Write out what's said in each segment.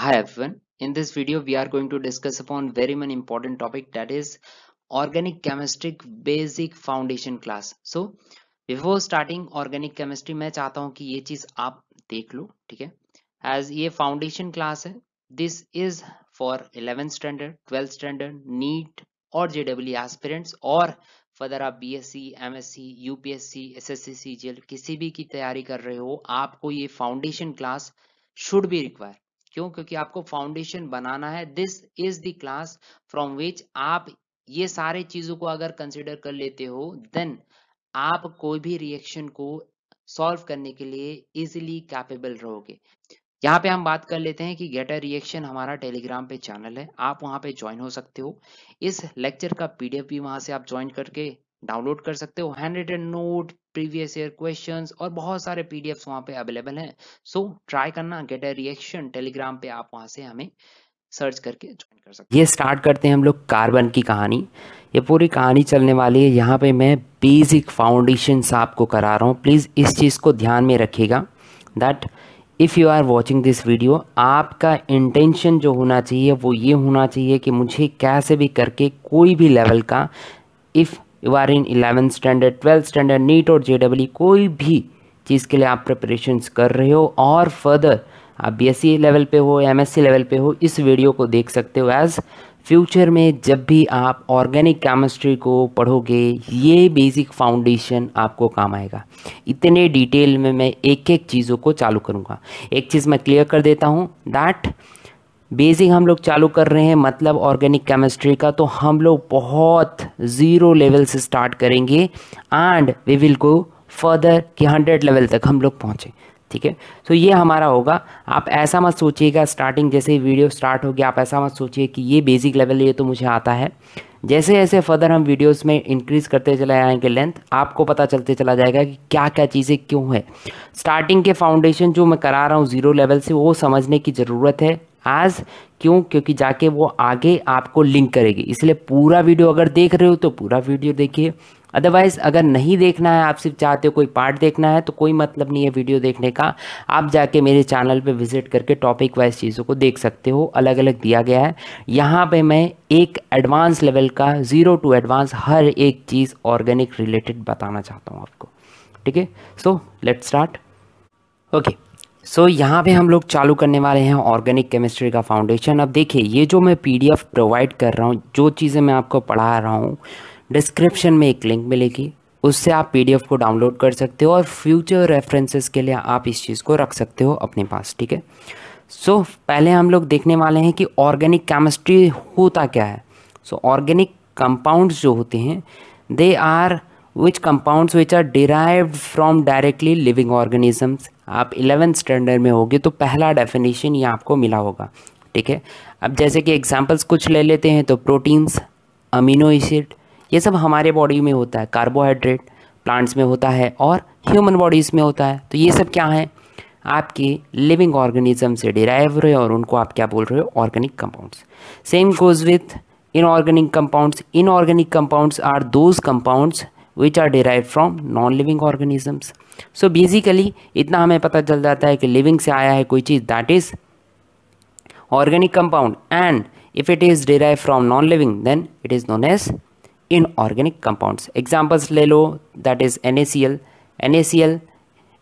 Hi everyone, in this video we are going to discuss upon very many important topic that is organic chemistry basic foundation class. So before starting organic chemistry मैं चाहता हूँ कि ये चीज आप देख लो ठीक है as ये foundation class है this is for 11th standard 12th standard NEET or JEE aspirants or further आप B S S S S C C C M U P S C C G L किसी भी की तैयारी कर रहे हो आपको ये foundation class should be require क्यों क्योंकि आपको फाउंडेशन बनाना है this is class from which आप ये सारे चीजों को अगर कंसिडर कर लेते हो देन आप कोई भी रिएक्शन को सॉल्व करने के लिए इजिली कैपेबल रहोगे यहाँ पे हम बात कर लेते हैं कि गेटर रिएक्शन हमारा टेलीग्राम पे चैनल है आप वहां पे ज्वाइन हो सकते हो इस लेक्चर का पीडीएफ भी वहां से आप ज्वाइन करके डाउनलोड कर सकते हो hand written note previous year questions और बहुत सारे पीडीएफ्स वहाँ पे अवेलेबल हैं सो ट्राई करना गेट अ रिएक्शन टेलीग्राम पे आप वहाँ से हमें सर्च करके ज्वाइन कर सकते ये स्टार्ट करते हैं हम लोग कार्बन की कहानी ये पूरी कहानी चलने वाली है यहाँ पे मैं बेसिक फाउंडेशन आपको करा रहा हूँ प्लीज़ इस चीज़ को ध्यान में रखिएगा that if you are watching this video आपका इंटेंशन जो होना चाहिए वो ये होना चाहिए कि मुझे कैसे भी करके कोई भी लेवल का if you are in eleven standard twelfth standard NEET और जे कोई भी चीज़ के लिए आप प्रिपरेशन कर रहे हो और फर्दर आप बीएससी लेवल e पे हो या एमएससी लेवल पे हो इस वीडियो को देख सकते हो एज फ्यूचर में जब भी आप ऑर्गेनिक केमिस्ट्री को पढ़ोगे ये बेसिक फाउंडेशन आपको काम आएगा इतने डिटेल में मैं एक एक चीज़ों को चालू करूँगा एक चीज़ मैं क्लियर कर देता हूँ दैट बेसिक हम लोग चालू कर रहे हैं मतलब ऑर्गेनिक केमिस्ट्री का तो हम लोग बहुत ज़ीरो लेवल से स्टार्ट करेंगे and we will go further कि हंड्रेड लेवल तक हम लोग पहुँचें ठीक है तो ये हमारा होगा आप ऐसा मत सोचिएगा स्टार्टिंग जैसे वीडियो स्टार्ट हो गया आप ऐसा मत सोचिए कि ये बेसिक लेवल ये तो मुझे आता है जैसे जैसे फर्दर हम वीडियोस में इंक्रीज़ करते चले आएंगे लेंथ आपको पता चलते चला जाएगा कि क्या क्या चीज़ें क्यों है स्टार्टिंग के फाउंडेशन जो मैं करा रहा हूँ ज़ीरो लेवल से वो समझने की ज़रूरत है एज क्यों क्योंकि जाके वो आगे आपको लिंक करेगी इसलिए पूरा वीडियो अगर देख रहे हो तो पूरा वीडियो देखिए अदरवाइज़ अगर नहीं देखना है आप सिर्फ चाहते हो कोई पार्ट देखना है तो कोई मतलब नहीं है वीडियो देखने का आप जाके मेरे चैनल पे विजिट करके टॉपिक वाइज चीज़ों को देख सकते हो अलग अलग दिया गया है यहाँ पे मैं एक एडवांस लेवल का ज़ीरो टू एडवांस हर एक चीज़ ऑर्गेनिक रिलेटेड बताना चाहता हूँ आपको ठीक है so let start okay so so, यहाँ पे हम लोग चालू करने वाले हैं ऑर्गेनिक केमिस्ट्री का फाउंडेशन अब देखिए ये जो मैं पीडीएफ प्रोवाइड कर रहा हूँ जो चीज़ें मैं आपको पढ़ा रहा हूँ डिस्क्रिप्शन में एक लिंक मिलेगी उससे आप पीडीएफ को डाउनलोड कर सकते हो और फ्यूचर रेफरेंसेस के लिए आप इस चीज़ को रख सकते हो अपने पास ठीक है सो so, पहले हम लोग देखने वाले हैं कि ऑर्गेनिक केमिस्ट्री होता क्या है सो ऑर्गेनिक कंपाउंड जो होते हैं they are which compounds which are derive from directly living organisms आप इलेवेंथ स्टैंडर्ड में होगे तो पहला डेफिनेशन ये आपको मिला होगा ठीक है अब जैसे कि एग्जाम्पल्स कुछ ले लेते हैं तो प्रोटीन्स अमीनो एसिड ये सब हमारे बॉडी में होता है कार्बोहाइड्रेट प्लांट्स में होता है और ह्यूमन बॉडीज़ में होता है तो ये सब क्या है आपके लिविंग ऑर्गेनिज्म से डिराइव रहे और उनको आप क्या बोल रहे हो organic compounds same goes with inorganic compounds inorganic compounds are those compounds which are derive from non living organisms so basically इतना हमें पता चल जाता है कि लिविंग से आया है कोई चीज़ that is organic compound and if it is derive from non living then it is known as inorganic compounds examples ले लो that is N A C L N A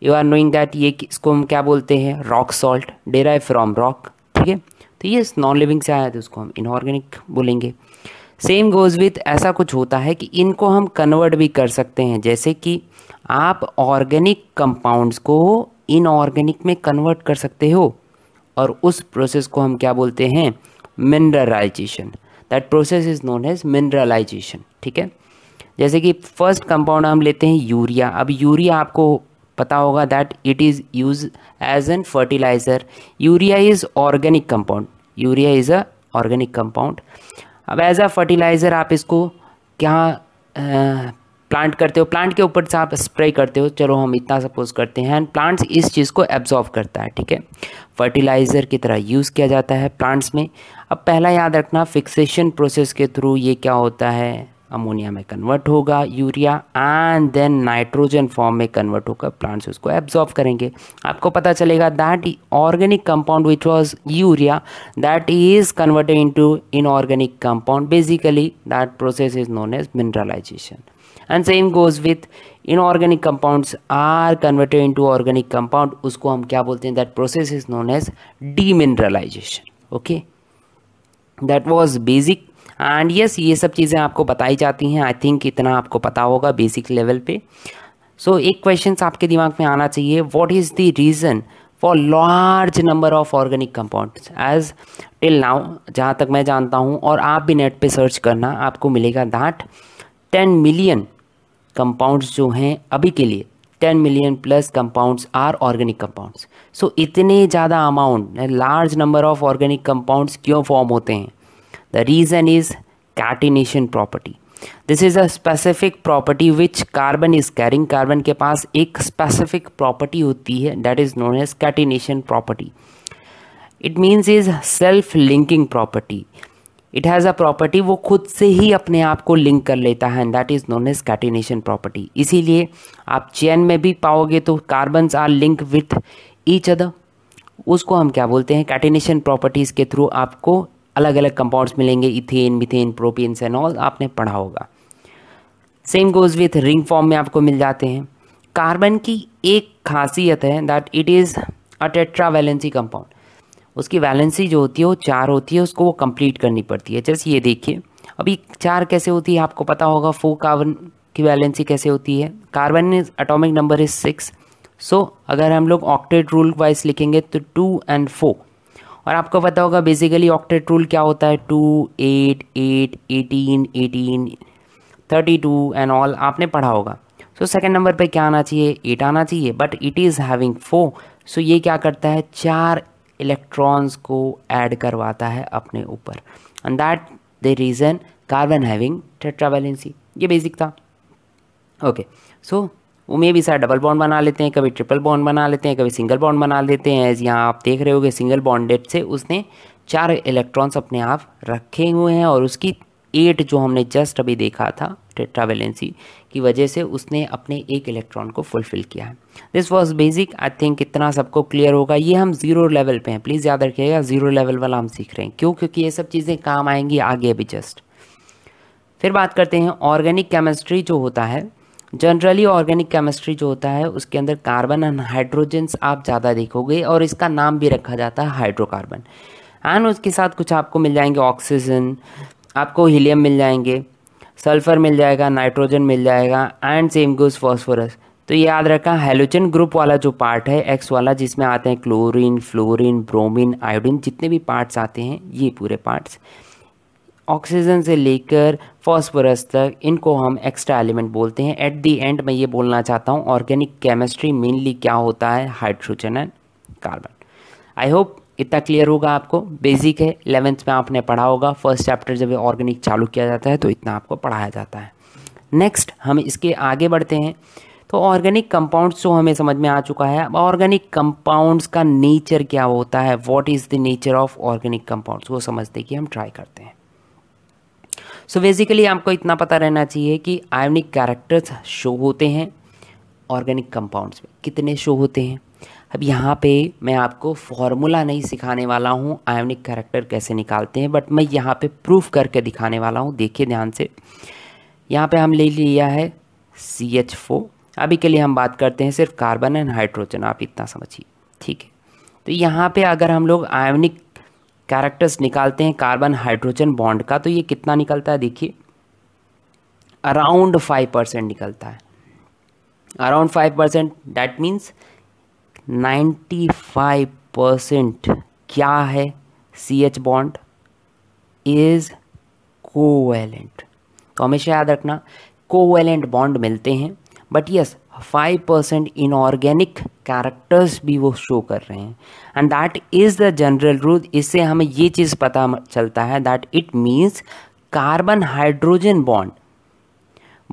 you are knowing that ये इसको हम क्या बोलते हैं rock salt derive from rock ठीक है तो ये नॉन लिविंग से आया तो उसको हम इनऑर्गेनिक बोलेंगे सेम गोज़ विथ ऐसा कुछ होता है कि इनको हम कन्वर्ट भी कर सकते हैं जैसे कि आप ऑर्गेनिक कंपाउंड्स को इनऑर्गेनिक में कन्वर्ट कर सकते हो और उस प्रोसेस को हम क्या बोलते हैं mineralisation that process is known as mineralisation ठीक है जैसे कि फर्स्ट कंपाउंड हम लेते हैं यूरिया अब यूरिया आपको पता होगा that it is use as an fertiliser urea is organic compound urea is a organic compound अब एज अ फर्टिलाइज़र आप इसको क्या प्लांट करते हो प्लांट के ऊपर से आप स्प्रे करते हो चलो हम इतना सपोज करते हैं एंड प्लांट्स इस चीज़ को एब्जॉर्व करता है ठीक है फर्टिलाइज़र की तरह यूज़ किया जाता है प्लांट्स में अब पहला याद रखना फिक्सेशन प्रोसेस के थ्रू ये क्या होता है अमोनिया में कन्वर्ट होगा urea and then nitrogen form में कन्वर्ट होकर प्लांट्स उसको एब्जॉर्ब करेंगे आपको पता चलेगा that organic compound which was urea that is converted into inorganic compound basically that process is known as mineralisation and same goes with inorganic compounds are converted into organic compound उसको हम क्या बोलते हैं that process is known as D okay that was basic and yes yes, ये सब चीज़ें आपको बताई जाती हैं आई थिंक इतना आपको पता होगा बेसिक लेवल पे सो so, एक क्वेश्चन आपके दिमाग में आना चाहिए what is the reason for large number of organic compounds as till now जहाँ तक मैं जानता हूँ और आप भी नेट पे सर्च करना आपको मिलेगा दैट टेन मिलियन कंपाउंड्स जो हैं अभी के लिए ten million plus compounds are organic compounds so इतने ज़्यादा amount large number of organic compounds क्यों फॉर्म होते हैं The reason is catenation property. This is a specific property which carbon is carrying carbon के पास एक स्पेसिफिक प्रॉपर्टी होती है that is known as catenation property it means is self linking property it has a property वो खुद से ही अपने आप को लिंक कर लेता है and that is known as catenation property इसीलिए आप चैन में भी पाओगे तो carbons are link with each other उसको हम क्या बोलते हैं कैटिनेशन प्रॉपर्टीज़ के थ्रू आपको अलग अलग कंपाउंड्स मिलेंगे ethane methane propanes and all आपने पढ़ा होगा same goes with ring form में आपको मिल जाते हैं कार्बन की एक खासियत है that it is a tetravalency compound उसकी वैलेंसी जो होती है वो चार होती है उसको वो कंप्लीट करनी पड़ती है जैसे ये देखिए अभी चार कैसे होती है आपको पता होगा फोर कार्बन की वैलेंसी कैसे होती है carbon is atomic number is six so अगर हम लोग ऑक्टेट रूल वाइज लिखेंगे तो टू एंड फोर और आपको पता होगा बेसिकली ऑक्टेट रूल क्या होता है two eight eight eighteen eighteen thirty two and all आपने पढ़ा होगा सो सेकेंड नंबर पे क्या आना चाहिए एट आना चाहिए but it is having four so ये क्या करता है चार इलेक्ट्रॉन्स को ऐड करवाता है अपने ऊपर and that the reason carbon having tetravalency ये बेसिक था ओके सो मे भी सर डबल बॉन्ड बना लेते हैं कभी ट्रिपल बॉन्ड बना लेते हैं कभी सिंगल बॉन्ड बना लेते हैं एज यहाँ आप देख रहे हो सिंगल बॉन्डेड से उसने चार इलेक्ट्रॉन्स अपने आप रखे हुए हैं और उसकी एट जो हमने जस्ट अभी देखा था टेट्रावेलेंसी की वजह से उसने अपने एक इलेक्ट्रॉन को फुलफिल किया है this was basic I think इतना सबको क्लियर होगा ये हम जीरो लेवल पे हैं प्लीज़ याद रखिएगा जीरो लेवल वाला हम सीख रहे हैं क्यों क्योंकि ये सब चीज़ें काम आएंगी आगे अभी जस्ट फिर बात करते हैं ऑर्गेनिक केमिस्ट्री जो होता है जनरली ऑर्गेनिक केमिस्ट्री जो होता है उसके अंदर कार्बन एंड हाइड्रोजन्स आप ज़्यादा देखोगे और इसका नाम भी रखा जाता है हाइड्रोकार्बन एंड उसके साथ कुछ आपको मिल जाएंगे ऑक्सीजन आपको हीलियम मिल जाएंगे सल्फ़र मिल जाएगा नाइट्रोजन मिल जाएगा एंड सेम गोज फॉस्फोरस तो ये याद रखा हेलोजन ग्रुप वाला जो पार्ट है एक्स वाला जिसमें आते हैं क्लोरीन फ्लोरीन ब्रोमीन आयोडीन जितने भी पार्ट्स आते हैं ये पूरे पार्ट्स ऑक्सीजन से लेकर फॉस्फोरस तक इनको हम एक्स्ट्रा एलिमेंट बोलते हैं एट दी एंड मैं ये बोलना चाहता हूँ ऑर्गेनिक केमिस्ट्री मेनली क्या होता है hydrogen and carbon I hope इतना क्लियर होगा आपको बेसिक है इलेवेंथ में आपने पढ़ा होगा फर्स्ट चैप्टर जब ऑर्गेनिक चालू किया जाता है तो इतना आपको पढ़ाया जाता है नेक्स्ट हम इसके आगे बढ़ते हैं तो ऑर्गेनिक कंपाउंड्स जो हमें समझ में आ चुका है अब ऑर्गेनिक कंपाउंड्स का नेचर क्या होता है what is the nature of organic compounds वो समझते कि हम ट्राई करते हैं सो बेसिकली आपको इतना पता रहना चाहिए कि आयोनिक कैरेक्टर्स शो होते हैं ऑर्गेनिक कंपाउंड्स में कितने शो होते हैं अब यहाँ पे मैं आपको फॉर्मूला नहीं सिखाने वाला हूँ आयोनिक कैरेक्टर कैसे निकालते हैं बट मैं यहाँ पे प्रूफ करके दिखाने वाला हूँ देखिए ध्यान से यहाँ पे हम ले लिया है सी एच फो अभी के लिए हम बात करते हैं सिर्फ कार्बन एंड हाइड्रोजन आप इतना समझिए ठीक है तो यहाँ पे अगर हम लोग आयोनिक कैरेक्टर्स निकालते हैं कार्बन हाइड्रोजन बॉन्ड का तो ये कितना निकलता है देखिए अराउंड फाइव परसेंट निकलता है around five percent that means ninety five percent क्या है C H bond is covalent तो हमेशा याद रखना कोवेलेंट बॉन्ड मिलते हैं but yes five percent inorganic characters भी वो शो कर रहे हैं and that is the general rule इससे हमें ये चीज़ पता चलता है that it means carbon hydrogen bond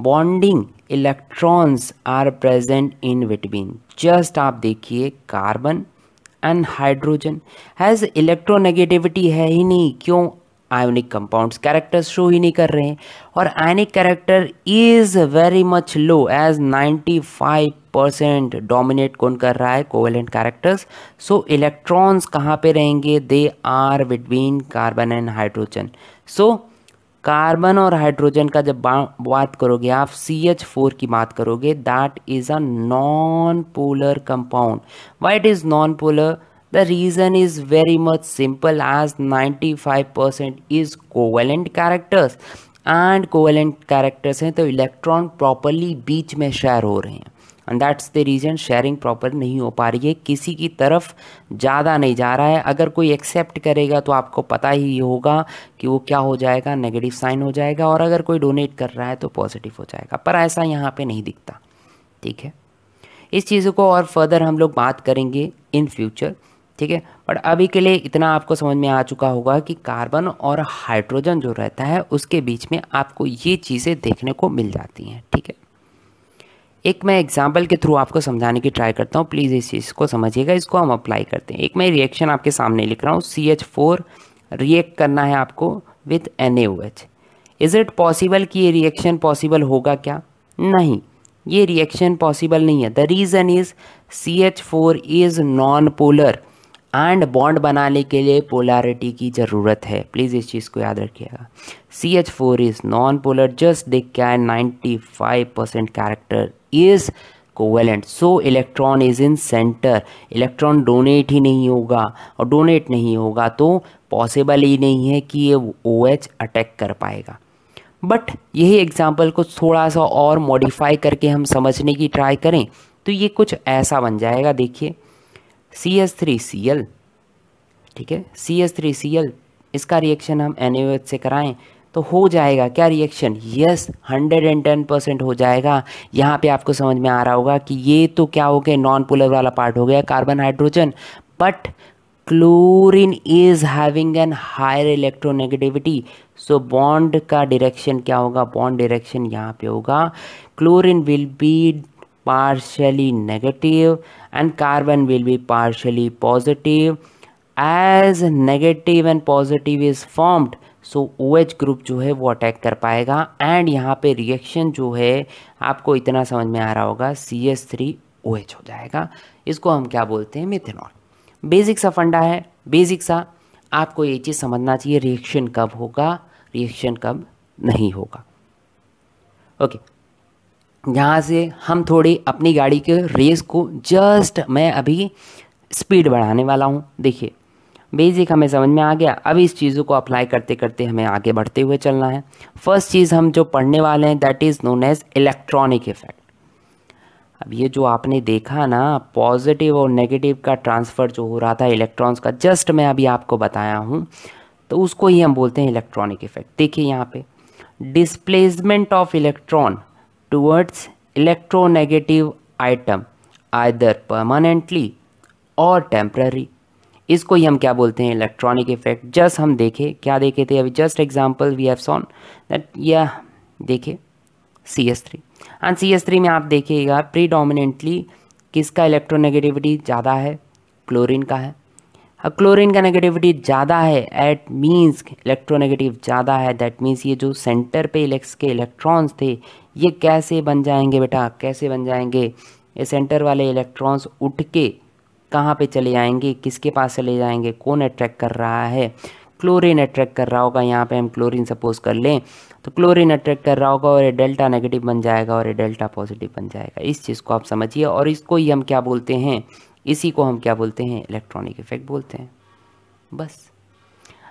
bonding electrons are present in between just आप देखिए carbon and hydrogen has electronegativity है ही नहीं क्यों आयोनिक कंपाउंड्स कैरेक्टर्स शो ही नहीं कर रहे हैं और ionic character is very much low as 95 percent dominate कौन कर रहा है कोवेलेंट कैरेक्टर्स सो इलेक्ट्रॉन्स कहाँ पे रहेंगे they are between carbon and hydrogen so carbon और हाइड्रोजन का जब बात करोगे आप सी एच फोर की बात करोगे that is a non polar compound why it is non polar is very much simple as ninety five 95% is covalent characters and covalent characters हैं तो इलेक्ट्रॉन प्रॉपरली बीच में शेयर हो रहे हैं and that's the reason sharing proper नहीं हो पा रही है किसी की तरफ ज़्यादा नहीं जा रहा है अगर कोई एक्सेप्ट करेगा तो आपको पता ही होगा कि वो क्या हो जाएगा नेगेटिव साइन हो जाएगा और अगर कोई डोनेट कर रहा है तो पॉजिटिव हो जाएगा पर ऐसा यहाँ पे नहीं दिखता ठीक है इस चीज़ को और फर्दर हम लोग बात करेंगे इन फ्यूचर ठीक है बट अभी के लिए इतना आपको समझ में आ चुका होगा कि कार्बन और हाइड्रोजन जो रहता है उसके बीच में आपको ये चीज़ें देखने को मिल जाती हैं ठीक है एक मैं एग्जाम्पल के थ्रू आपको समझाने की ट्राई करता हूँ प्लीज़ इस चीज़ को समझिएगा इसको हम अप्लाई करते हैं एक मैं रिएक्शन आपके सामने लिख रहा हूँ सी एच फोर रिएक्ट करना है आपको with N A H is it possible कि ये रिएक्शन पॉसिबल होगा क्या नहीं ये रिएक्शन पॉसिबल नहीं है the reason is C H four is non polar and bond बनाने के लिए पोलैरिटी की ज़रूरत है प्लीज़ इस चीज़ को याद रखिएगा C H four is non polar just they can ninety five percent character is covalent so electron is in centre electron donate ही नहीं होगा और डोनेट नहीं होगा तो पॉसिबल ही नहीं है कि ये ओ एच अटैक कर पाएगा बट यही एग्जाम्पल को थोड़ा सा और मॉडिफाई करके हम समझने की ट्राई करें तो ये कुछ ऐसा बन जाएगा देखिए C S three C L ठीक है C S three C L इसका रिएक्शन हम एन से कराएं तो हो जाएगा क्या reaction yes hundred and ten percent हो जाएगा यहाँ पे आपको समझ में आ रहा होगा कि ये तो क्या हो गया नॉन पोलर वाला पार्ट हो गया carbon hydrogen but chlorine is having an higher electronegativity so bond का डायरेक्शन क्या होगा बॉन्ड डायरेक्शन यहाँ पे होगा chlorine will be partially negative and carbon will be partially positive as negative and positive is formed so O H group जो है वो attack कर पाएगा एंड यहाँ पे रिएक्शन जो है आपको इतना समझ में आ रहा होगा C S three O H हो जाएगा इसको हम क्या बोलते हैं मिथेनॉल बेसिक सा फंडा है बेसिक सा आपको ये चीज़ समझना चाहिए रिएक्शन कब होगा रिएक्शन कब नहीं होगा ओके okay. जहाँ से हम थोड़ी अपनी गाड़ी के रेस को जस्ट मैं अभी स्पीड बढ़ाने वाला हूँ देखिए बेसिक हमें समझ में आ गया अब इस चीज़ों को अप्लाई करते करते हमें आगे बढ़ते हुए चलना है फर्स्ट चीज़ हम जो पढ़ने वाले हैं that is known as electronic effect अब ये जो आपने देखा ना पॉजिटिव और नेगेटिव का ट्रांसफ़र जो हो रहा था इलेक्ट्रॉन्स का जस्ट मैं अभी आपको बताया हूँ तो उसको ही हम बोलते हैं इलेक्ट्रॉनिक इफेक्ट देखिए यहाँ पे displacement of electron towards electronegative item either permanently or temporary इसको ही हम क्या बोलते हैं इलेक्ट्रॉनिक इफेक्ट जस्ट हम देखे क्या देखे थे अभी just example we have sawn that या देखे C S three and C S three में आप देखिएगा प्रीडोमिनेंटली किसका इलेक्ट्रोनेगेटिविटी ज़्यादा है क्लोरीन का है अब क्लोरीन का नेगेटिविटी ज़्यादा है एट मीन्स इलेक्ट्रोनेगेटिव ज़्यादा है दैट मीन्स ये जो सेंटर पे इलेक्स के इलेक्ट्रॉन्स थे ये कैसे बन जाएंगे बेटा कैसे बन जाएंगे ये सेंटर वाले इलेक्ट्रॉन्स उठ के कहाँ पे चले जाएंगे किसके पास चले जाएंगे कौन अट्रैक्ट कर रहा है क्लोरीन अट्रैक्ट कर रहा होगा यहाँ पे हम क्लोरीन सपोज कर लें तो क्लोरीन अट्रैक्ट कर रहा होगा और ये डेल्टा नेगेटिव बन जाएगा और ये डेल्टा पॉजिटिव बन जाएगा इस चीज़ को आप समझिए और इसको ही हम क्या बोलते हैं इसी को हम क्या बोलते हैं इलेक्ट्रॉनिक इफेक्ट बोलते हैं बस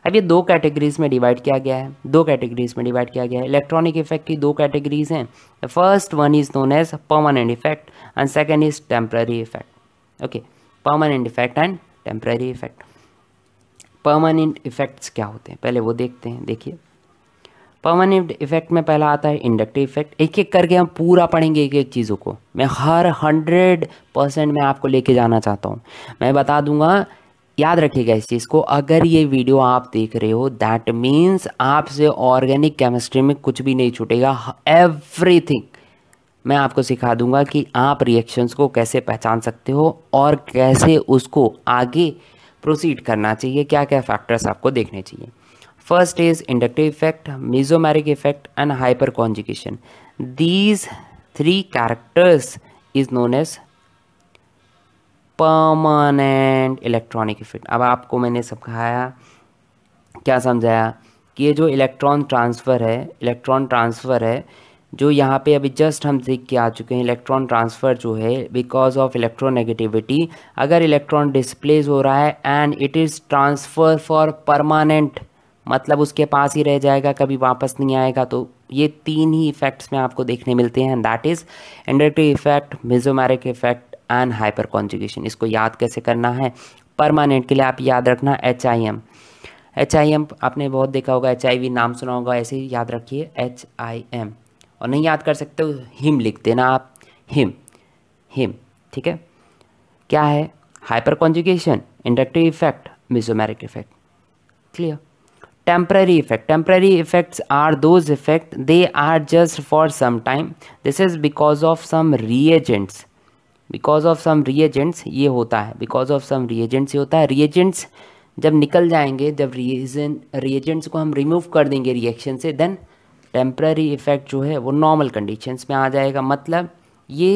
अब ये दो कैटेगरीज में डिवाइड किया गया है दो कैटेगरीज में डिवाइड किया गया है इलेक्ट्रॉनिक इफेक्ट की दो कैटेगरीज हैं the first one is known as permanent effect and second is temporary effect okay permanent effect and temporary effect permanent effects क्या होते हैं पहले वो देखते हैं देखिए पवन इफेक्ट में पहला आता है इंडक्टिव इफेक्ट एक एक करके हम पूरा पढ़ेंगे एक एक चीज़ों को मैं हर हंड्रेड परसेंट मैं आपको लेके जाना चाहता हूँ मैं बता दूंगा याद रखिएगा इस चीज़ को अगर ये वीडियो आप देख रहे हो दैट मीन्स आपसे ऑर्गेनिक केमिस्ट्री में कुछ भी नहीं छूटेगा एवरीथिंग मैं आपको सिखा दूंगा कि आप रिएक्शंस को कैसे पहचान सकते हो और कैसे उसको आगे प्रोसीड करना चाहिए क्या क्या फैक्टर्स आपको देखने चाहिए First is inductive effect, mesomeric effect and hyperconjugation. These three characters is known as permanent electronic effect अब आपको मैंने समझाया क्या समझाया कि ये जो इलेक्ट्रॉन ट्रांसफ़र है इलेक्ट्रॉन ट्रांसफ़र है जो यहाँ पे अभी जस्ट हम देख के आ चुके हैं इलेक्ट्रॉन ट्रांसफ़र जो है बिकॉज ऑफ इलेक्ट्रोनेगेटिविटी अगर इलेक्ट्रॉन डिस्प्लेस हो रहा है and it is transfer for permanent मतलब उसके पास ही रह जाएगा कभी वापस नहीं आएगा तो ये तीन ही इफ़ेक्ट्स में आपको देखने मिलते हैं that is inductive effect mesomeric effect and hyperconjugation इसको याद कैसे करना है परमानेंट के लिए आप याद रखना H I M H I M आपने बहुत देखा होगा एच आई वी नाम सुना होगा ऐसे ही याद रखिए एच आई एम और नहीं याद कर सकते हो हिम लिख देना आप हिम हिम ठीक है क्या है hyperconjugation inductive effect mesomeric effect clear temporary effect temporary effects are those effects they are just for some time this is because of some reagents because of some reagents ये होता है because of some reagents ये होता है reagents जब निकल जाएंगे जब रिएजन रिएजेंट्स को हम रिमूव कर देंगे रिएक्शन से देन टेम्प्ररी इफेक्ट जो है वो नॉर्मल कंडीशंस में आ जाएगा मतलब ये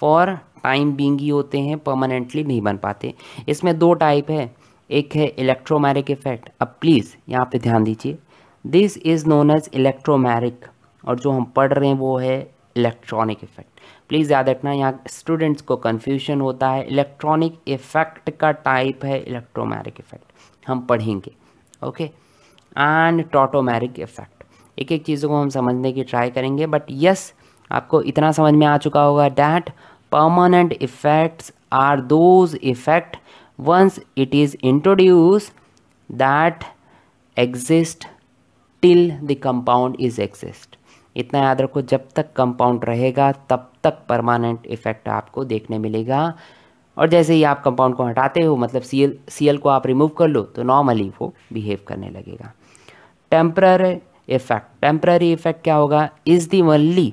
फॉर टाइम बींग ही होते हैं परमानेंटली नहीं बन पाते इसमें दो टाइप है एक है इलेक्ट्रोमैरिक इफेक्ट अब प्लीज़ यहाँ पे ध्यान दीजिए this is known as electromeric और जो हम पढ़ रहे हैं वो है इलेक्ट्रॉनिक इफेक्ट प्लीज़ याद रखना यहाँ स्टूडेंट्स को कन्फ्यूजन होता है इलेक्ट्रॉनिक इफेक्ट का टाइप है इलेक्ट्रोमैरिक इफेक्ट हम पढ़ेंगे ओके एंड टोटोमैरिक इफेक्ट एक एक चीज़ों को हम समझने की ट्राई करेंगे बट यस आपको इतना समझ में आ चुका होगा that permanent effects are those effect once it is introduced that exist till the compound is exist इतना याद रखो जब तक कंपाउंड रहेगा तब तक परमानेंट इफेक्ट आपको देखने मिलेगा और जैसे ही आप कंपाउंड को हटाते हो मतलब सी एल सी एल को आप रिमूव कर लो तो नॉर्मली वो बिहेव करने लगेगा टेम्प्ररी इफेक्ट टेम्प्ररी इफेक्ट क्या होगा is the only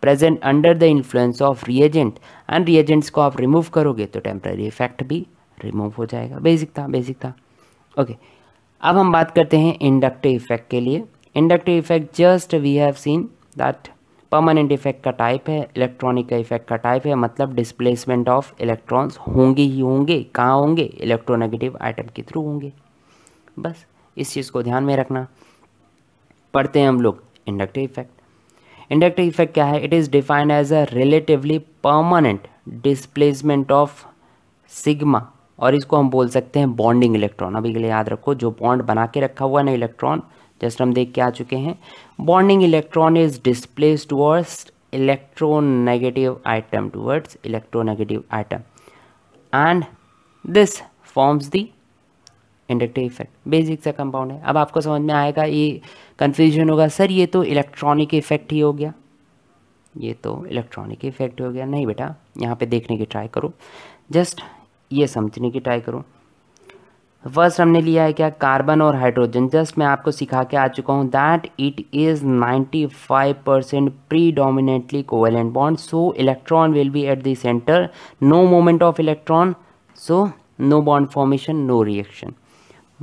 present under the influence of reagent and reagents को आप रिमूव करोगे तो टेम्प्ररी इफेक्ट भी रिमूव हो जाएगा बेसिक था बेसिक था ओके अब हम बात करते हैं इंडक्टिव इफेक्ट के लिए inductive effect just we have seen that permanent effect का टाइप है इलेक्ट्रॉनिक का इफेक्ट का टाइप है मतलब डिस्प्लेसमेंट ऑफ इलेक्ट्रॉन्स होंगे ही होंगे कहाँ होंगे इलेक्ट्रोनेगेटिव आइटम के थ्रू होंगे बस इस चीज़ को ध्यान में रखना पढ़ते हैं हम लोग इंडक्टिव इफेक्ट इंडक्टिव इफेक्ट क्या है it is defined as a relatively permanent displacement of sigma और इसको हम बोल सकते हैं बॉन्डिंग इलेक्ट्रॉन अभी के लिए याद रखो जो बॉन्ड बना के रखा हुआ है ना इलेक्ट्रॉन जस्ट हम देख के आ चुके हैं bonding electron is displace towards electronegative item towards electronegative item and this forms the inductive effect basic सा कंपाउंड है अब आपको समझ में आएगा ये कन्फ्यूजन होगा सर ये तो इलेक्ट्रॉनिक इफेक्ट ही हो गया ये तो इलेक्ट्रॉनिक इफेक्ट हो गया नहीं बेटा यहाँ पे देखने की ट्राई करो जस्ट ये समझने की ट्राई करो फर्स्ट हमने लिया है क्या कार्बन और हाइड्रोजन जस्ट मैं आपको सिखा के आ चुका हूँ that it is 95 percent predominately covalent bond so electron will be at the centre no moment of electron so no bond formation no reaction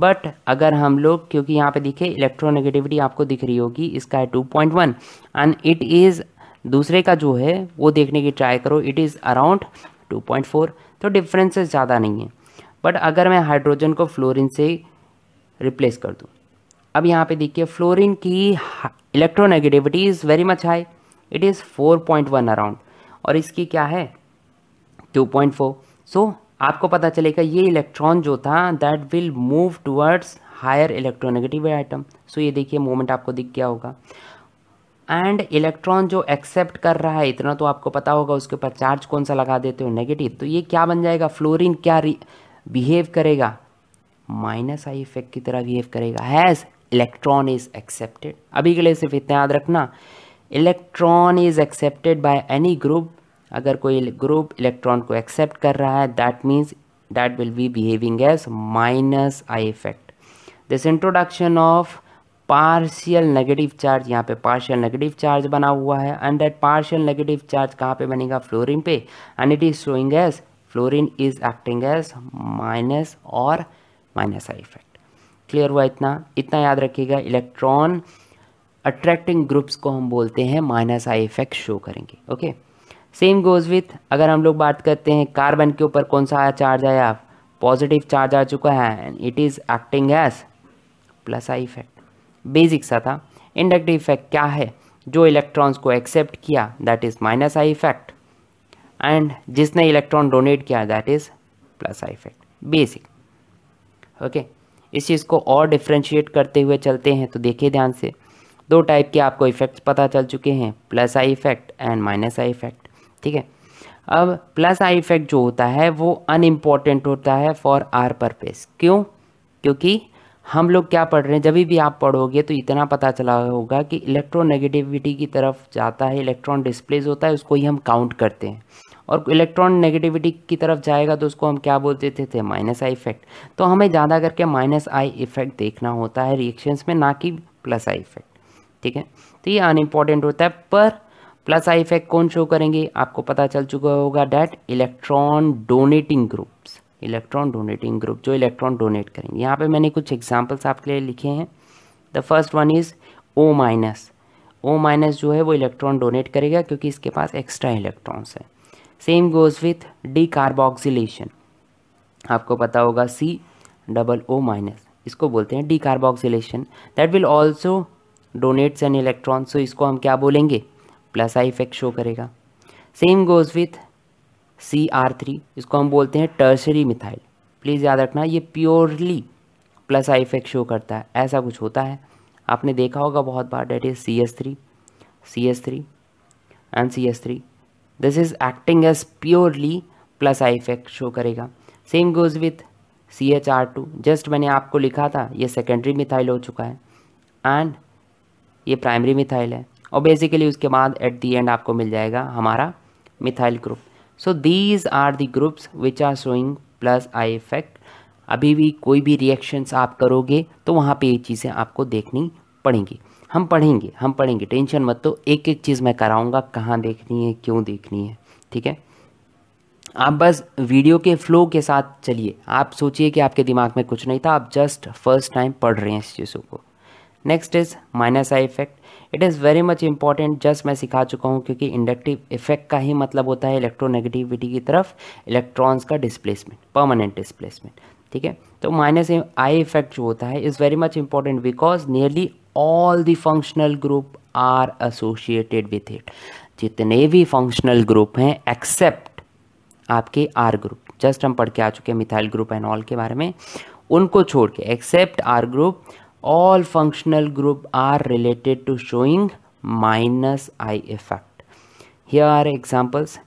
but अगर हम लोग क्योंकि यहाँ पे देखिए इलेक्ट्रोनेगेटिविटी आपको दिख रही होगी इसका है two point one and it is दूसरे का जो है वो देखने की ट्राई करो इट इज़ अराउंड 2.4 तो डिफरेंसेस ज़्यादा नहीं है बट अगर मैं हाइड्रोजन को फ्लोरीन से रिप्लेस कर दूँ अब यहाँ पे देखिए फ्लोरीन की electronegativity is very much high it is four point one around और इसकी क्या है टू पॉइंट फोर सो आपको पता चलेगा ये इलेक्ट्रॉन जो था that will move towards higher electronegative item so ये देखिए मोमेंट आपको दिख गया होगा एंड इलेक्ट्रॉन जो एक्सेप्ट कर रहा है इतना तो आपको पता होगा उसके ऊपर चार्ज कौन सा लगा देते हो नेगेटिव तो ये क्या बन जाएगा फ्लोरीन क्या बिहेव करेगा माइनस आई इफेक्ट की तरह बिहेव करेगा हैज़ इलेक्ट्रॉन इज एक्सेप्टेड अभी के लिए सिर्फ इतना याद रखना electron is accepted by any group अगर कोई ग्रुप इलेक्ट्रॉन को एक्सेप्ट कर रहा है that means that will be behaving as minus I effect this introduction of partial negative charge यहाँ पे पार्शियल नेगेटिव चार्ज बना हुआ है and that partial negative charge कहाँ पे बनेगा फ्लोरीन पे and it is showing as fluorine is acting as minus और माइनस आई इफेक्ट क्लियर हुआ इतना इतना याद रखिएगा इलेक्ट्रॉन अट्रैक्टिंग ग्रुप्स को हम बोलते हैं माइनस आई इफेक्ट शो करेंगे ओके सेम गोज विथ अगर हम लोग बात करते हैं कार्बन के ऊपर कौन सा चार्ज आया पॉजिटिव चार्ज आ चुका है and it is acting as plus I effect basic सा था इंडक्टिव इफेक्ट क्या है जो इलेक्ट्रॉन्स को एक्सेप्ट किया that is minus I effect and जिसने इलेक्ट्रॉन डोनेट किया that is plus I effect basic okay इस चीज़ को और डिफ्रेंशिएट करते हुए चलते हैं तो देखिए ध्यान से दो टाइप के आपको इफेक्ट्स पता चल चुके हैं plus I effect and minus I effect ठीक है अब प्लस आई इफेक्ट जो होता है वो अनइम्पॉर्टेंट होता है फॉर आर पर्पस क्यों क्योंकि हम लोग क्या पढ़ रहे हैं जब भी आप पढ़ोगे तो इतना पता चला होगा कि इलेक्ट्रोनेगेटिविटी की तरफ जाता है इलेक्ट्रॉन डिस्प्लेस होता है उसको ही हम काउंट करते हैं और इलेक्ट्रॉन नेगेटिविटी की तरफ जाएगा तो उसको हम क्या बोल देते थे माइनस आई इफेक्ट तो हमें ज़्यादा करके माइनस आई इफेक्ट देखना होता है रिएक्शंस में ना कि प्लस आई इफेक्ट ठीक है तो ये अनइम्पॉर्टेंट होता है पर प्लस आई इफेक्ट कौन शो करेंगे आपको पता चल चुका होगा that electron donating groups electron donating group जो इलेक्ट्रॉन डोनेट करेंगे यहाँ पे मैंने कुछ एग्जांपल्स आपके लिए लिखे हैं the first one is O minus O minus जो है वो इलेक्ट्रॉन डोनेट करेगा क्योंकि इसके पास एक्स्ट्रा इलेक्ट्रॉन्स है same goes with the carboxylation आपको पता होगा सी डबल ओ माइनस इसको बोलते हैं the carboxylation that will also donates an electron so इसको हम क्या बोलेंगे प्लस आई इफेक्ट शो करेगा same goes with C R three इसको हम बोलते हैं टर्सरी मिथाइल प्लीज़ याद रखना ये purely plus I effect show करता है ऐसा कुछ होता है आपने देखा होगा बहुत बार that is C S three C S three and C S three this is acting as purely plus I effect show करेगा same goes with C H R two just मैंने आपको लिखा था ये सेकेंडरी मिथाइल हो चुका है and ये प्राइमरी मिथाइल है और बेसिकली उसके बाद एट दी एंड आपको मिल जाएगा हमारा methyl group so these are the groups which are showing plus I effect अभी भी कोई भी रिएक्शंस आप करोगे तो वहाँ पे ये चीज़ें आपको देखनी पड़ेंगी हम पढ़ेंगे हम पढ़ेंगे टेंशन मत तो एक एक चीज़ मैं कराऊंगा कहाँ देखनी है क्यों देखनी है ठीक है आप बस वीडियो के फ्लो के साथ चलिए आप सोचिए कि आपके दिमाग में कुछ नहीं था आप जस्ट फर्स्ट टाइम पढ़ रहे हैं इस चीज़ों को next is minus I effect it is very much important just मैं सिखा चुका हूँ क्योंकि इंडक्टिव इफेक्ट का ही मतलब होता है इलेक्ट्रोनेगेटिविटी की तरफ इलेक्ट्रॉन्स का डिस्प्लेसमेंट परमानेंट डिस्प्लेसमेंट ठीक है तो माइनस आई इफेक्ट जो होता है is very much important because nearly all the functional group are associated with it जितने भी फंक्शनल ग्रुप हैं एक्सेप्ट आपके आर ग्रुप जस्ट हम पढ़ के आ चुके हैं मिथाइल ग्रुप एंड ऑल के बारे में उनको छोड़ के except R group all functional group are related to showing minus I effect. Here are examples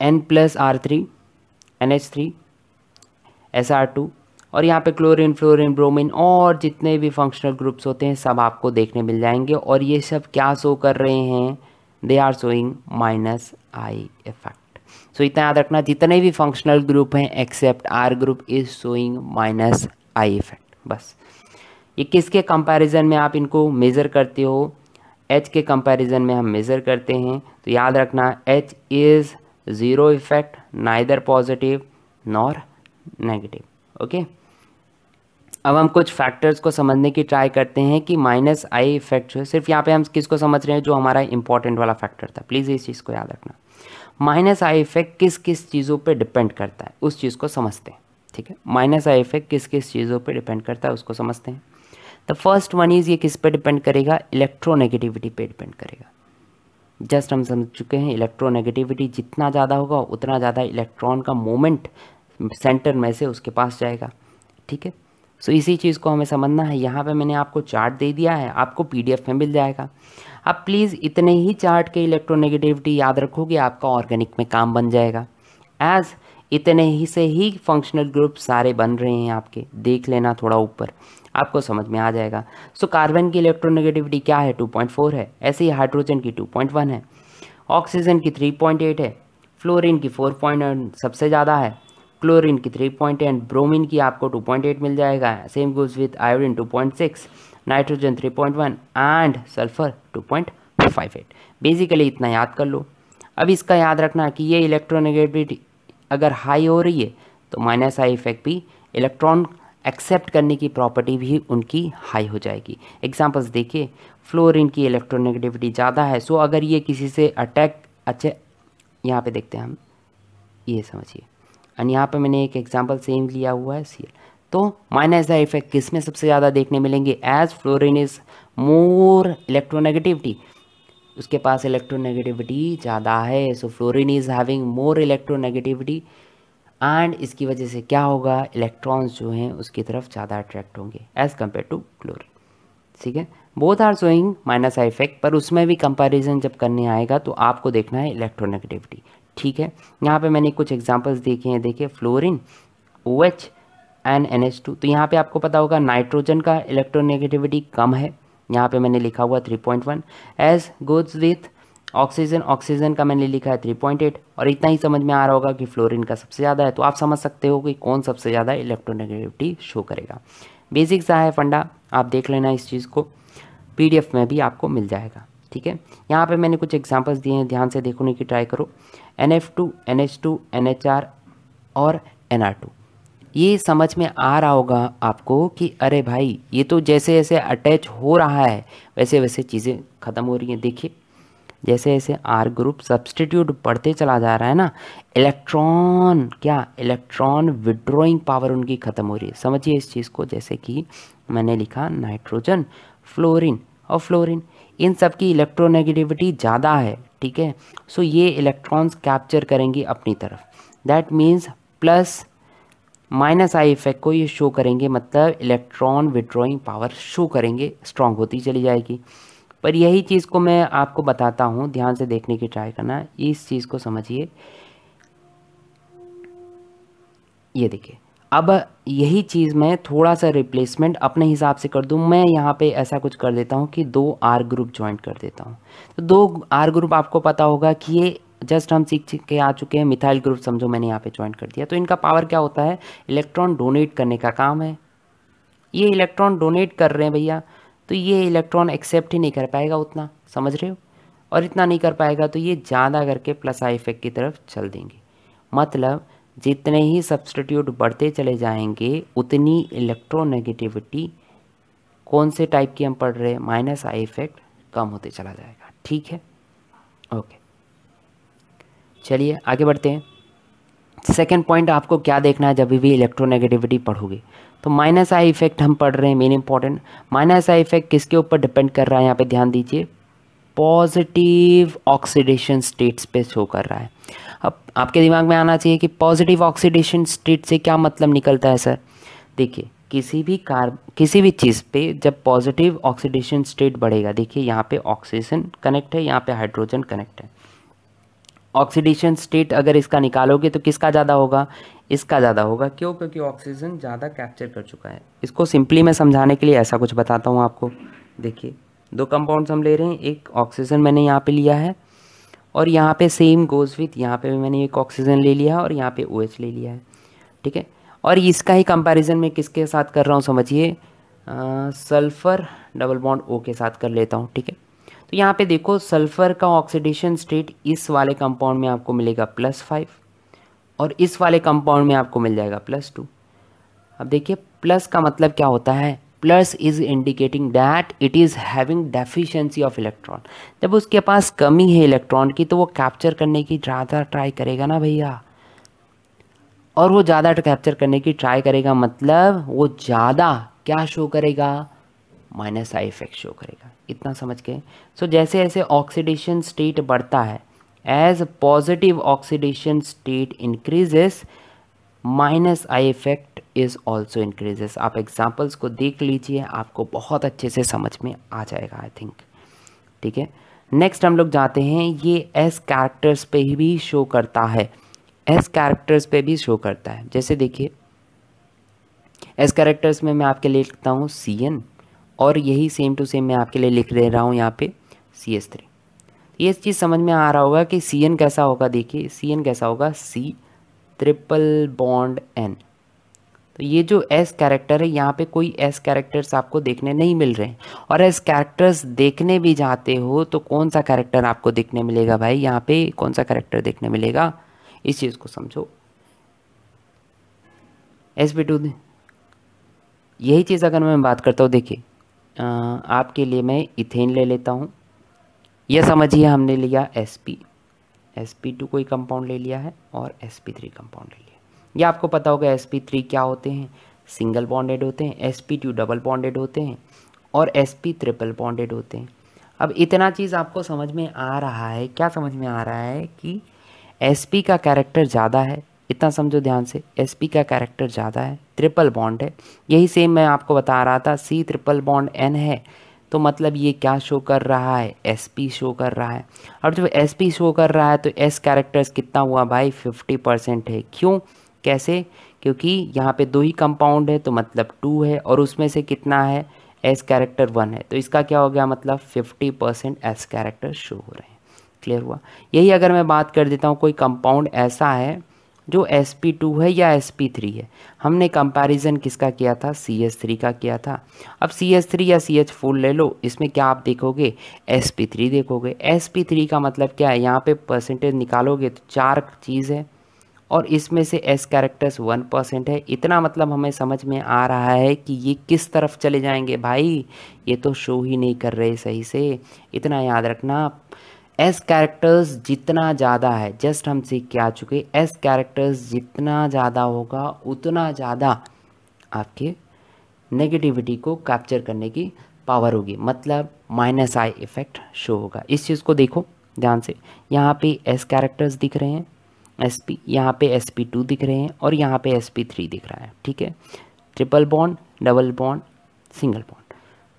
N plus R3, NH3, SR2 और यहाँ पे क्लोरीन फ्लोरीन ब्रोमीन और जितने भी फंक्शनल ग्रुप्स होते हैं सब आपको देखने मिल जाएंगे और ये सब क्या शो कर रहे हैं they are showing minus I effect so इतना याद रखना जितने भी फंक्शनल ग्रुप हैं except R group is showing minus I effect बस ये किसके कंपैरिजन में आप इनको मेज़र करते हो एच के कंपैरिजन में हम मेज़र करते हैं तो याद रखना H is zero effect neither positive nor negative okay अब हम कुछ फैक्टर्स को समझने की ट्राई करते हैं कि माइनस आई इफेक्ट सिर्फ यहाँ पे हम किसको समझ रहे हैं जो हमारा इंपॉर्टेंट वाला फैक्टर था प्लीज़ इस चीज़ को याद रखना माइनस आई इफेक्ट किस किस चीज़ों पे डिपेंड करता है उस चीज़ को समझते हैं ठीक है माइनस आई इफेक्ट किस किस चीज़ों पे डिपेंड करता है उसको समझते हैं द फर्स्ट वन इज़ ये किस पे डिपेंड करेगा इलेक्ट्रोनेगेटिविटी पे डिपेंड करेगा जस्ट हम समझ चुके हैं इलेक्ट्रोनेगेटिविटी जितना ज़्यादा होगा उतना ज़्यादा इलेक्ट्रॉन का मोमेंट सेंटर में से उसके पास जाएगा ठीक है सो so, इसी चीज़ को हमें समझना है यहाँ पे मैंने आपको चार्ट दे दिया है आपको पीडीएफ में मिल जाएगा आप प्लीज़ इतने ही चार्ट के इलेक्ट्रोनेगेटिविटी याद रखोगे आपका ऑर्गेनिक में काम बन जाएगा एज़ इतने ही से ही फंक्शनल ग्रुप सारे बन रहे हैं आपके देख लेना थोड़ा ऊपर आपको समझ में आ जाएगा सो कार्बन की इलेक्ट्रोनेगेटिविटी क्या है 2.4 है ऐसे ही हाइड्रोजन की 2.1 है ऑक्सीजन की 3.8 है फ्लोरीन की 4.1 सबसे ज़्यादा है क्लोरीन की 3.8 ब्रोमिन की आपको 2.8 मिल जाएगा same goes with iodine 2.6 nitrogen 3.1 and sulphur 2.58 basically इतना याद कर लो अब इसका याद रखना कि ये इलेक्ट्रोनेगेटिविटी अगर हाई हो रही है तो माइनस आई इफेक्ट भी इलेक्ट्रॉन एक्सेप्ट करने की प्रॉपर्टी भी उनकी हाई हो जाएगी एग्जाम्पल्स देखिए फ्लोरिन की इलेक्ट्रोनेगेटिविटी ज़्यादा है सो अगर ये किसी से अटैक अच्छे यहाँ पे देखते हैं हम ये समझिए एंड यहाँ पे मैंने एक एग्जाम्पल सेम लिया हुआ है सी तो माइनस आई इफेक्ट किस में सबसे ज़्यादा देखने मिलेंगे as fluorine is more electronegativity उसके पास इलेक्ट्रोनेगेटिविटी ज़्यादा है so fluorine is having more electronegativity and इसकी वजह से क्या होगा इलेक्ट्रॉन्स जो हैं उसकी तरफ ज़्यादा अट्रैक्ट होंगे एज़ कम्पेयर टू क्लोरिन ठीक है both are showing minus I effect पर उसमें भी कंपैरिजन जब करने आएगा तो आपको देखना है इलेक्ट्रोनेगेटिविटी ठीक है यहाँ पे मैंने कुछ एग्जांपल्स देखे हैं देखिए fluorine O H and N H two तो यहाँ पे आपको पता होगा नाइट्रोजन का इलेक्ट्रोनेगेटिविटी कम है यहाँ पे मैंने लिखा हुआ 3.1 as goes with oxygen oxygen का मैंने लिखा है 3.8 और इतना ही समझ में आ रहा होगा कि फ्लोरीन का सबसे ज़्यादा है तो आप समझ सकते हो कि कौन सबसे ज़्यादा इलेक्ट्रोनेगेटिविटी शो करेगा बेसिक सा है फंडा आप देख लेना इस चीज़ को पी में भी आपको मिल जाएगा ठीक है यहाँ पर मैंने कुछ एग्जाम्पल्स दिए हैं ध्यान से देखने की ट्राई करो N F two N H two N H R और एन आर टू ये समझ में आ रहा होगा आपको कि अरे भाई ये तो जैसे जैसे अटैच हो रहा है वैसे वैसे चीज़ें ख़त्म हो रही हैं देखिए जैसे जैसे आर ग्रुप सब्सटीट्यूट बढ़ते चला जा रहा है ना इलेक्ट्रॉन क्या इलेक्ट्रॉन विड्रॉइंग पावर उनकी ख़त्म हो रही है समझिए इस चीज़ को जैसे कि मैंने लिखा नाइट्रोजन फ्लोरिन और फ्लोरिन इन सब की इलेक्ट्रोनेगेटिविटी ज़्यादा है ठीक है सो ये इलेक्ट्रॉन्स कैप्चर करेंगी अपनी तरफ that means plus minus I effect को ये शो करेंगे मतलब इलेक्ट्रॉन विड्रॉइंग पावर शो करेंगे स्ट्रॉन्ग होती चली जाएगी पर यही चीज़ को मैं आपको बताता हूँ ध्यान से देखने की ट्राई करना इस चीज़ को समझिए ये देखिए अब यही चीज़ मैं थोड़ा सा रिप्लेसमेंट अपने हिसाब से कर दूँ मैं यहाँ पे ऐसा कुछ कर देता हूँ कि दो आर ग्रुप ज्वाइन कर देता हूँ तो दो आर ग्रुप आपको पता होगा कि ये जस्ट हम सीख के आ चुके हैं मिथाइल ग्रुप समझो मैंने यहाँ पे ज्वाइन कर दिया तो इनका पावर क्या होता है इलेक्ट्रॉन डोनेट करने का काम है ये इलेक्ट्रॉन डोनेट कर रहे हैं भैया तो ये इलेक्ट्रॉन एक्सेप्ट ही नहीं कर पाएगा उतना समझ रहे हो और इतना नहीं कर पाएगा तो ये ज़्यादा करके प्लस आई इफेक्ट की तरफ चल देंगे मतलब जितने ही सब्सटीट्यूट बढ़ते चले जाएंगे उतनी इलेक्ट्रोनेगेटिविटी कौन से टाइप की हम पढ़ रहे हैं माइनस आई इफेक्ट कम होते चला जाएगा ठीक है ओके चलिए आगे बढ़ते हैं सेकेंड पॉइंट आपको क्या देखना है जब भी इलेक्ट्रोनेगेटिविटी पढ़ोगे तो माइनस आई इफेक्ट हम पढ़ रहे हैं main important minus I effect किसके ऊपर डिपेंड कर रहा है यहाँ पे ध्यान दीजिए पॉजिटिव ऑक्सीडेशन स्टेट्स पे शो कर रहा है अब आपके दिमाग में आना चाहिए कि पॉजिटिव ऑक्सीडेशन स्टेट से क्या मतलब निकलता है सर देखिए किसी भी कार किसी भी चीज़ पे जब पॉजिटिव ऑक्सीडेशन स्टेट बढ़ेगा देखिए यहाँ पे ऑक्सीजन कनेक्ट है यहाँ पे हाइड्रोजन कनेक्ट है ऑक्सीडेशन स्टेट अगर इसका निकालोगे तो किसका ज़्यादा होगा इसका ज़्यादा होगा क्यों क्योंकि ऑक्सीजन ज़्यादा कैप्चर कर चुका है इसको सिंपली मैं समझाने के लिए ऐसा कुछ बताता हूँ आपको देखिए दो कंपाउंड्स हम ले रहे हैं एक ऑक्सीजन मैंने यहाँ पे लिया है और यहाँ पे सेम गोज़ विथ यहाँ पे मैंने एक ऑक्सीजन ले लिया है और यहाँ पे ओ OH ले लिया है ठीक है और इसका ही कंपैरिजन मैं किसके साथ कर रहा हूँ समझिए सल्फ़र डबल बॉन्ड ओ के साथ कर लेता हूँ ठीक है तो यहाँ पे देखो सल्फर का ऑक्सीडेशन स्टेट इस वाले कंपाउंड में आपको मिलेगा प्लस फाइव और इस वाले कंपाउंड में आपको मिल जाएगा प्लस टू अब देखिए प्लस का मतलब क्या होता है plus is indicating that it is having deficiency of electron जब उसके पास कमी है इलेक्ट्रॉन की तो वो कैप्चर करने की ज़्यादा ट्राई करेगा ना भैया और वो ज़्यादा कैप्चर करने की ट्राई करेगा मतलब वो ज़्यादा क्या शो करेगा माइनस आई इफेक्ट शो करेगा इतना समझ के सो so, जैसे जैसे ऑक्सीडेशन स्टेट बढ़ता है as positive oxidation state increases minus I effect is also increases आप एग्जाम्पल्स को देख लीजिए आपको बहुत अच्छे से समझ में आ जाएगा आई थिंक ठीक है नेक्स्ट हम लोग जाते हैं ये एस कैरेक्टर्स पे भी शो करता है एस कैरेक्टर्स पे भी शो करता है जैसे देखिए एस कैरेक्टर्स में मैं आपके लिए लिखता हूँ सी एन और यही सेम टू सेम मैं आपके लिए लिख दे रहा हूँ यहाँ पे सी एस थ्री ये चीज़ समझ में आ रहा होगा कि सी एन कैसा होगा देखिए सी एन कैसा होगा सी ट्रिपल बॉन्ड एन तो ये जो एस कैरेक्टर है यहाँ पे कोई एस कैरेक्टर्स आपको देखने नहीं मिल रहे हैं और एस कैरेक्टर्स देखने भी जाते हो तो कौन सा कैरेक्टर आपको देखने मिलेगा भाई यहाँ पे कौन सा कैरेक्टर देखने मिलेगा इस चीज़ को समझो एस बी टू यही चीज़ अगर मैं बात करता हूँ देखिए आपके लिए मैं इथेन ले लेता हूँ यह समझिए हमने लिया S P S P two कोई कंपाउंड ले लिया है और एस पी थ्री कंपाउंड ले लिया ये आपको पता होगा एस पी थ्री क्या होते हैं सिंगल बॉन्डेड होते हैं S P two double bonded होते हैं और एस पी ट्रिपल बॉन्डेड होते हैं अब इतना चीज़ आपको समझ में आ रहा है क्या समझ में आ रहा है कि एस पी का कैरेक्टर ज़्यादा है इतना समझो ध्यान से एस पी का कैरेक्टर ज़्यादा है ट्रिपल बॉन्ड है यही सेम मैं आपको बता रहा था सी ट्रिपल बॉन्ड एन है तो मतलब ये क्या शो कर रहा है एस पी शो कर रहा है और जब एस पी शो कर रहा है तो एस कैरेक्टर्स कितना हुआ भाई फिफ्टी परसेंट है क्यों कैसे क्योंकि यहाँ पे दो ही कंपाउंड है तो मतलब टू है और उसमें से कितना है एस कैरेक्टर वन है तो इसका क्या हो गया मतलब fifty percent S character show हो रहे हैं क्लियर हुआ यही अगर मैं बात कर देता हूँ कोई कंपाउंड ऐसा है जो एस पी टू है या एस पी थ्री है हमने कंपैरिजन किसका किया था सी एस थ्री का किया था अब सी एस थ्री या सी एच फोर ले लो इसमें क्या आप देखोगे एस पी थ्री देखोगे एस पी थ्री का मतलब क्या है यहाँ पे परसेंटेज निकालोगे तो चार चीज़ है और इसमें से एस कैरेक्टर्स वन परसेंट है इतना मतलब हमें समझ में आ रहा है कि ये किस तरफ चले जाएंगे भाई ये तो शो ही नहीं कर रहे सही से इतना याद रखना एस कैरेक्टर्स जितना ज़्यादा है जस्ट हम सीख के आ चुके एस कैरेक्टर्स जितना ज़्यादा होगा उतना ज़्यादा आपके नेगेटिविटी को कैप्चर करने की पावर होगी मतलब माइनस आई इफेक्ट शो होगा इस चीज़ को देखो ध्यान से यहाँ पे एस कैरेक्टर्स दिख रहे हैं एस पी यहाँ पे एस पी टू दिख रहे हैं और यहाँ पे एस पी थ्री दिख रहा है ठीक है triple bond double bond single bond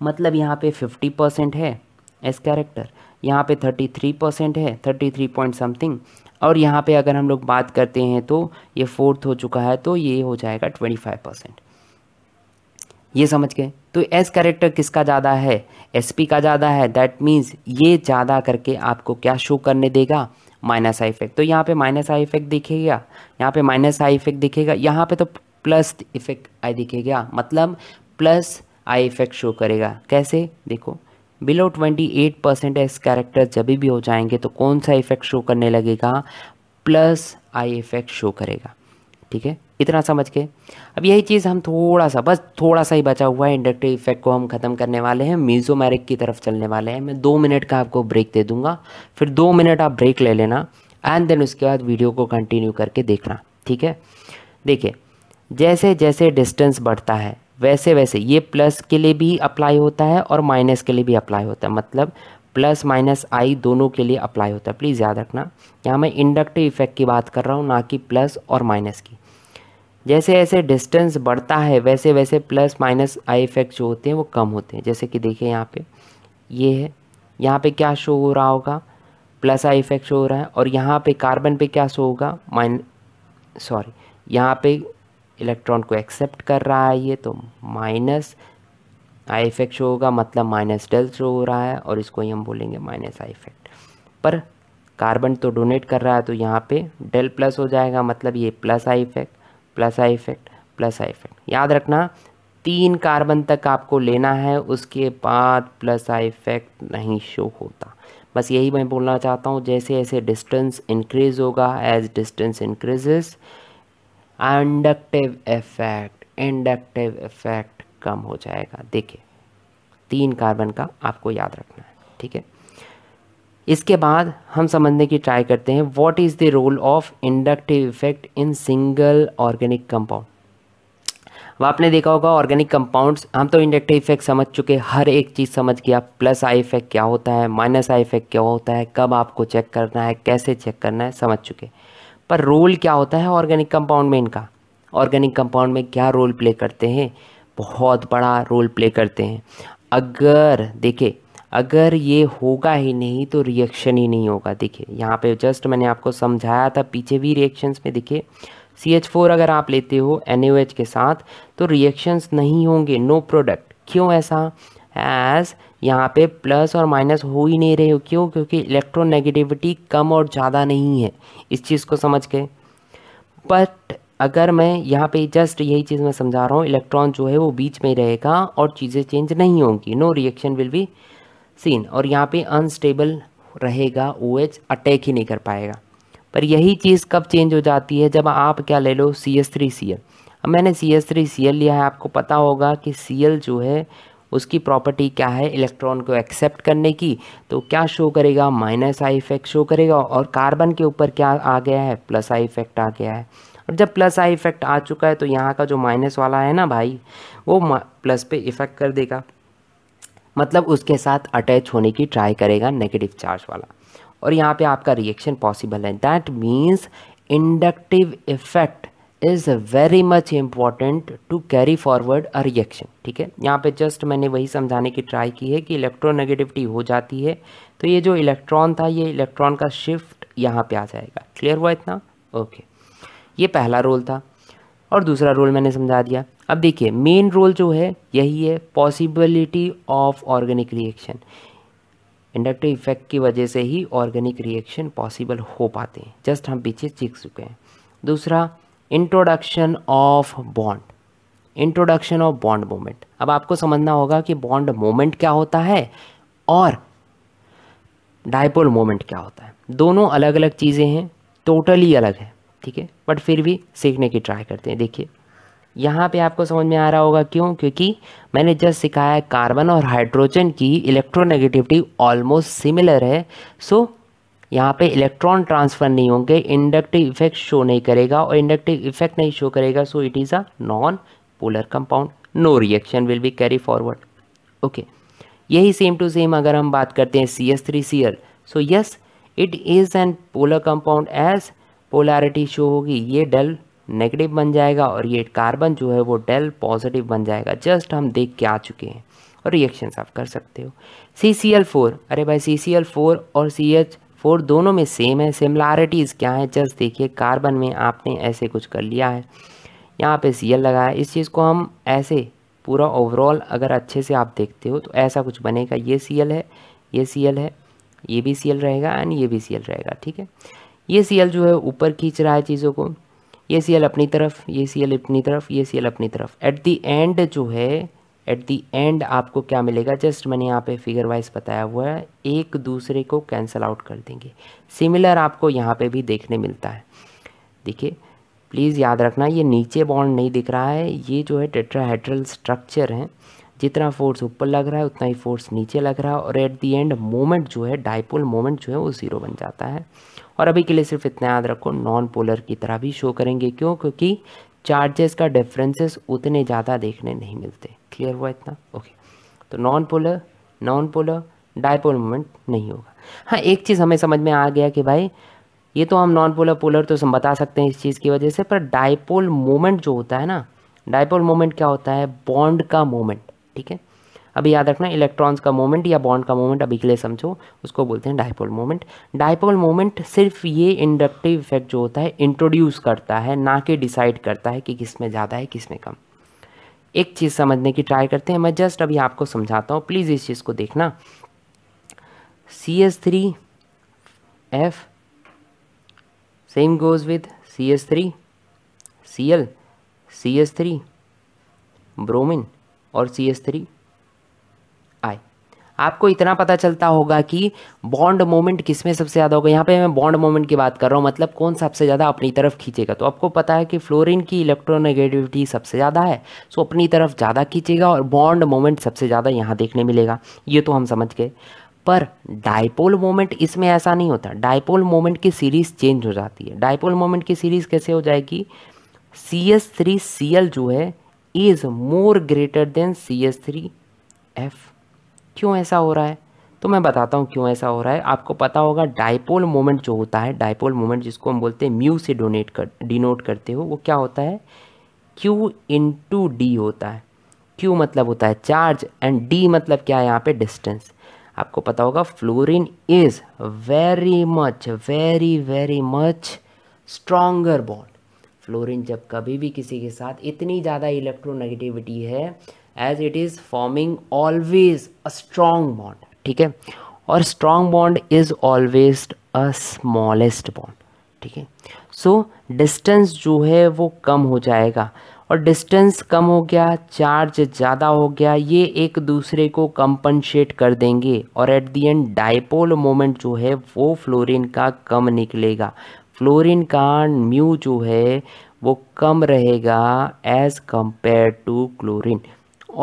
मतलब यहाँ पे फिफ्टी परसेंट है एस कैरेक्टर यहाँ पे 33 परसेंट है 33 पॉइंट समथिंग और यहाँ पे अगर हम लोग बात करते हैं तो ये फोर्थ हो चुका है तो ये हो जाएगा 25 परसेंट ये समझ गए तो एस कैरेक्टर किसका ज़्यादा है एस पी का ज़्यादा है दैट मीन्स ये ज़्यादा करके आपको क्या शो करने देगा माइनस आई इफेक्ट तो यहाँ पे माइनस आई इफेक्ट दिखेगा यहाँ पे माइनस आई इफेक्ट दिखेगा यहाँ पे तो प्लस इफेक्ट आई दिखेगा मतलब प्लस आई इफेक्ट शो करेगा कैसे देखो बिलो 28 परसेंट एक्स कैरेक्टर जब भी हो जाएंगे तो कौन सा इफेक्ट शो करने लगेगा प्लस आई इफेक्ट शो करेगा ठीक है इतना समझ के अब यही चीज़ हम थोड़ा सा बस थोड़ा सा ही बचा हुआ है इंडक्टिव इफेक्ट को हम ख़त्म करने वाले हैं मीजोमेरिक की तरफ चलने वाले हैं मैं दो मिनट का आपको ब्रेक दे दूंगा फिर दो मिनट आप ब्रेक ले लेना एंड देन उसके बाद वीडियो को कंटिन्यू करके देखना ठीक है देखिए जैसे जैसे डिस्टेंस बढ़ता है वैसे वैसे ये प्लस के लिए भी अप्लाई होता है और माइनस के लिए भी अप्लाई होता है मतलब प्लस माइनस आई दोनों के लिए अप्लाई होता है प्लीज़ याद रखना यहाँ मैं इंडक्टिव इफेक्ट की बात कर रहा हूँ ना कि प्लस और माइनस की जैसे जैसे डिस्टेंस बढ़ता है वैसे वैसे प्लस माइनस आई इफेक्ट जो होते हैं वो कम होते हैं जैसे कि देखिए यहाँ पे ये है यहाँ पे क्या शो हो रहा होगा प्लस आई इफेक्ट शो हो रहा है और यहाँ पे कार्बन पे क्या शो होगा माइन सॉरी यहाँ पे इलेक्ट्रॉन को एक्सेप्ट कर रहा है ये तो माइनस आई इफेक्ट शो होगा मतलब माइनस डेल शो हो रहा है और इसको ही हम बोलेंगे माइनस आई इफेक्ट पर कार्बन तो डोनेट कर रहा है तो यहाँ पे डेल प्लस हो जाएगा मतलब ये plus I effect plus I effect plus I effect याद रखना तीन कार्बन तक आपको लेना है उसके बाद प्लस आई इफेक्ट नहीं शो होता बस यही मैं बोलना चाहता हूँ जैसे जैसे डिस्टेंस इंक्रीज होगा as distance increases inductive effect inductive effect कम हो जाएगा देखिए तीन कार्बन का आपको याद रखना है ठीक है इसके बाद हम समझने की ट्राई करते हैं what is the role of inductive effect in single organic compound वह आपने देखा होगा ऑर्गेनिक कंपाउंड्स हम तो इंडक्टिव इफेक्ट समझ चुके हर एक चीज़ समझ गया प्लस आई इफेक्ट क्या होता है माइनस आई इफेक्ट क्या होता है कब आपको चेक करना है कैसे चेक करना है समझ चुके हैं पर रोल क्या होता है ऑर्गेनिक कंपाउंड में इनका ऑर्गेनिक कंपाउंड में क्या रोल प्ले करते हैं बहुत बड़ा रोल प्ले करते हैं अगर देखे अगर ये होगा ही नहीं तो रिएक्शन ही नहीं होगा देखिए यहाँ पे जस्ट मैंने आपको समझाया था पीछे भी रिएक्शंस में देखिए सी एच फोर अगर आप लेते हो एन के साथ तो रिएक्शंस नहीं होंगे नो प्रोडक्ट क्यों ऐसा एज यहाँ पे प्लस और माइनस हो ही नहीं रहे हो क्यों क्योंकि इलेक्ट्रोनेगेटिविटी कम और ज़्यादा नहीं है इस चीज़ को समझ के बट अगर मैं यहाँ पे जस्ट यही चीज़ मैं समझा रहा हूँ इलेक्ट्रॉन जो है वो बीच में रहेगा और चीज़ें चेंज नहीं होंगी no reaction will be seen और यहाँ पे अनस्टेबल रहेगा ओ OH अटैक ही नहीं कर पाएगा पर यही चीज़ कब चेंज हो जाती है जब आप क्या ले लो C S three C L अब मैंने C S three C L लिया है आपको पता होगा कि सी एल जो है उसकी प्रॉपर्टी क्या है इलेक्ट्रॉन को एक्सेप्ट करने की तो क्या शो करेगा माइनस आई इफेक्ट शो करेगा और कार्बन के ऊपर क्या आ गया है प्लस आई इफेक्ट आ गया है और जब प्लस आई इफेक्ट आ चुका है तो यहाँ का जो माइनस वाला है ना भाई वो प्लस पे इफेक्ट कर देगा मतलब उसके साथ अटैच होने की ट्राई करेगा नेगेटिव चार्ज वाला और यहाँ पे आपका रिएक्शन पॉसिबल है that means inductive effect is very much important to carry forward a reaction ठीक है यहाँ पे जस्ट मैंने वही समझाने की ट्राई की है कि इलेक्ट्रोनेगेटिविटी हो जाती है तो ये जो इलेक्ट्रॉन था ये इलेक्ट्रॉन का शिफ्ट यहाँ पे आ जाएगा क्लियर हुआ इतना ओके okay. ये पहला रोल था और दूसरा रोल मैंने समझा दिया अब देखिए मेन रोल जो है यही है possibility of organic reaction inductive effect की वजह से ही ऑर्गेनिक रिएक्शन पॉसिबल हो पाते हैं जस्ट हम पीछे चीख चुके हैं दूसरा introduction of bond introduction of bond moment अब आपको समझना होगा कि बॉन्ड मोमेंट क्या होता है और डायपोल मोमेंट क्या होता है दोनों अलग अलग चीज़ें हैं टोटली अलग है ठीक है बट फिर भी सीखने की ट्राई करते हैं देखिए यहाँ पे आपको समझ में आ रहा होगा क्यों क्योंकि मैंने जस्ट सिखाया कार्बन और हाइड्रोजन की इलेक्ट्रोनेगेटिविटी ऑलमोस्ट सिमिलर है सो so, यहाँ पे इलेक्ट्रॉन ट्रांसफ़र नहीं होंगे इंडक्टिव इफेक्ट शो नहीं करेगा और इंडक्टिव इफेक्ट नहीं शो करेगा so it is a non polar compound no reaction will be carry forward okay यही सेम टू सेम अगर हम बात करते हैं C S three C L so yes it is an polar compound as polarity show होगी ये del negative बन जाएगा और ये कार्बन जो है वो डेल पॉजिटिव बन जाएगा जस्ट हम देख के आ चुके हैं और रिएक्शन आप कर सकते हो सी सी एल फोर अरे भाई सी सी एल फोर और सी एच फोर दोनों में सेम है सिमिलारिटीज़ क्या है जस्ट देखिए कार्बन में आपने ऐसे कुछ कर लिया है यहाँ पे सी लगाया है इस चीज़ को हम ऐसे पूरा ओवरऑल अगर अच्छे से आप देखते हो तो ऐसा कुछ बनेगा ये सी है ये सी है ये भी सी रहेगा एंड ये भी सी रहेगा ठीक है ये सी जो है ऊपर खींच रहा है चीज़ों को ये सी अपनी तरफ ये सी अपनी तरफ ये सी अपनी तरफ एट दी एंड जो है एट दी एंड आपको क्या मिलेगा जस्ट मैंने यहाँ पे फिगर वाइज बताया हुआ है एक दूसरे को कैंसिल आउट कर देंगे सिमिलर आपको यहाँ पे भी देखने मिलता है देखिए प्लीज़ याद रखना ये नीचे बॉन्ड नहीं दिख रहा है ये जो है टेट्राहेड्रल स्ट्रक्चर है जितना फोर्स ऊपर लग रहा है उतना ही फोर्स नीचे लग रहा है और एट दी एंड मोमेंट जो है डाइपोल मोमेंट जो है वो ज़ीरो बन जाता है और अभी के लिए सिर्फ इतना याद रखो नॉन पोलर की तरह भी शो करेंगे क्यों क्योंकि चार्जेस का डिफरेंसेस उतने ज़्यादा देखने नहीं मिलते क्लियर हुआ इतना ओके तो non polar non polar dipole moment नहीं होगा हाँ एक चीज़ हमें समझ में आ गया कि भाई ये तो हम नॉन पोलर पोलर तो बता सकते हैं इस चीज़ की वजह से पर डायपोल मोमेंट जो होता है ना डायपोल मोमेंट क्या होता है बॉन्ड का मोमेंट ठीक है अभी याद रखना इलेक्ट्रॉन्स का मोमेंट या बॉन्ड का मोमेंट अभी के लिए समझो उसको बोलते हैं डायपोल मोमेंट डायपोल मोमेंट सिर्फ ये इंडक्टिव इफेक्ट जो होता है इंट्रोड्यूस करता है ना कि डिसाइड करता है कि किस में ज़्यादा है किस में कम एक चीज़ समझने की ट्राई करते हैं मैं जस्ट अभी आपको समझाता हूँ प्लीज़ इस चीज़ को देखना C S three F same goes with C S three C L C S three bromine और सी एस थ्री आपको इतना पता चलता होगा कि बॉन्ड मोमेंट किस में सबसे ज़्यादा होगा यहाँ पे मैं बॉन्ड मोमेंट की बात कर रहा हूँ मतलब कौन सबसे ज़्यादा अपनी तरफ खींचेगा तो आपको पता है कि फ्लोरीन की इलेक्ट्रोनेगेटिविटी सबसे ज़्यादा है सो अपनी तरफ ज़्यादा खींचेगा और बॉन्ड मोमेंट सबसे ज़्यादा यहाँ देखने मिलेगा ये तो हम समझ गए पर डायपोल मोमेंट इसमें ऐसा नहीं होता डायपोल मोमेंट की सीरीज़ चेंज हो जाती है डायपोल मोमेंट की सीरीज़ कैसे हो जाएगी C S three C L जो है is more greater than C S three F क्यों ऐसा हो रहा है तो मैं बताता हूँ क्यों ऐसा हो रहा है आपको पता होगा डाइपोल मोमेंट जो होता है डायपोल मोमेंट जिसको हम बोलते हैं म्यू से डोनेट कर डिनोट करते हो वो क्या होता है क्यू इन टू डी होता है क्यू मतलब होता है चार्ज एंड डी मतलब क्या है यहाँ पे डिस्टेंस आपको पता होगा fluorine is very much very very much stronger bond fluorine जब कभी भी किसी के साथ इतनी ज़्यादा इलेक्ट्रोनेगेटिविटी है as it is forming always a strong bond ठीक है और strong bond is always a smallest bond ठीक है सो डिस्टेंस जो है वो कम हो जाएगा और डिस्टेंस कम हो गया चार्ज ज़्यादा हो गया ये एक दूसरे को कंपनशेट कर देंगे और at the end dipole moment जो है वो फ्लोरीन का कम निकलेगा फ्लोरीन का म्यू जो है वो कम रहेगा as compare to chlorine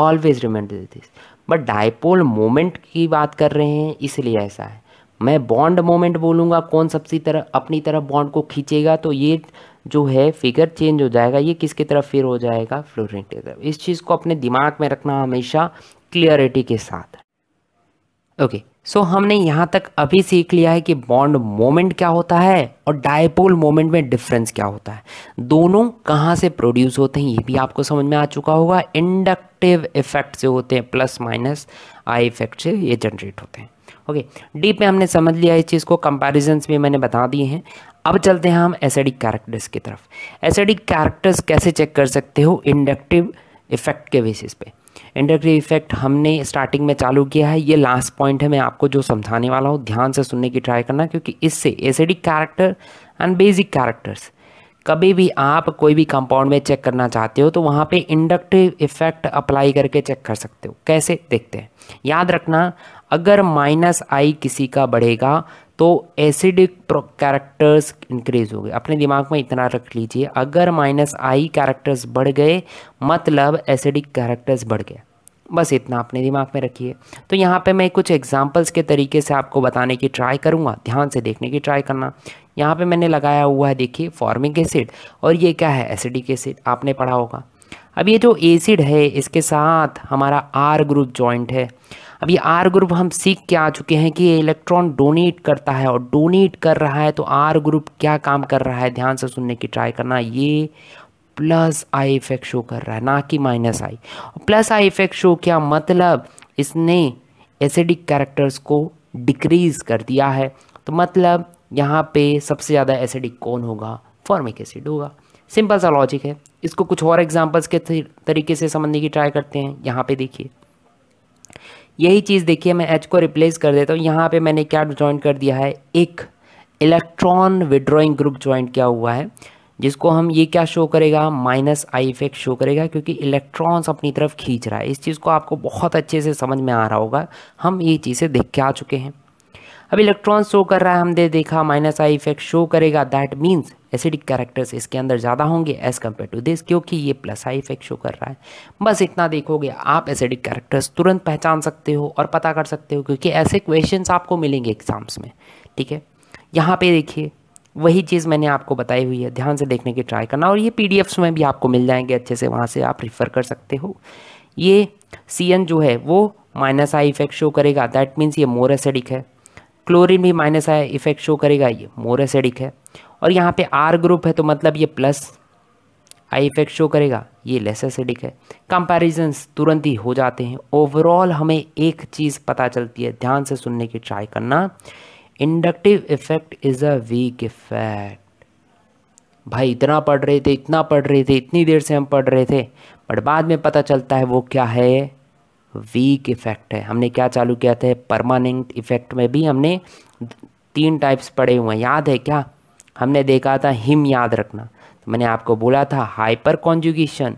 always remember this but dipole moment की बात कर रहे हैं इसलिए ऐसा है मैं बॉन्ड मोमेंट बोलूँगा कौन सबसे तरह अपनी तरफ बॉन्ड को खींचेगा तो ये जो है फिगर चेंज हो जाएगा ये किसकी तरफ फिर हो जाएगा फ्लोरेंट की तरफ इस चीज़ को अपने दिमाग में रखना हमेशा क्लियरिटी के साथ ओके okay. सो so, हमने यहाँ तक अभी सीख लिया है कि बॉन्ड मोमेंट क्या होता है और डायपोल मोमेंट में डिफरेंस क्या होता है दोनों कहाँ से प्रोड्यूस होते हैं ये भी आपको समझ में आ चुका होगा इंडक्टिव इफेक्ट से होते हैं प्लस माइनस आई इफेक्ट से ये जनरेट होते हैं ओके डी पे हमने समझ लिया इस चीज़ को कंपेरिजन्स भी मैंने बता दिए हैं अब चलते हैं हम एसिडिक कैरेक्टर्स की तरफ एसिडिक कैरेक्टर्स कैसे चेक कर सकते हो इंडक्टिव इफेक्ट के बेसिस पे इंडक्टिव इफेक्ट हमने स्टार्टिंग में चालू किया है ये लास्ट पॉइंट है मैं आपको जो समझाने वाला हूँ ध्यान से सुनने की ट्राई करना क्योंकि इससे acidic character and basic characters कभी भी आप कोई भी कंपाउंड में चेक करना चाहते हो तो वहाँ पे इंडक्टिव इफेक्ट अप्लाई करके चेक कर सकते हो कैसे देखते हैं याद रखना अगर माइनस आई किसी का बढ़ेगा तो एसिडिक कैरेक्टर्स इंक्रीज हो गए अपने दिमाग में इतना रख लीजिए अगर माइनस आई कैरेक्टर्स बढ़ गए मतलब एसिडिक कैरेक्टर्स बढ़ गए बस इतना अपने दिमाग में रखिए तो यहाँ पे मैं कुछ एग्जाम्पल्स के तरीके से आपको बताने की ट्राई करूँगा ध्यान से देखने की ट्राई करना यहाँ पे मैंने लगाया हुआ है देखिए फॉर्मिक एसिड और ये क्या है एसिडिक एसिड आपने पढ़ा होगा अब ये जो एसिड है इसके साथ हमारा आर ग्रुप ज्वाइंट है अब ये आर ग्रुप हम सीख के आ चुके हैं कि ये इलेक्ट्रॉन डोनेट करता है और डोनेट कर रहा है तो आर ग्रुप क्या काम कर रहा है ध्यान से सुनने की ट्राई करना ये प्लस आई इफेक्ट शो कर रहा है ना कि minus I plus I effect show क्या मतलब इसने एसिडिक कैरेक्टर्स को डिक्रीज कर दिया है तो मतलब यहाँ पे सबसे ज़्यादा एसिडिक कौन होगा फॉर्मिक एसिड होगा सिंपल सा लॉजिक है इसको कुछ और एग्जाम्पल्स के तरीके से समझने की ट्राई करते हैं यहाँ पे देखिए यही चीज़ देखिए मैं एच को रिप्लेस कर देता हूँ यहाँ पे मैंने क्या ज्वाइन कर दिया है एक इलेक्ट्रॉन विड्रॉइंग ग्रुप ज्वाइन किया हुआ है जिसको हम ये क्या शो करेगा माइनस आई इफेक्ट शो करेगा क्योंकि इलेक्ट्रॉन्स अपनी तरफ खींच रहा है इस चीज़ को आपको बहुत अच्छे से समझ में आ रहा होगा हम ये चीज़ें देख के आ चुके हैं अब इलेक्ट्रॉन शो कर रहा है हमने देखा माइनस आई इफेक्ट शो करेगा दैट मीन्स एसिडिक कैरेक्टर्स इसके अंदर ज़्यादा होंगे एज कम्पेयर टू दिस क्योंकि ये प्लस आई इफेक्ट शो कर रहा है बस इतना देखोगे आप एसिडिक कैरेक्टर्स तुरंत पहचान सकते हो और पता कर सकते हो क्योंकि ऐसे क्वेश्चंस आपको मिलेंगे एग्जाम्स में ठीक है यहाँ पे देखिए वही चीज़ मैंने आपको बताई हुई है ध्यान से देखने की ट्राई करना और ये पी में भी आपको मिल जाएंगे अच्छे से वहाँ से आप रिफ़र कर सकते हो ये सी जो है वो माइनस आई इफेक्ट शो करेगा दैट मीन्स ये मोर एसिडिक है क्लोरीन भी माइनस आई इफेक्ट शो करेगा ये मोर एसिडिक है और यहाँ पे आर ग्रुप है तो मतलब ये प्लस आई इफेक्ट शो करेगा ये लेस एसिडिक है कंपेरिजन्स तुरंत ही हो जाते हैं ओवरऑल हमें एक चीज़ पता चलती है ध्यान से सुनने की ट्राई करना inductive effect is a weak effect भाई इतना पढ़ रहे थे इतना पढ़ रहे थे इतनी देर से हम पढ़ रहे थे बट बाद में पता चलता है वो क्या है वीक इफेक्ट है हमने क्या चालू किया था परमानेंट इफेक्ट में भी हमने तीन टाइप्स पढ़े हुए हैं याद है क्या हमने देखा था हिम याद रखना तो मैंने आपको बोला था hyper conjugation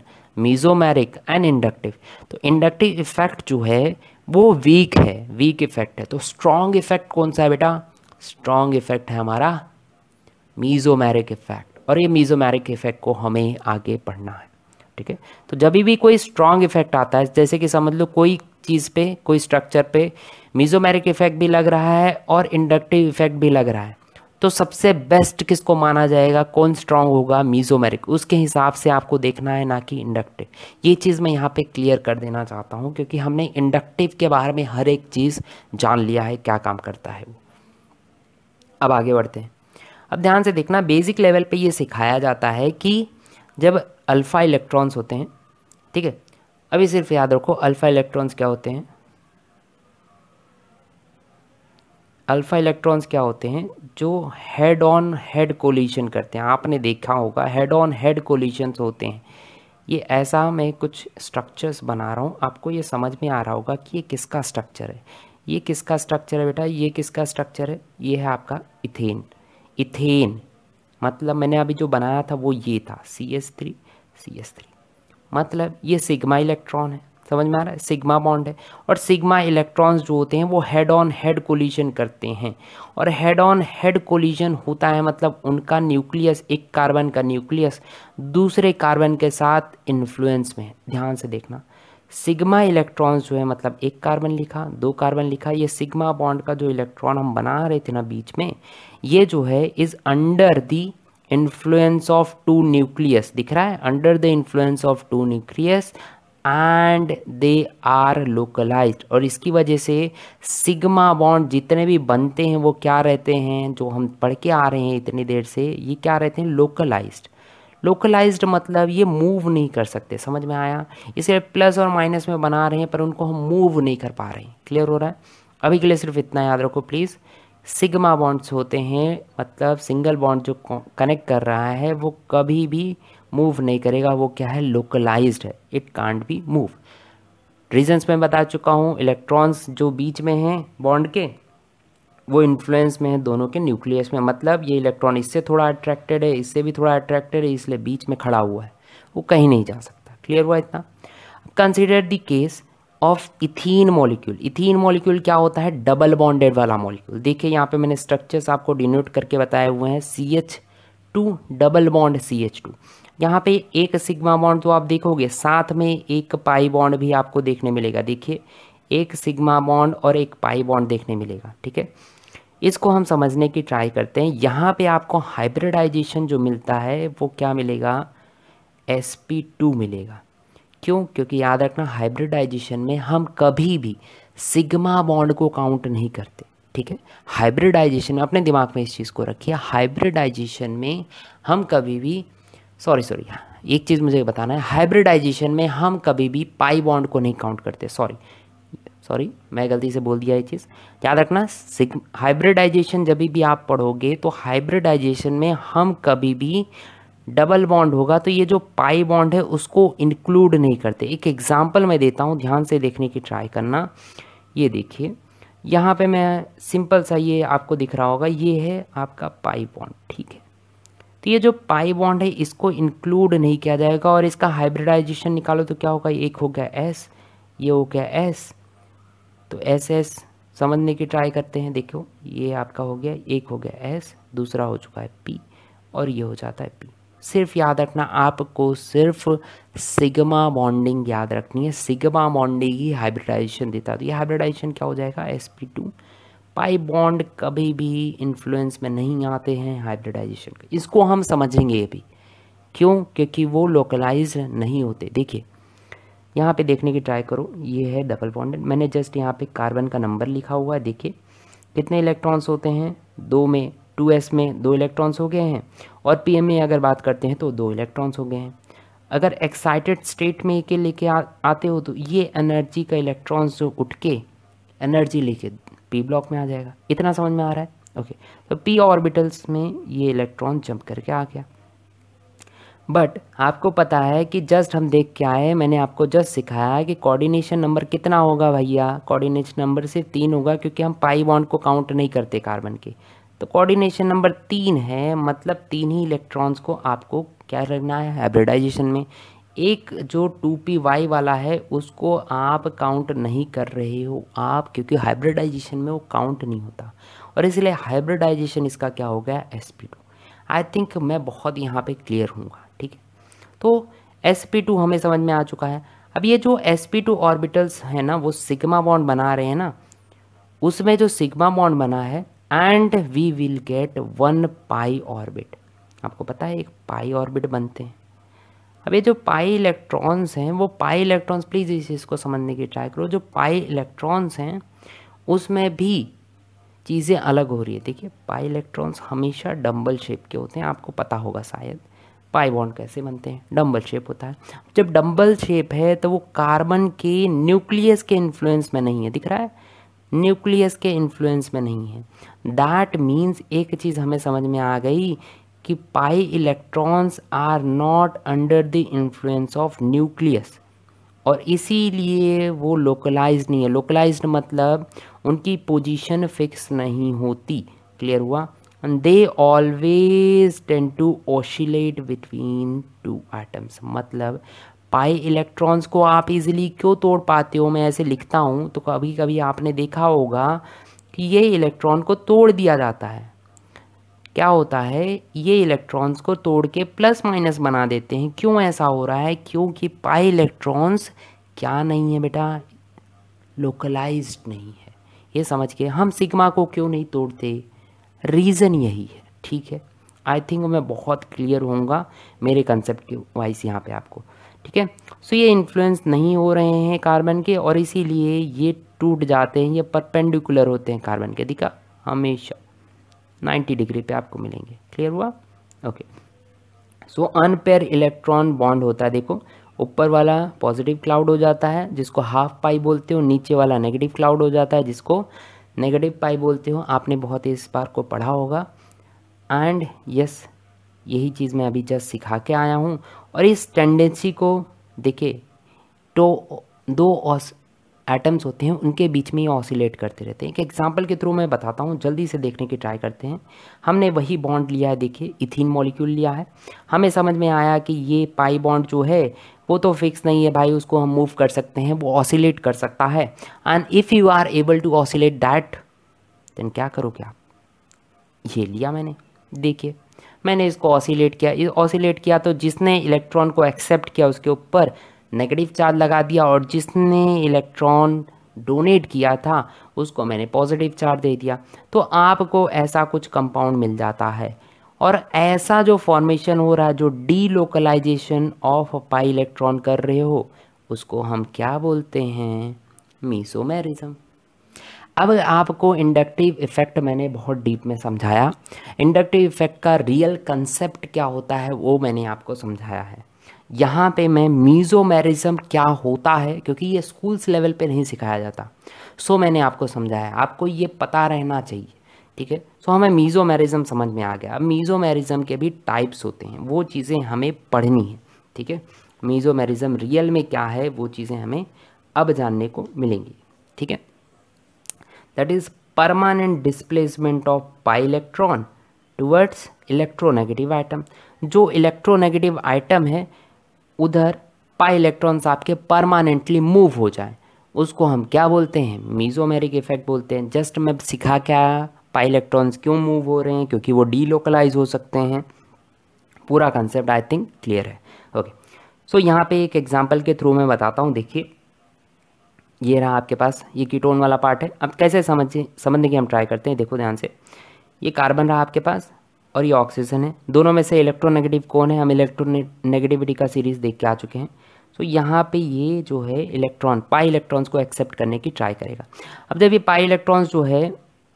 mesomeric and inductive तो इंडक्टिव इफेक्ट जो है वो वीक है वीक इफेक्ट है तो स्ट्रॉन्ग इफेक्ट कौन सा है बेटा स्ट्रॉन्ग इफेक्ट है हमारा मीज़ोमैरिक इफेक्ट और ये मीज़ोमैरिक इफेक्ट को हमें आगे पढ़ना है ठीक है तो जब भी कोई स्ट्रॉन्ग इफेक्ट आता है जैसे कि समझ लो कोई चीज़ पे कोई स्ट्रक्चर पे मीजोमैरिक इफेक्ट भी लग रहा है और इंडक्टिव इफेक्ट भी लग रहा है तो सबसे बेस्ट किसको माना जाएगा कौन स्ट्रांग होगा मीजोमेरिक उसके हिसाब से आपको देखना है ना कि इंडक्टिव ये चीज़ मैं यहाँ पे क्लियर कर देना चाहता हूँ क्योंकि हमने इंडक्टिव के बारे में हर एक चीज़ जान लिया है क्या काम करता है वो अब आगे बढ़ते हैं अब ध्यान से देखना बेसिक लेवल पे ये सिखाया जाता है कि जब अल्फ़ा इलेक्ट्रॉन्स होते हैं ठीक है अभी सिर्फ याद रखो अल्फ़ा इलेक्ट्रॉन्स क्या होते हैं अल्फ़ा इलेक्ट्रॉन्स क्या होते हैं जो हेड ऑन हेड कोलिशन करते हैं आपने देखा होगा हेड ऑन हेड कोलिशंस होते हैं ये ऐसा मैं कुछ स्ट्रक्चर्स बना रहा हूँ आपको ये समझ में आ रहा होगा कि ये किसका स्ट्रक्चर है ये किसका स्ट्रक्चर है बेटा ये किसका स्ट्रक्चर है ये है आपका इथेन इथेन मतलब मैंने अभी जो बनाया था वो ये था C S three C S three मतलब ये सिग्मा इलेक्ट्रॉन है समझ में आ रहा है सिग्मा बॉन्ड है और सिग्मा इलेक्ट्रॉन्स जो होते हैं वो हेड ऑन हेड कोलिजन करते हैं और हेड ऑन हेड कोलिजन होता है मतलब उनका न्यूक्लियस एक कार्बन का न्यूक्लियस दूसरे कार्बन के साथ इन्फ्लुएंस में है ध्यान से देखना सिग्मा इलेक्ट्रॉन्स जो है मतलब एक कार्बन लिखा दो कार्बन लिखा ये सिग्मा बॉन्ड का जो इलेक्ट्रॉन हम बना रहे थे ना बीच में ये जो है is under the influence of two nucleus दिख रहा है under the influence of two nucleus and they are localize और इसकी वजह से सिग्मा बॉन्ड जितने भी बनते हैं वो क्या रहते हैं जो हम पढ़ के आ रहे हैं इतनी देर से ये क्या रहते हैं लोकलाइज्ड लोकलाइज्ड मतलब ये मूव नहीं कर सकते समझ में आया इसे प्लस और माइनस में बना रहे हैं पर उनको हम मूव नहीं कर पा रहे हैं क्लियर हो रहा है अभी के लिए सिर्फ इतना याद रखो प्लीज़ सिग्मा बॉन्ड्स होते हैं मतलब सिंगल बॉन्ड जो कनेक्ट कर रहा है वो कभी भी मूव नहीं करेगा वो क्या है लोकलाइज्ड है it can't be move reasons मैं बता चुका हूँ इलेक्ट्रॉन्स जो बीच में हैं बॉन्ड के वो इन्फ्लुएंस में है दोनों के न्यूक्लियस में मतलब ये इलेक्ट्रॉन इससे थोड़ा अट्रैक्टेड है इससे भी थोड़ा अट्रैक्टेड है इसलिए बीच में खड़ा हुआ है वो कहीं नहीं जा सकता क्लियर हुआ इतना consider the case of ethene molecule ethene molecule क्या होता है डबल बॉन्डेड वाला मॉलिक्यूल देखिए यहाँ पे मैंने स्ट्रक्चर्स आपको डिनोट करके बताए हुए हैं C H two double bond C H two यहाँ पे एक सिग्मा बॉन्ड तो आप देखोगे साथ में एक पाई बॉन्ड भी आपको देखने मिलेगा देखिए एक सिग्मा बॉन्ड और एक पाई बॉन्ड देखने मिलेगा ठीक है इसको हम समझने की ट्राई करते हैं यहाँ पे आपको हाइब्रिडाइजेशन जो मिलता है वो क्या मिलेगा एस पी टू मिलेगा क्यों क्योंकि याद रखना हाइब्रिडाइजेशन में हम कभी भी सिग्मा बॉन्ड को काउंट नहीं करते ठीक है हाइब्रिडाइजेशन अपने दिमाग में इस चीज़ को रखिए हाइब्रिडाइजेशन में हम कभी भी सॉरी सॉरी हाँ, एक चीज़ मुझे बताना है हाइब्रिडाइजेशन में हम कभी भी पाई बॉन्ड को नहीं काउंट करते सॉरी सॉरी मैं गलती से बोल दिया ये चीज़ याद रखना हाइब्रिडाइजेशन जब भी आप पढ़ोगे तो हाइब्रिडाइजेशन में हम कभी भी डबल बॉन्ड होगा तो ये जो पाई बॉन्ड है उसको इंक्लूड नहीं करते एक एग्जाम्पल मैं देता हूँ ध्यान से देखने की ट्राई करना ये देखिए यहाँ पे मैं सिंपल सा ये आपको दिख रहा होगा ये है आपका पाई बॉन्ड ठीक है तो ये जो पाई बॉन्ड है इसको इंक्लूड नहीं किया जाएगा और इसका हाइब्रिडाइजेशन निकालो तो क्या होगा एक हो गया एस ये हो गया एस तो एस एस समझने की ट्राई करते हैं देखो ये आपका हो गया एक हो गया एस दूसरा हो चुका है पी और ये हो जाता है पी सिर्फ याद रखना आपको सिर्फ सिग्मा बॉन्डिंग याद रखनी है सिग्मा बॉन्डिंग ही हाइब्रिडाइजेशन देता है तो ये हाइब्रिडाइजेशन क्या हो जाएगा S P two pi bond कभी भी इन्फ्लुएंस में नहीं आते हैं हाइब्रिडाइजेशन इसको हम समझेंगे अभी क्यों क्योंकि वो लोकलाइज नहीं होते देखिए यहाँ पे देखने की ट्राई करो ये है डबल बॉन्डेड मैंने जस्ट यहाँ पे कार्बन का नंबर लिखा हुआ है देखिए कितने इलेक्ट्रॉन्स होते हैं दो में टू एस में दो इलेक्ट्रॉन्स हो गए हैं और पी एम में अगर बात करते हैं तो दो इलेक्ट्रॉन्स हो गए हैं अगर एक्साइटेड स्टेट में के लेके आते हो तो ये एनर्जी का इलेक्ट्रॉन्स जो उठ के एनर्जी लेके पी ब्लॉक में आ जाएगा इतना समझ में आ रहा है ओके तो पी ऑर्बिटल्स में ये इलेक्ट्रॉन जंप करके आ गया बट आपको पता है कि जस्ट हम देख के आए मैंने आपको जस्ट सिखाया है कि कोऑर्डिनेशन नंबर कितना होगा भैया कोऑर्डिनेशन नंबर सिर्फ तीन होगा क्योंकि हम पाई बॉन्ड को काउंट नहीं करते कार्बन के तो कोऑर्डिनेशन नंबर तीन है मतलब तीन ही इलेक्ट्रॉन्स को आपको क्या रखना है हाइब्रिडाइजेशन में एक जो टू पी वाई वाला है उसको आप काउंट नहीं कर रहे हो आप क्योंकि हाइब्रिडाइजेशन में वो काउंट नहीं होता और इसलिए हाइब्रिडाइजेशन इसका क्या हो गया S P two I think मैं बहुत यहाँ पे क्लियर हूँ तो sp2 हमें समझ में आ चुका है अब ये जो sp2 ऑर्बिटल्स हैं ना वो सिग्मा बॉन्ड बना रहे हैं ना उसमें जो सिग्मा बॉन्ड बना है and we will get one pi orbit आपको पता है एक पाई ऑर्बिट बनते हैं अब ये जो पाई इलेक्ट्रॉन्स हैं वो पाई इलेक्ट्रॉन्स प्लीज़ इस इसको समझने की ट्राई करो जो पाई इलेक्ट्रॉन्स हैं उसमें भी चीज़ें अलग हो रही है देखिए पाई इलेक्ट्रॉन्स हमेशा डम्बल शेप के होते हैं आपको पता होगा शायद पाई बॉन्ड कैसे बनते हैं डम्बल शेप होता है जब डम्बल शेप है तो वो कार्बन के न्यूक्लियस के इन्फ्लुएंस में नहीं है दिख रहा है न्यूक्लियस के इन्फ्लुएंस में नहीं है दैट मीन्स एक चीज़ हमें समझ में आ गई कि pi electrons are not under the influence of nucleus और इसीलिए वो लोकलाइज नहीं है लोकलाइज्ड मतलब उनकी पोजीशन फिक्स नहीं होती क्लियर हुआ and they always tend to oscillate between two atoms मतलब पाई इलेक्ट्रॉन्स को आप इजिली क्यों तोड़ पाते हो मैं ऐसे लिखता हूँ तो कभी कभी आपने देखा होगा कि ये इलेक्ट्रॉन को तोड़ दिया जाता है क्या होता है ये इलेक्ट्रॉन्स को तोड़ के प्लस माइनस बना देते हैं क्यों ऐसा हो रहा है क्योंकि पाई इलेक्ट्रॉन्स क्या नहीं है बेटा लोकलाइज्ड नहीं है ये समझ के हम सिग्मा को क्यों नहीं तोड़ते रीज़न यही है ठीक है आई थिंक मैं बहुत क्लियर होऊंगा मेरे कंसेप्ट के वाइज यहाँ पे आपको ठीक है सो ये इन्फ्लुएंस नहीं हो रहे हैं कार्बन के और इसीलिए ये टूट जाते हैं ये परपेंडिकुलर होते हैं कार्बन के दिखा हमेशा 90 डिग्री पे आपको मिलेंगे क्लियर हुआ okay so unpair electron bond होता है देखो ऊपर वाला पॉजिटिव क्लाउड हो जाता है जिसको हाफ पाई बोलते हो नीचे वाला नेगेटिव क्लाउड हो जाता है जिसको नेगेटिव पाई बोलते हो आपने बहुत इस बार को पढ़ा होगा एंड यस yes, यही चीज़ मैं अभी जस्ट सिखा के आया हूँ और इस टेंडेंसी को देखे तो दो ऑस एटम्स होते हैं उनके बीच में ये ऑसिलेट करते रहते हैं एक एग्जाम्पल के थ्रू मैं बताता हूँ जल्दी से देखने की ट्राई करते हैं हमने वही बॉन्ड लिया है देखिए इथिन मॉलिक्यूल लिया है हमें समझ में आया कि ये पाई बॉन्ड जो है वो तो फिक्स नहीं है भाई उसको हम मूव कर सकते हैं वो ऑसिलेट कर सकता है and if you are able to oscillate that then क्या करोगे आप ये लिया मैंने देखिए मैंने इसको ऑसिलेट किया ऑसिलेट किया तो जिसने इलेक्ट्रॉन को एक्सेप्ट किया उसके ऊपर नेगेटिव चार्ज लगा दिया और जिसने इलेक्ट्रॉन डोनेट किया था उसको मैंने पॉजिटिव चार्ज दे दिया तो आपको ऐसा कुछ कंपाउंड मिल जाता है और ऐसा जो फॉर्मेशन हो रहा है जो delocalization of pi electron कर रहे हो उसको हम क्या बोलते हैं मीसोमेरिज्म अब आपको इंडक्टिव इफेक्ट मैंने बहुत डीप में समझाया इंडक्टिव इफेक्ट का रियल कंसेप्ट क्या होता है वो मैंने आपको समझाया है यहाँ पे मैं मीज़ोमेरिज्म क्या होता है क्योंकि ये स्कूल्स लेवल पे नहीं सिखाया जाता सो मैंने आपको समझाया आपको ये पता रहना चाहिए ठीक है सो तो हमें मीज़ो समझ में आ गया अब मीज़ो के भी टाइप्स होते हैं वो चीज़ें हमें पढ़नी है ठीक है मीज़ो रियल में क्या है वो चीज़ें हमें अब जानने को मिलेंगी ठीक है that is permanent displacement of pi electron towards electronegative atom जो इलेक्ट्रोनेगेटिव आइटम है उधर पाई इलेक्ट्रॉन्स आपके परमानेंटली मूव हो जाए उसको हम क्या बोलते हैं मीजोमेरिक इफेक्ट बोलते हैं जस्ट मैं सिखा क्या पाई इलेक्ट्रॉन्स क्यों मूव हो रहे हैं क्योंकि वो डीलोकलाइज हो सकते हैं पूरा कंसेप्ट आई थिंक क्लियर है ओके सो so, यहाँ पे एक एग्जाम्पल के थ्रू मैं बताता हूँ देखिए ये रहा आपके पास ये कीटोन वाला पार्ट है अब कैसे समझिए समझने की हम ट्राई करते हैं देखो ध्यान से ये कार्बन रहा आपके पास और ये ऑक्सीजन है दोनों में से इलेक्ट्रोनेगेटिव कौन है हम नेगेटिविटी का सीरीज देख के आ चुके हैं सो so, यहाँ पे ये जो है इलेक्ट्रॉन पाई इलेक्ट्रॉन्स को एक्सेप्ट करने की ट्राई करेगा अब जब ये पाई इलेक्ट्रॉन्स जो है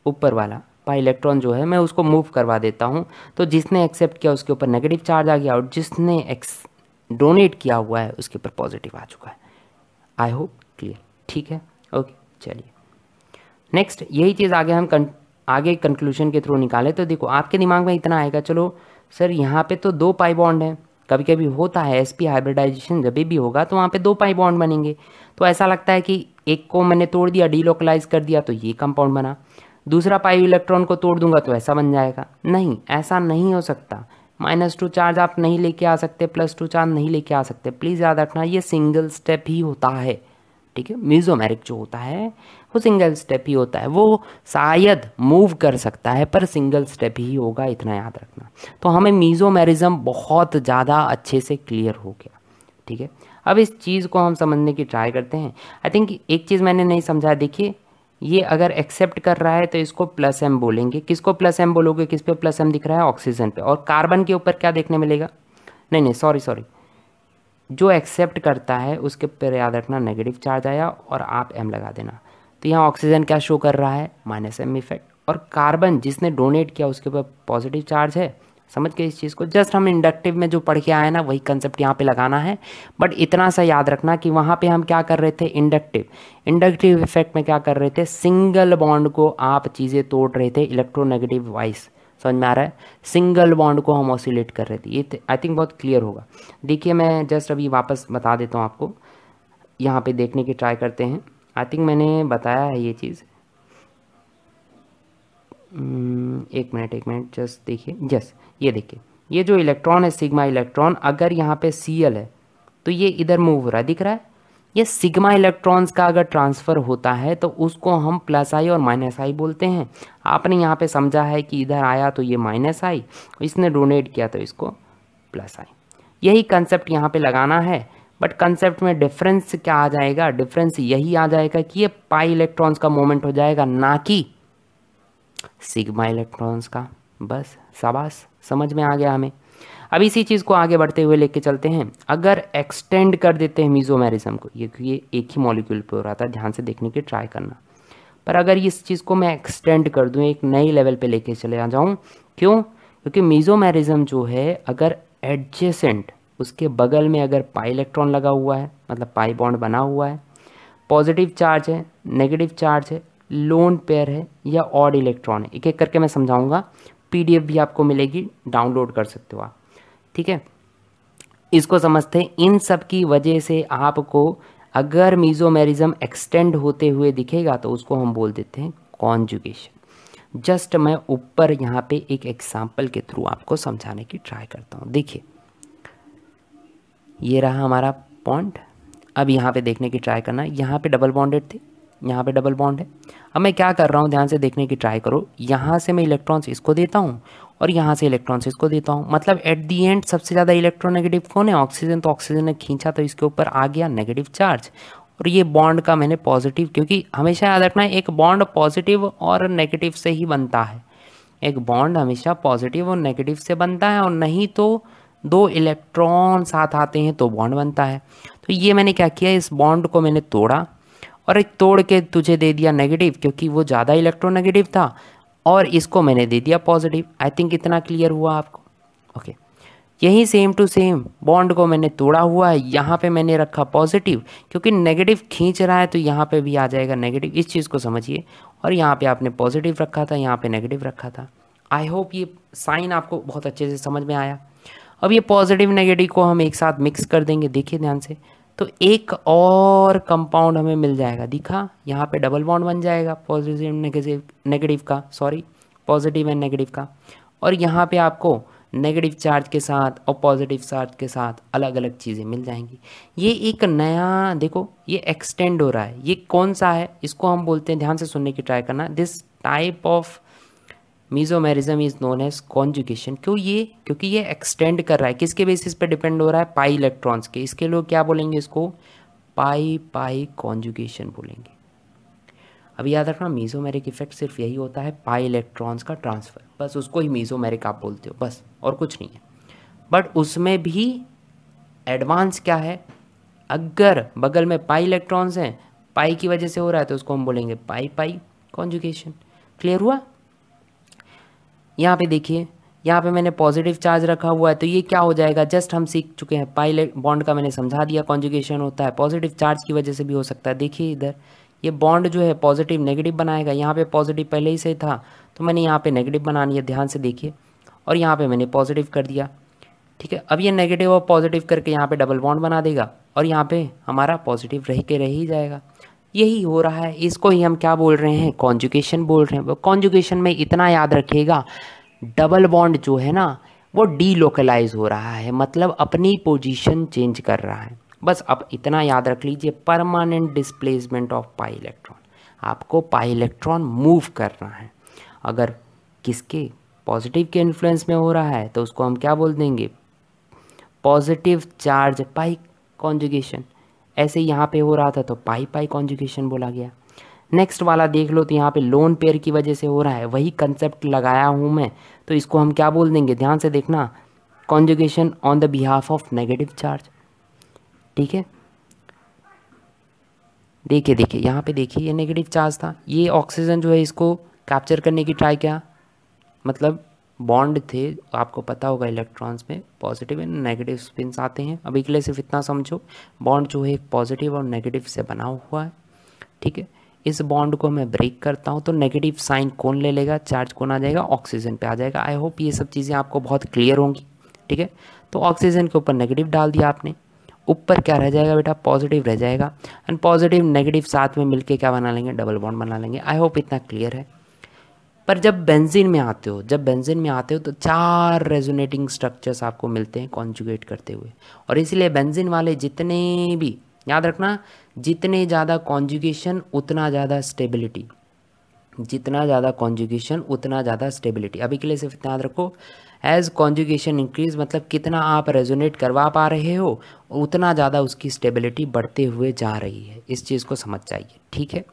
ऊपर वाला पाई इलेक्ट्रॉन जो है मैं उसको मूव करवा देता हूँ तो जिसने एक्सेप्ट किया उसके ऊपर नेगेटिव चार्ज आ गया और जिसने एक्स डोनेट किया हुआ है उसके ऊपर पॉजिटिव आ चुका है आई होप क्लियर ठीक है ओके चलिए नेक्स्ट यही चीज़ आगे हम कं, आगे कंक्लूजन के थ्रू निकालें तो देखो आपके दिमाग में इतना आएगा चलो सर यहाँ पे तो दो पाई बॉन्ड हैं कभी कभी होता है एस पी हाइब्रिडाइजेशन जब भी होगा तो वहाँ पे दो पाई बॉन्ड बनेंगे तो ऐसा लगता है कि एक को मैंने तोड़ दिया डीलोकलाइज कर दिया तो ये कंपाउंड बना दूसरा पाई इलेक्ट्रॉन को तोड़ दूंगा तो ऐसा बन जाएगा नहीं ऐसा नहीं हो सकता माइनस टू चार्ज आप नहीं लेके आ सकते प्लस टू चार्ज नहीं लेके आ सकते प्लीज़ याद रखना ये सिंगल स्टेप ही होता है ठीक है म्यूजोमेरिक जो होता है वो सिंगल स्टेप ही होता है वो शायद मूव कर सकता है पर सिंगल स्टेप ही होगा इतना याद रखना तो हमें मीजोमेरिज्म बहुत ज़्यादा अच्छे से क्लियर हो गया ठीक है अब इस चीज़ को हम समझने की ट्राई करते हैं आई थिंक एक चीज़ मैंने नहीं समझा देखिए ये अगर एक्सेप्ट कर रहा है तो इसको प्लस एम बोलेंगे किसको प्लस एम बोलोगे किस पे प्लस एम दिख रहा है ऑक्सीजन पे और कार्बन के ऊपर क्या देखने मिलेगा नहीं नहीं सॉरी सॉरी जो एक्सेप्ट करता है उसके पर याद रखना नेगेटिव चार्ज आया और आप एम लगा देना तो यहाँ ऑक्सीजन क्या शो कर रहा है माइनस एम इफेक्ट और कार्बन जिसने डोनेट किया उसके ऊपर पॉजिटिव चार्ज है समझ गए इस चीज़ को जस्ट हम इंडक्टिव में जो पढ़ के आए ना वही कंसेप्ट यहाँ पे लगाना है बट इतना सा याद रखना कि वहाँ पे हम क्या कर रहे थे इंडक्टिव इंडक्टिव इफेक्ट में क्या कर रहे थे सिंगल बॉन्ड को आप चीज़ें तोड़ रहे थे इलेक्ट्रोनेगेटिव वाइस समझ में आ रहा है सिंगल बॉन्ड को हम ऑसिलेट कर रहे थे ये आई तो, थिंक बहुत क्लियर होगा देखिए मैं जस्ट अभी वापस बता देता हूँ आपको यहाँ पे देखने की ट्राई करते हैं आई थिंक मैंने बताया है ये चीज़ hmm, एक मिनट एक मिनट जस्ट देखिए जस्ट ये देखिए ये जो इलेक्ट्रॉन है सिग्मा इलेक्ट्रॉन अगर यहाँ पे सी है तो ये इधर मूव हो रहा दिख रहा है ये सिग्मा इलेक्ट्रॉन्स का अगर ट्रांसफ़र होता है तो उसको हम प्लस आई और माइनस आई बोलते हैं आपने यहाँ पे समझा है कि इधर आया तो ये माइनस आई इसने डोनेट किया तो इसको प्लस आई यही कंसेप्ट यहाँ पे लगाना है बट कंसेप्ट में डिफरेंस क्या आ जाएगा डिफरेंस यही आ जाएगा कि ये पाई इलेक्ट्रॉन्स का मोमेंट हो जाएगा ना कि सिग्मा इलेक्ट्रॉन्स का बस शाबाश समझ में आ गया हमें अब इसी चीज़ को आगे बढ़ते हुए लेके चलते हैं अगर एक्सटेंड कर देते हैं मीजोमेरिज्म को ये क्योंकि ये एक ही मॉलिक्यूल पे हो रहा था ध्यान से देखने के ट्राई करना पर अगर इस चीज़ को मैं एक्सटेंड कर दूँ एक नई लेवल पे लेके चले आ जाऊँ क्यों क्योंकि मीजोमेरिज्म जो है अगर एडजेसेंट उसके बगल में अगर पाई इलेक्ट्रॉन लगा हुआ है मतलब पाई बॉन्ड बना हुआ है पॉजिटिव चार्ज है नेगेटिव चार्ज है लोन पेयर है या ऑड इलेक्ट्रॉन है एक एक करके मैं समझाऊंगा पीडीएफ भी आपको मिलेगी डाउनलोड कर सकते हो आप ठीक है इसको समझते हैं इन सब की वजह से आपको अगर मीजोमेरिज्म एक्सटेंड होते हुए दिखेगा तो उसको हम बोल देते हैं कॉन्जुगेशन जस्ट मैं ऊपर यहाँ पे एक एग्जाम्पल के थ्रू आपको समझाने की ट्राई करता हूँ देखिए ये रहा हमारा पॉइंट अब यहाँ पे देखने की ट्राई करना यहाँ पे डबल बॉन्डेड थे यहाँ पे डबल बॉन्ड है अब मैं क्या कर रहा हूँ ध्यान से देखने की ट्राई करो यहाँ से मैं इलेक्ट्रॉन्स इसको देता हूँ और यहाँ से इलेक्ट्रॉन्स इसको देता हूँ मतलब एट दी एंड सबसे ज़्यादा इलेक्ट्रोनेगेटिव कौन है ऑक्सीजन तो ऑक्सीजन ने खींचा तो इसके ऊपर आ गया नेगेटिव चार्ज और ये बॉन्ड का मैंने पॉजिटिव क्योंकि हमेशा याद रखना है एक बॉन्ड पॉजिटिव और नेगेटिव से ही बनता है एक बॉन्ड हमेशा पॉजिटिव और नेगेटिव से बनता है और नहीं तो दो इलेक्ट्रॉन साथ आते हैं तो बॉन्ड बनता है तो ये मैंने क्या किया इस बॉन्ड को मैंने तोड़ा और एक तोड़ के तुझे दे दिया नेगेटिव क्योंकि वो ज़्यादा इलेक्ट्रोनेगेटिव था और इसको मैंने दे दिया पॉजिटिव आई थिंक इतना क्लियर हुआ आपको ओके okay. यही सेम टू सेम बॉन्ड को मैंने तोड़ा हुआ है यहाँ पे मैंने रखा पॉजिटिव क्योंकि नेगेटिव खींच रहा है तो यहाँ पे भी आ जाएगा नेगेटिव इस चीज़ को समझिए और यहाँ पे आपने पॉजिटिव रखा था यहाँ पे नेगेटिव रखा था आई होप ये साइन आपको बहुत अच्छे से समझ में आया अब ये पॉजिटिव नेगेटिव को हम एक साथ मिक्स कर देंगे देखिए ध्यान से तो एक और कंपाउंड हमें मिल जाएगा दिखा यहाँ पे डबल बॉन्ड बन जाएगा पॉजिटिव नेगेटिव नेगेटिव का सॉरी पॉजिटिव एंड नेगेटिव का और यहाँ पे आपको नेगेटिव चार्ज के साथ और पॉजिटिव चार्ज के साथ अलग अलग चीज़ें मिल जाएंगी ये एक नया देखो ये एक्सटेंड हो रहा है ये कौन सा है इसको हम बोलते हैं ध्यान से सुनने की ट्राई करना this type of mesomerism is known as conjugation क्यों ये क्योंकि ये एक्सटेंड कर रहा है किसके बेसिस पे डिपेंड हो रहा है पाई इलेक्ट्रॉन्स के इसके लोग क्या बोलेंगे इसको पाई पाई कॉन्जुकेशन बोलेंगे अब याद रखना मीजोमेरिक इफेक्ट सिर्फ यही होता है पाई इलेक्ट्रॉन्स का ट्रांसफ़र बस उसको ही मीजोमेरिक आप बोलते हो बस और कुछ नहीं है बट उसमें भी एडवांस क्या है अगर बगल में पाई इलेक्ट्रॉन्स हैं पाई की वजह से हो रहा है तो उसको हम बोलेंगे पाई पाई कॉन्जुकेशन क्लियर हुआ यहाँ पे देखिए यहाँ पे मैंने पॉजिटिव चार्ज रखा हुआ है तो ये क्या हो जाएगा जस्ट हम सीख चुके हैं पाइलेट बॉन्ड का मैंने समझा दिया कॉन्जुगेशन होता है पॉजिटिव चार्ज की वजह से भी हो सकता है देखिए इधर ये बॉन्ड जो है पॉजिटिव नेगेटिव बनाएगा यहाँ पे पॉजिटिव पहले ही से था तो मैंने यहाँ पे नेगेटिव बनानी है ध्यान से देखिए और यहाँ पे मैंने पॉजिटिव कर दिया ठीक है अब ये नेगेटिव और पॉजिटिव करके यहाँ पे डबल बॉन्ड बना देगा और यहाँ पे हमारा पॉजिटिव रह के रह ही जाएगा यही हो रहा है इसको ही हम क्या बोल रहे हैं कॉन्जुकेशन बोल रहे हैं कॉन्जुकेशन में इतना याद रखिएगा डबल बॉन्ड जो है ना वो डीलोकलाइज हो रहा है मतलब अपनी पोजीशन चेंज कर रहा है बस अब इतना याद रख लीजिए permanent displacement of pi electron आपको पाई इलेक्ट्रॉन मूव करना है अगर किसके पॉजिटिव के इन्फ्लुएंस में हो रहा है तो उसको हम क्या बोल देंगे पॉजिटिव चार्ज पाई कॉन्जुगेशन ऐसे यहाँ पे हो रहा था तो पाई पाई कॉन्जुकेशन बोला गया नेक्स्ट वाला देख लो तो यहाँ पे लोन पेयर की वजह से हो रहा है वही कंसेप्ट लगाया हूँ मैं तो इसको हम क्या बोल देंगे ध्यान से देखना conjugation on the behalf of negative charge ठीक है देखिए देखिए यहाँ पे देखिए ये नेगेटिव चार्ज था ये ऑक्सीजन जो है इसको कैप्चर करने की ट्राई किया मतलब बॉन्ड थे आपको पता होगा इलेक्ट्रॉन्स में पॉजिटिव एंड नेगेटिव स्पिन्स आते हैं अभी के लिए सिर्फ इतना समझो बॉन्ड जो है पॉजिटिव और नेगेटिव से बना हुआ है ठीक है इस बॉन्ड को मैं ब्रेक करता हूँ तो नेगेटिव साइन कौन ले लेगा चार्ज कौन आ जाएगा ऑक्सीजन पे आ जाएगा आई होप ये सब चीज़ें आपको बहुत क्लियर होंगी ठीक है तो ऑक्सीजन के ऊपर नेगेटिव डाल दिया आपने ऊपर क्या रह जाएगा बेटा पॉजिटिव रह जाएगा एंड पॉजिटिव नेगेटिव साथ में मिलके क्या बना लेंगे डबल बॉन्ड बना लेंगे आई होप इतना क्लियर है पर जब बेंजीन में आते हो जब बेंजीन में आते हो तो चार रेजोनेटिंग स्ट्रक्चर्स आपको मिलते हैं कॉन्जुगेट करते हुए और इसलिए बेंजीन वाले जितने भी याद रखना जितने ज़्यादा कॉन्जुगेशन उतना ज़्यादा स्टेबिलिटी जितना ज़्यादा कॉन्जुगेशन उतना ज़्यादा स्टेबिलिटी अभी के लिए सिर्फ याद रखो एज कॉन्जुगेशन इंक्रीज मतलब कितना आप रेजोनेट करवा पा रहे हो उतना ज़्यादा उसकी स्टेबिलिटी बढ़ते हुए जा रही है इस चीज़ को समझ जाइए ठीक है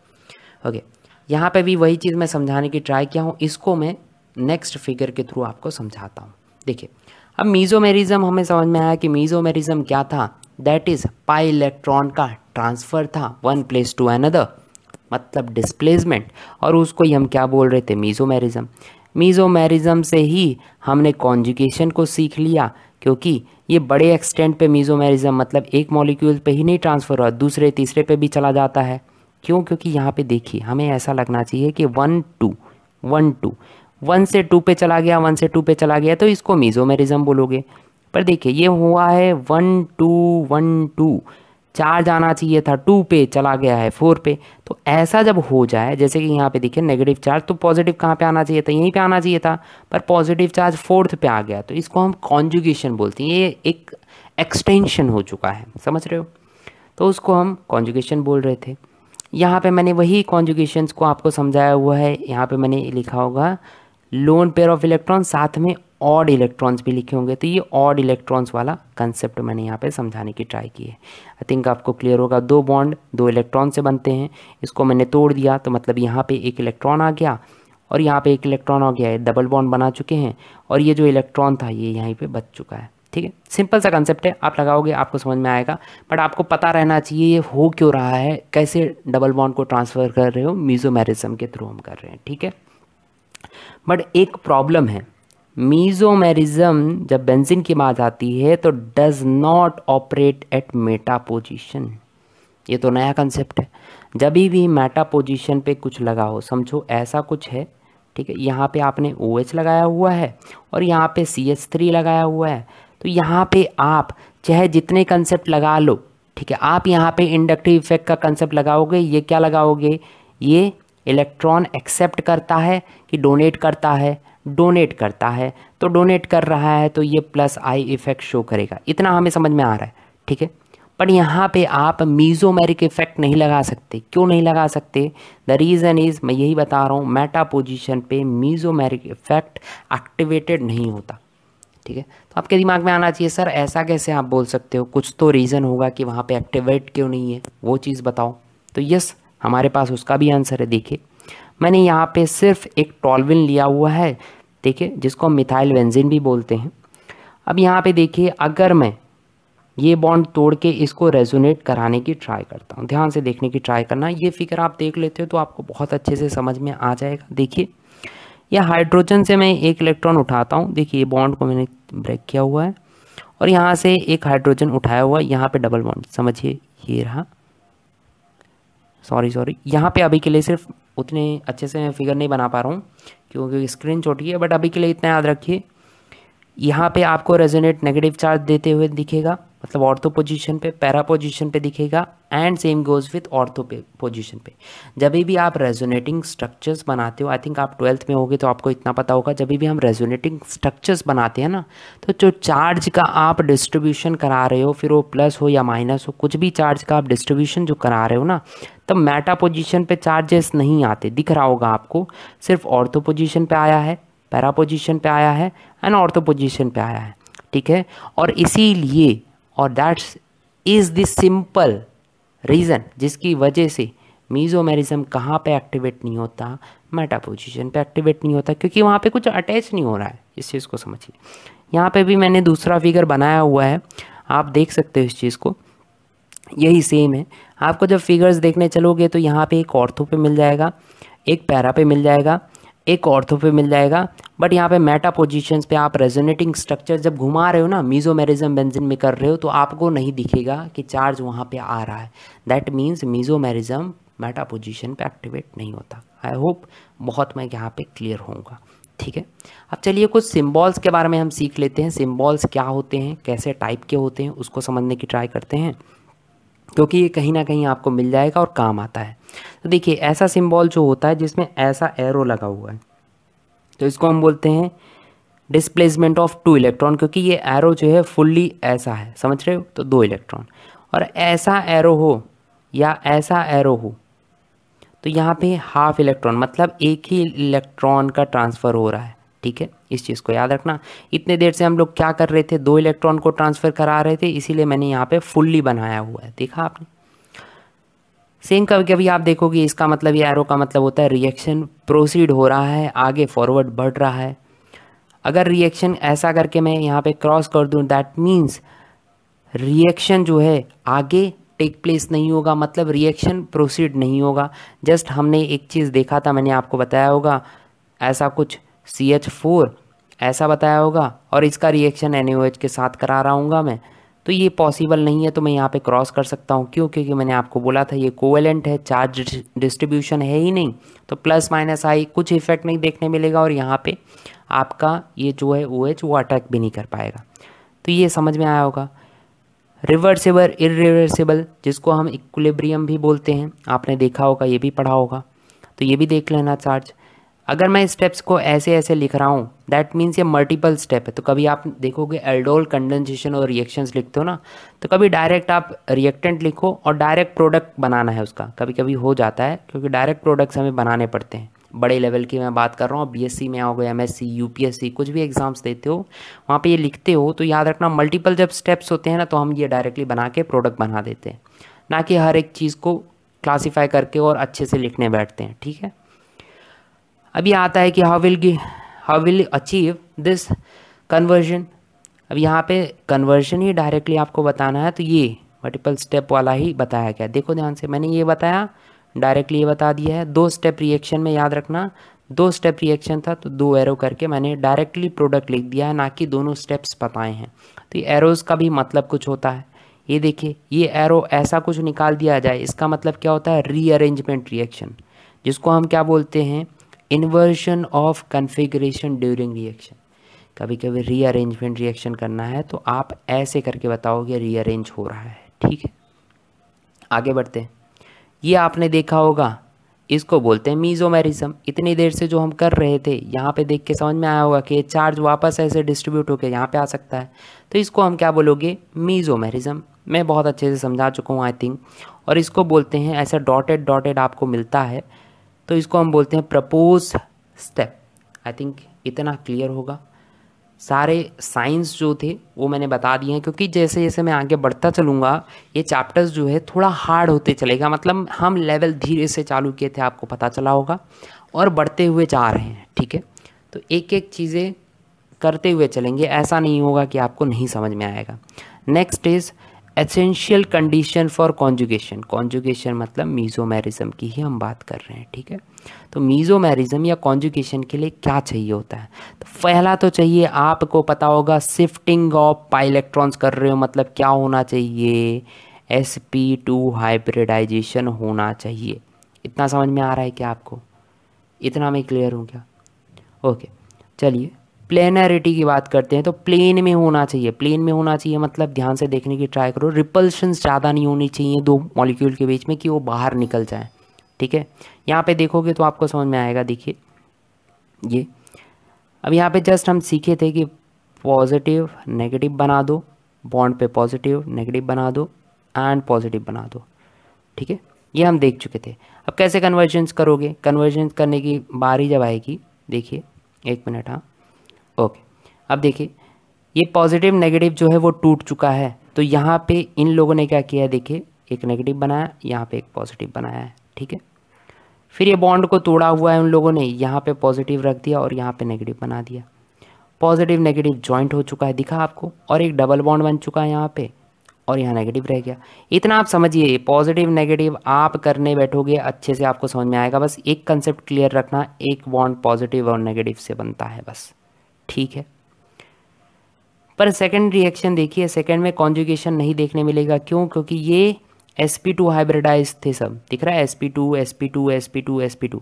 ओके okay. यहाँ पे भी वही चीज़ मैं समझाने की ट्राई किया हूँ इसको मैं नेक्स्ट फिगर के थ्रू आपको समझाता हूँ देखिए अब मीज़ोमेरिज्म हमें समझ में आया कि मीज़ोमेरिज्म क्या था दैट इज़ पाई इलेक्ट्रॉन का ट्रांसफ़र था वन प्लेस टू अनदर मतलब डिस्प्लेसमेंट और उसको ही हम क्या बोल रहे थे मीज़ोमेरिज्म मीज़ोमेरिज्म से ही हमने कॉन्जुकेशन को सीख लिया क्योंकि ये बड़े एक्सटेंट पे मीज़ोमेरिज्म मतलब एक मॉलिक्यूल पे ही नहीं ट्रांसफ़र हुआ दूसरे तीसरे पे भी चला जाता है क्यों क्योंकि यहाँ पे देखिए हमें ऐसा लगना चाहिए कि one two one two one से टू पे चला गया वन से टू पे चला गया तो इसको मीजोमेरिज्म बोलोगे पर देखिए ये हुआ है वन टू वन टू चार जाना चाहिए था टू पे चला गया है फोर पे तो ऐसा जब हो जाए जैसे कि यहाँ पे देखिए नेगेटिव चार्ज तो पॉजिटिव कहाँ पे आना चाहिए था यहीं पे आना चाहिए था पर पॉजिटिव चार्ज फोर्थ पे आ गया तो इसको हम कॉन्जुगेशन बोलते हैं ये एक एक्सटेंशन हो चुका है समझ रहे हो तो उसको हम कॉन्जुगेशन बोल रहे थे यहाँ पे मैंने वही कॉन्जुगेशन को आपको समझाया हुआ है यहाँ पे मैंने लिखा होगा लोन पेयर ऑफ इलेक्ट्रॉन साथ में ऑड इलेक्ट्रॉन्स भी लिखे होंगे तो ये ऑड इलेक्ट्रॉन्स वाला कंसेप्ट मैंने यहाँ पे समझाने की ट्राई की है आई थिंक आपको क्लियर होगा दो बॉन्ड दो इलेक्ट्रॉन से बनते हैं इसको मैंने तोड़ दिया तो मतलब यहाँ पे एक इलेक्ट्रॉन आ गया और यहाँ पे एक इलेक्ट्रॉन आ गया है डबल बॉन्ड बना चुके हैं और ये जो इलेक्ट्रॉन था ये यहीं पर बच चुका है ठीक है सिंपल सा कंसेप्ट है आप लगाओगे आपको समझ में आएगा बट आपको पता रहना चाहिए ये हो क्यों रहा है कैसे डबल बॉन्ड को ट्रांसफ़र कर रहे हो मीज़ोमेरिज्म के थ्रू हम कर रहे हैं ठीक है बट एक प्रॉब्लम है मीज़ोमेरिज्म जब बेंजीन की बात आती है तो does not operate at meta position ये तो नया कंसेप्ट है जब भी मेटा पोजिशन पे कुछ लगा हो समझो ऐसा कुछ है ठीक है यहाँ पे आपने ओ OH लगाया हुआ है और यहाँ पे सी एच थ्री लगाया हुआ है तो यहाँ पे आप चाहे जितने कंसेप्ट लगा लो ठीक है आप यहाँ पे इंडक्टिव इफेक्ट का कंसेप्ट लगाओगे ये क्या लगाओगे ये इलेक्ट्रॉन एक्सेप्ट करता है कि डोनेट करता है डोनेट करता है तो डोनेट कर रहा है तो ये प्लस आई इफेक्ट शो करेगा इतना हमें समझ में आ रहा है ठीक है पर यहाँ पे आप मीजोमेरिक इफेक्ट नहीं लगा सकते क्यों नहीं लगा सकते द रीज़न इज़ मैं यही बता रहा हूँ मेटा पोजिशन पे मीजोमेरिक इफेक्ट एक्टिवेटेड नहीं होता ठीक है तो आपके दिमाग में आना चाहिए सर ऐसा कैसे आप बोल सकते हो कुछ तो रीज़न होगा कि वहाँ पे एक्टिवेट क्यों नहीं है वो चीज़ बताओ तो यस हमारे पास उसका भी आंसर है देखिए मैंने यहाँ पे सिर्फ एक टॉलविन लिया हुआ है देखिए जिसको हम मिथाइल वेंजिन भी बोलते हैं अब यहाँ पे देखिए अगर मैं ये बॉन्ड तोड़ के इसको रेजोनेट कराने की ट्राई करता हूँ ध्यान से देखने की ट्राई करना ये फिगर आप देख लेते हो तो आपको बहुत अच्छे से समझ में आ जाएगा देखिए या हाइड्रोजन से मैं एक इलेक्ट्रॉन उठाता हूँ देखिए बॉन्ड को मैंने ब्रेक किया हुआ है और यहाँ से एक हाइड्रोजन उठाया हुआ है यहाँ पे डबल बॉन्ड समझिए ये रहा सॉरी सॉरी यहाँ पे अभी के लिए सिर्फ उतने अच्छे से मैं फिगर नहीं बना पा रहा हूँ क्योंकि स्क्रीन छोटी है बट अभी के लिए इतना याद रखिए यहाँ पे आपको रेजोनेट नेगेटिव चार्ज देते हुए दिखेगा मतलब ऑर्थो पोजीशन पे पैरा पोजीशन पे दिखेगा and same goes with ortho पे पोजीशन पे जब भी आप रेजोनेटिंग स्ट्रक्चर्स बनाते हो आई थिंक आप ट्वेल्थ में होगे तो आपको इतना पता होगा जब भी हम रेजोनेटिंग स्ट्रक्चर्स बनाते हैं ना तो जो चार्ज का आप डिस्ट्रीब्यूशन करा रहे हो फिर वो प्लस हो या माइनस हो कुछ भी चार्ज का आप डिस्ट्रीब्यूशन जो करा रहे हो ना तब मेटा पोजिशन पे चार्जेस नहीं आते दिख रहा होगा आपको सिर्फ ऑर्थो पोजिशन पे आया है पैरा पोजिशन पे आया है एंड ऑर्थो पोजिशन पे आया है ठीक है और इसीलिए और that's is the simple reason जिसकी वजह से मीजोमेरिज्म कहाँ पे एक्टिवेट नहीं होता मेटा पोजीशन पे एक्टिवेट नहीं होता क्योंकि वहाँ पे कुछ अटैच नहीं हो रहा है इस चीज़ को समझिए यहाँ पे भी मैंने दूसरा फिगर बनाया हुआ है आप देख सकते हो इस चीज़ को यही सेम है आपको जब फिगर्स देखने चलोगे तो यहाँ पे एक ऑर्थो पे मिल जाएगा एक पैरा पे मिल जाएगा एक ऑर्थो पे मिल जाएगा बट यहाँ पे मेटा पोजीशंस पे आप रेजोनेटिंग स्ट्रक्चर जब घुमा रहे हो ना मीजोमेरिज्म बेंजिन में कर रहे हो तो आपको नहीं दिखेगा कि चार्ज वहाँ पे आ रहा है that means mesomerism meta position पे एक्टिवेट नहीं होता आई होप बहुत मैं यहाँ पे क्लियर होऊंगा ठीक है अब चलिए कुछ सिम्बॉल्स के बारे में हम सीख लेते हैं सिम्बॉल्स क्या होते हैं कैसे टाइप के होते हैं उसको समझने की ट्राई करते हैं क्योंकि ये कहीं ना कहीं आपको मिल जाएगा और काम आता है तो देखिए ऐसा सिम्बॉल जो होता है जिसमें ऐसा एरो लगा हुआ है तो इसको हम बोलते हैं डिस्प्लेसमेंट ऑफ टू इलेक्ट्रॉन क्योंकि ये एरो जो है फुल्ली ऐसा है समझ रहे हो तो दो इलेक्ट्रॉन और ऐसा एरो हो या ऐसा एरो हो तो यहाँ पे हाफ इलेक्ट्रॉन मतलब एक ही इलेक्ट्रॉन का ट्रांसफ़र हो रहा है ठीक है इस चीज़ को याद रखना इतने देर से हम लोग क्या कर रहे थे दो इलेक्ट्रॉन को ट्रांसफ़र करा रहे थे इसीलिए मैंने यहाँ पे फुल्ली बनाया हुआ है देखा आपने सेम कभी कभी आप देखोगे इसका मतलब ये एरो का मतलब होता है रिएक्शन प्रोसीड हो रहा है आगे फॉरवर्ड बढ़ रहा है अगर रिएक्शन ऐसा करके मैं यहाँ पे क्रॉस कर दूँ दैट मीन्स रिएक्शन जो है आगे टेक प्लेस नहीं होगा मतलब रिएक्शन प्रोसीड नहीं होगा जस्ट हमने एक चीज़ देखा था मैंने आपको बताया होगा ऐसा कुछ सी एच फोर ऐसा बताया होगा और इसका रिएक्शन एन के साथ करा रहा हूँ मैं तो ये पॉसिबल नहीं है तो मैं यहाँ पे क्रॉस कर सकता हूँ क्यों क्योंकि मैंने आपको बोला था ये कोवेलेंट है चार्ज डिस्ट्रीब्यूशन है ही नहीं तो प्लस माइनस आई कुछ इफेक्ट नहीं देखने मिलेगा और यहाँ पे आपका ये जो है ओ एच वो अटैक भी नहीं कर पाएगा तो ये समझ में आया होगा रिवर्सिबल इरिवर्सिबल जिसको हम इक्विलिब्रियम भी बोलते हैं आपने देखा होगा ये भी पढ़ा होगा तो ये भी देख लेना चार्ज अगर मैं स्टेप्स को ऐसे ऐसे लिख रहा हूँ दैट मीन्स ये मल्टीपल स्टेप है तो कभी आप देखोगे एल्डोल कंडेंसेशन और रिएक्शंस लिखते हो ना तो कभी डायरेक्ट आप रिएक्टेंट लिखो और डायरेक्ट प्रोडक्ट बनाना है उसका कभी कभी हो जाता है क्योंकि डायरेक्ट प्रोडक्ट्स हमें बनाने पड़ते हैं बड़े लेवल की मैं बात कर रहा हूँ सी में आओगे एस सी कुछ भी एग्ज़ाम्स देते हो वहाँ पर ये लिखते हो तो याद रखना मल्टीपल जब स्टेप्स होते हैं ना तो हम ये डायरेक्टली बना के प्रोडक्ट बना देते हैं ना कि हर एक चीज़ को क्लासीफाई करके और अच्छे से लिखने बैठते हैं ठीक है अब यह आता है कि how will how will achieve this conversion अब यहाँ पे कन्वर्जन ही डायरेक्टली आपको बताना है तो ये मल्टीपल स्टेप वाला ही बताया गया देखो ध्यान से मैंने ये बताया डायरेक्टली ये बता दिया है दो स्टेप रिएक्शन में याद रखना दो स्टेप रिएक्शन था तो दो एरो करके मैंने डायरेक्टली प्रोडक्ट लिख दिया है ना कि दोनों स्टेप्स बताए हैं तो ये एरोज़ का भी मतलब कुछ होता है ये देखिए ये एरो ऐसा कुछ निकाल दिया जाए इसका मतलब क्या होता है रीअरेंजमेंट रिएक्शन जिसको हम क्या बोलते हैं inversion of configuration during reaction कभी कभी रीअरेंजमेंट रिएक्शन करना है तो आप ऐसे करके बताओगे रीअरेंज हो रहा है ठीक है आगे बढ़ते हैं ये आपने देखा होगा इसको बोलते हैं मीजोमेरिज्म इतनी देर से जो हम कर रहे थे यहाँ पे देख के समझ में आया होगा कि ये चार्ज वापस ऐसे डिस्ट्रीब्यूट होकर यहाँ पे आ सकता है तो इसको हम क्या बोलोगे मीजोमेरिज्म मैं बहुत अच्छे से समझा चुका हूँ आई थिंक और इसको बोलते हैं ऐसा डॉटेड डॉटेड आपको मिलता है तो इसको हम बोलते हैं प्रपोज स्टेप आई थिंक इतना क्लियर होगा सारे साइंस जो थे वो मैंने बता दिए हैं क्योंकि जैसे जैसे मैं आगे बढ़ता चलूँगा ये चैप्टर्स जो है थोड़ा हार्ड होते चलेगा मतलब हम लेवल धीरे से चालू किए थे आपको पता चला होगा और बढ़ते हुए जा रहे हैं ठीक है तो एक एक चीज़ें करते हुए चलेंगे ऐसा नहीं होगा कि आपको नहीं समझ में आएगा next is essential condition for conjugation conjugation मतलब मीज़ोमेरिज्म की ही हम बात कर रहे हैं ठीक है तो मीज़ोमेरिज्म या कॉन्जुगेशन के लिए क्या चाहिए होता है तो पहला तो चाहिए आपको पता होगा शिफ्टिंग ऑफ पाई इलेक्ट्रॉन्स कर रहे हो मतलब क्या होना चाहिए एस पी टू हाइब्रिडाइजेशन होना चाहिए इतना समझ में आ रहा है क्या आपको इतना मैं क्लियर हूँ क्या ओके चलिए प्लेनरिटी की बात करते हैं तो प्लेन में होना चाहिए प्लेन में होना चाहिए मतलब ध्यान से देखने की ट्राई करो रिपल्शन ज़्यादा नहीं होनी चाहिए दो मॉलिक्यूल के बीच में कि वो बाहर निकल जाए ठीक है यहाँ पे देखोगे तो आपको समझ में आएगा देखिए ये अब यहाँ पे जस्ट हम सीखे थे कि पॉजिटिव नेगेटिव बना दो बॉन्ड पे पॉजिटिव नेगेटिव बना दो एंड पॉजिटिव बना दो ठीक है ये हम देख चुके थे अब कैसे कन्वर्जेंस करोगे कन्वर्जेंस करने की बारी जब आएगी देखिए एक मिनट हाँ ओके अब देखिए ये पॉजिटिव नेगेटिव जो है वो टूट चुका है तो यहाँ पे इन लोगों ने क्या किया देखिए एक नेगेटिव बनाया यहाँ पे एक पॉजिटिव बनाया है ठीक है फिर ये बॉन्ड को तोड़ा हुआ है उन लोगों ने यहाँ पे पॉजिटिव रख दिया और यहाँ पे नेगेटिव बना दिया पॉजिटिव नेगेटिव जॉइंट हो चुका है दिखा आपको और एक डबल बॉन्ड बन चुका है यहाँ पे और यहाँ नेगेटिव रह गया इतना आप समझिए पॉजिटिव नेगेटिव आप करने बैठोगे अच्छे से आपको समझ में आएगा बस एक कंसेप्ट क्लियर रखना एक बॉन्ड पॉजिटिव और नेगेटिव से बनता है बस ठीक है पर सेकेंड रिएक्शन देखिए सेकेंड में कॉन्जुगेशन नहीं देखने मिलेगा क्यों क्योंकि ये एस पी टू हाइब्रिडाइज थे सब दिख रहा है S P two S P two S P two S P two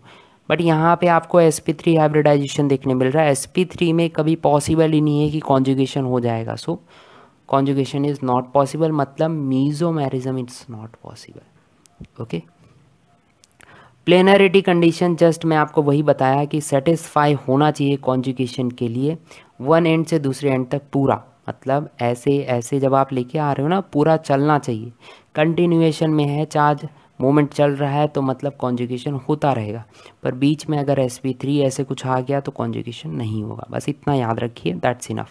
but यहाँ पे आपको एस पी थ्री हाइब्रिडाइजेशन देखने मिल रहा है एस पी थ्री में कभी पॉसिबल ही नहीं है कि कॉन्जुगेशन हो जाएगा so conjugation is not possible मतलब mesomerism it's not possible okay planarity condition just मैं आपको वही बताया कि सेटिस्फाई होना चाहिए कॉन्जुकेशन के लिए वन एंड से दूसरे एंड तक पूरा मतलब ऐसे ऐसे जब आप लेके आ रहे हो ना पूरा चलना चाहिए कंटिन्यूएशन में है चार्ज मोमेंट चल रहा है तो मतलब कॉन्जुकेशन होता रहेगा पर बीच में अगर एस पी थ्री ऐसे कुछ आ गया तो कॉन्जुकेशन नहीं होगा बस इतना याद रखिए दैट्स इनफ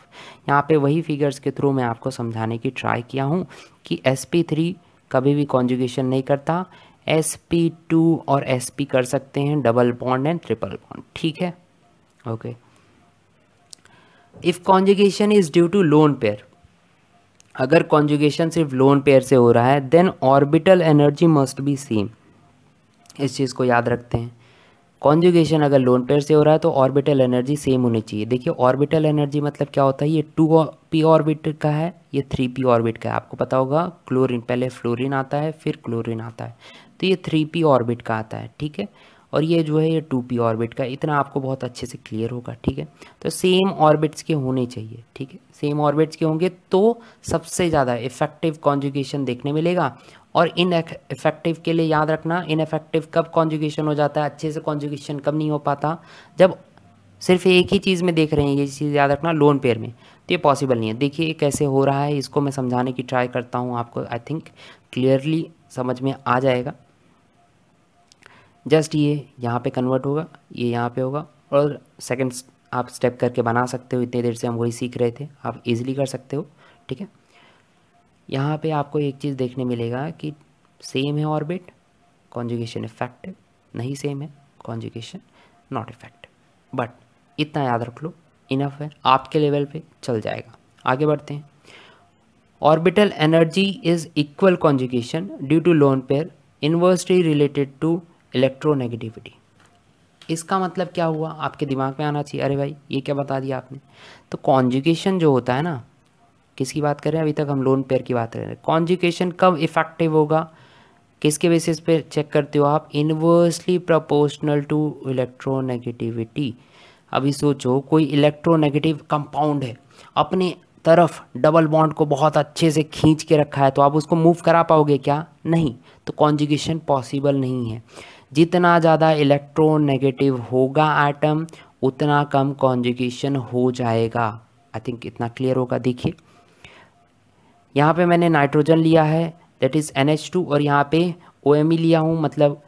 यहाँ पे वही फिगर्स के थ्रू मैं आपको समझाने की ट्राई किया हूँ कि एस पी थ्री कभी भी कॉन्जुकेशन नहीं करता एस पी टू और एस पी कर सकते हैं double bond and triple bond ठीक है okay if conjugation is due to lone pair अगर कॉन्जुगेशन सिर्फ लोन पेयर से हो रहा है then orbital energy must be same इस चीज़ को याद रखते हैं कॉन्जुगेशन अगर लोन पेयर से हो रहा है तो ऑर्बिटल एनर्जी सेम होनी चाहिए देखिए ऑर्बिटल एनर्जी मतलब क्या होता है ये टू पी ऑर्बिट का है ये थ्री पी ऑर्बिट का है आपको पता होगा क्लोरीन पहले फ्लोरीन आता है फिर क्लोरीन आता है तो ये थ्री पी ऑर्बिट का आता है ठीक है और ये जो है ये टू पी ऑर्बिट का इतना आपको बहुत अच्छे से क्लियर होगा ठीक है तो सेम ऑर्बिट्स के होने चाहिए ठीक है सेम ऑर्बिट्स के होंगे तो सबसे ज़्यादा इफेक्टिव कॉन्जुगेशन देखने मिलेगा और इन इफेक्टिव के लिए याद रखना इन इफेक्टिव कब कॉन्जुगेशन हो जाता है अच्छे से कॉन्जुगेशन कब नहीं हो पाता जब सिर्फ एक ही चीज़ में देख रहे हैं ये चीज़ याद रखना लोन पेयर में तो ये पॉसिबल नहीं है देखिए कैसे हो रहा है इसको मैं समझाने की ट्राई करता हूँ आपको आई थिंक क्लियरली समझ में आ जाएगा जस्ट ये यहाँ पे कन्वर्ट होगा ये यहाँ पे होगा और सेकंड आप स्टेप करके बना सकते हो इतने देर से हम वही सीख रहे थे आप इजीली कर सकते हो ठीक है यहाँ पे आपको एक चीज़ देखने मिलेगा कि सेम है ऑर्बिट कॉन्जुगेशन इफेक्टिव नहीं सेम है कॉन्जुगेशन नॉट इफेक्टिव बट इतना याद रख लो इनफ है आपके लेवल पर चल जाएगा आगे बढ़ते हैं orbital energy is equal conjugation due to lone pair inversely related to electronegativity इसका मतलब क्या हुआ आपके दिमाग में आना चाहिए अरे भाई ये क्या बता दिया आपने तो कॉन्जुकेशन जो होता है ना किसकी बात कर रहे हैं अभी तक हम लोन पेयर की बात कर रहे हैं कॉन्जुकेशन कब इफेक्टिव होगा किसके बेसिस पे चेक करते हो आप इन्वर्सली प्रोपोर्शनल टू इलेक्ट्रोनेगेटिविटी अभी सोचो कोई इलेक्ट्रोनेगेटिव कंपाउंड है अपने तरफ डबल बॉन्ड को बहुत अच्छे से खींच के रखा है तो आप उसको मूव करा पाओगे क्या नहीं तो कॉन्जुकेशन पॉसिबल नहीं है जितना ज़्यादा इलेक्ट्रोनेगेटिव होगा आइटम उतना कम कॉन्जुगेशन हो जाएगा आई थिंक इतना क्लियर होगा देखिए यहाँ पे मैंने नाइट्रोजन लिया है that is N H two और यहाँ पे ओ एम ई लिया हूँ मतलब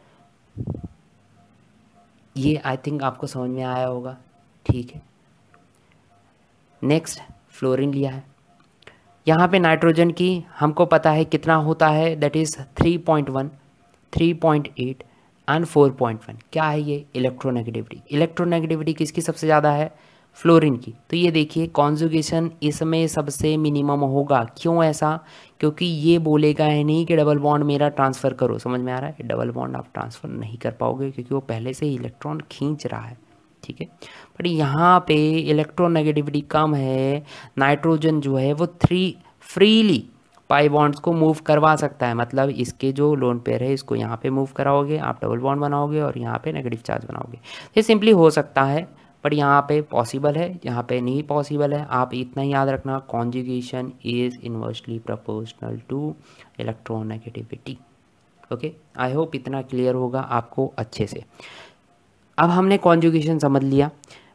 ये आई थिंक आपको समझ में आया होगा ठीक है नेक्स्ट फ्लोरिन लिया है यहाँ पे नाइट्रोजन की हमको पता है कितना होता है that is three point one three point eight and four point one क्या है ये इलेक्ट्रोनेगेटिविटी इलेक्ट्रोनेगेटिविटी किसकी सबसे ज़्यादा है फ्लोरिन की तो ये देखिए कॉन्जुगेशन इसमें सबसे मिनिमम होगा क्यों ऐसा क्योंकि ये बोलेगा है नहीं कि डबल बॉन्ड मेरा ट्रांसफ़र करो समझ में आ रहा है डबल बॉन्ड आप ट्रांसफ़र नहीं कर पाओगे क्योंकि वो पहले से ही इलेक्ट्रॉन खींच रहा है ठीक है बट यहाँ पे इलेक्ट्रोनेगेटिविटी कम है नाइट्रोजन जो है वो थ्री फ्रीली पाई बॉन्ड्स को मूव करवा सकता है मतलब इसके जो लोन पेयर है इसको यहाँ पे मूव कराओगे आप डबल बॉन्ड बनाओगे और यहाँ पे नेगेटिव चार्ज बनाओगे ये सिंपली हो सकता है बट यहाँ पे पॉसिबल है यहाँ पे नहीं पॉसिबल है आप इतना ही याद रखना conjugation is inversely proportional to electronegativity okay I hope इतना क्लियर होगा आपको अच्छे से अब हमने कॉन्जुगेशन समझ लिया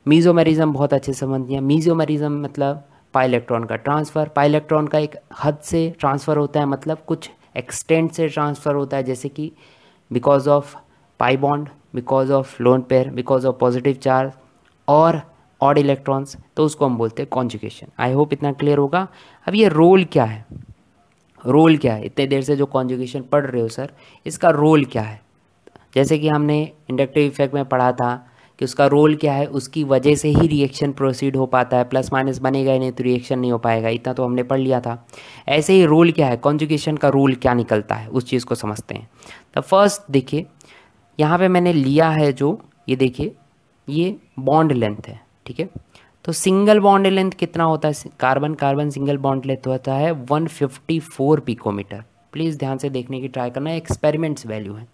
मीज़ोमेरिज्म बहुत अच्छे समझ लिया मीज़ोमेरिज्म मतलब पाई इलेक्ट्रॉन का ट्रांसफ़र पाई इलेक्ट्रॉन का एक हद से ट्रांसफ़र होता है मतलब कुछ एक्सटेंट से ट्रांसफ़र होता है जैसे कि because of pi bond because of lone pair because of positive charge और ऑड इलेक्ट्रॉन्स तो उसको हम बोलते हैं कॉन्जुकेशन आई होप इतना क्लियर होगा अब ये रोल क्या है रोल क्या है इतने देर से जो कॉन्जुकेशन पढ़ रहे हो सर इसका रोल क्या है जैसे कि हमने इंडक्टिव इफेक्ट में पढ़ा था कि उसका रोल क्या है उसकी वजह से ही रिएक्शन प्रोसीड हो पाता है प्लस माइनस बनेगा नहीं तो रिएक्शन नहीं हो पाएगा इतना तो हमने पढ़ लिया था ऐसे ही रोल क्या है कॉन्जुकेशन का रोल क्या निकलता है उस चीज़ को समझते हैं तो फर्स्ट देखिए यहाँ पे मैंने लिया है जो ये देखिए ये बॉन्ड लेंथ है ठीक है तो सिंगल बॉन्ड लेंथ कितना होता है carbon carbon single bond length होता है वन पिकोमीटर प्लीज़ ध्यान से देखने की ट्राई करना एक्सपेरिमेंट्स वैल्यू है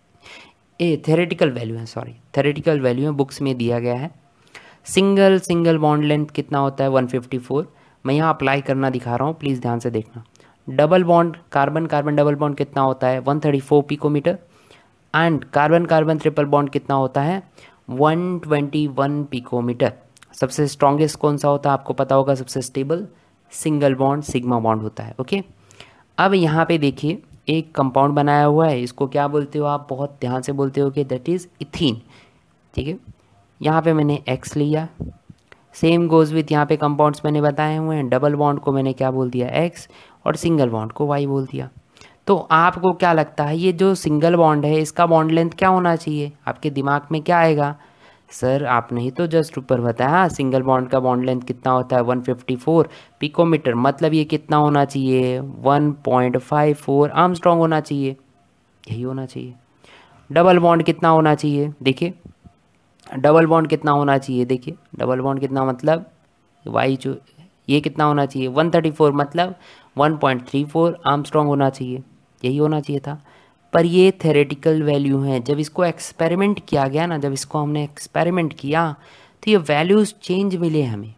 ए थेरेटिकल वैल्यू है सॉरी थेरेटिकल वैल्यू है बुक्स में दिया गया है सिंगल सिंगल बॉन्ड लेंथ कितना होता है 154 मैं यहाँ अप्लाई करना दिखा रहा हूँ प्लीज़ ध्यान से देखना double bond carbon carbon double bond कितना होता है 134 picometer and carbon carbon triple bond कितना होता है 121 पिकोमीटर सबसे स्ट्रॉन्गेस्ट कौन सा होता है आपको पता होगा सबसे stable single bond sigma bond होता है ओके अब यहाँ पे देखिए एक कंपाउंड बनाया हुआ है इसको क्या बोलते हो आप बहुत ध्यान से बोलते हो कि दैट इज़ इथिन ठीक है यहाँ पे मैंने एक्स लिया सेम गोज़ विथ यहाँ पे कंपाउंड्स मैंने बताए हुए हैं डबल बॉन्ड को मैंने क्या बोल दिया एक्स और सिंगल बॉन्ड को वाई बोल दिया तो आपको क्या लगता है ये जो सिंगल बॉन्ड है इसका बॉन्ड लेंथ क्या होना चाहिए आपके दिमाग में क्या आएगा सर आपने ही तो जस्ट ऊपर बताया सिंगल बॉन्ड का बॉन्ड लेंथ कितना होता है 154 पिकोमीटर मतलब ये कितना होना चाहिए 1.54 आर्म स्ट्रॉन्ग होना चाहिए यही होना चाहिए डबल बॉन्ड कितना होना चाहिए देखिए डबल बॉन्ड कितना होना चाहिए देखिए डबल बॉन्ड कितना मतलब वाई जो ये कितना होना चाहिए 134 मतलब 1.34 आर्म स्ट्रॉन्ग होना चाहिए यही होना चाहिए था पर ये थेरेटिकल वैल्यू हैं जब इसको एक्सपेरिमेंट किया गया ना जब इसको हमने एक्सपेरिमेंट किया तो ये वैल्यूज़ चेंज मिले हमें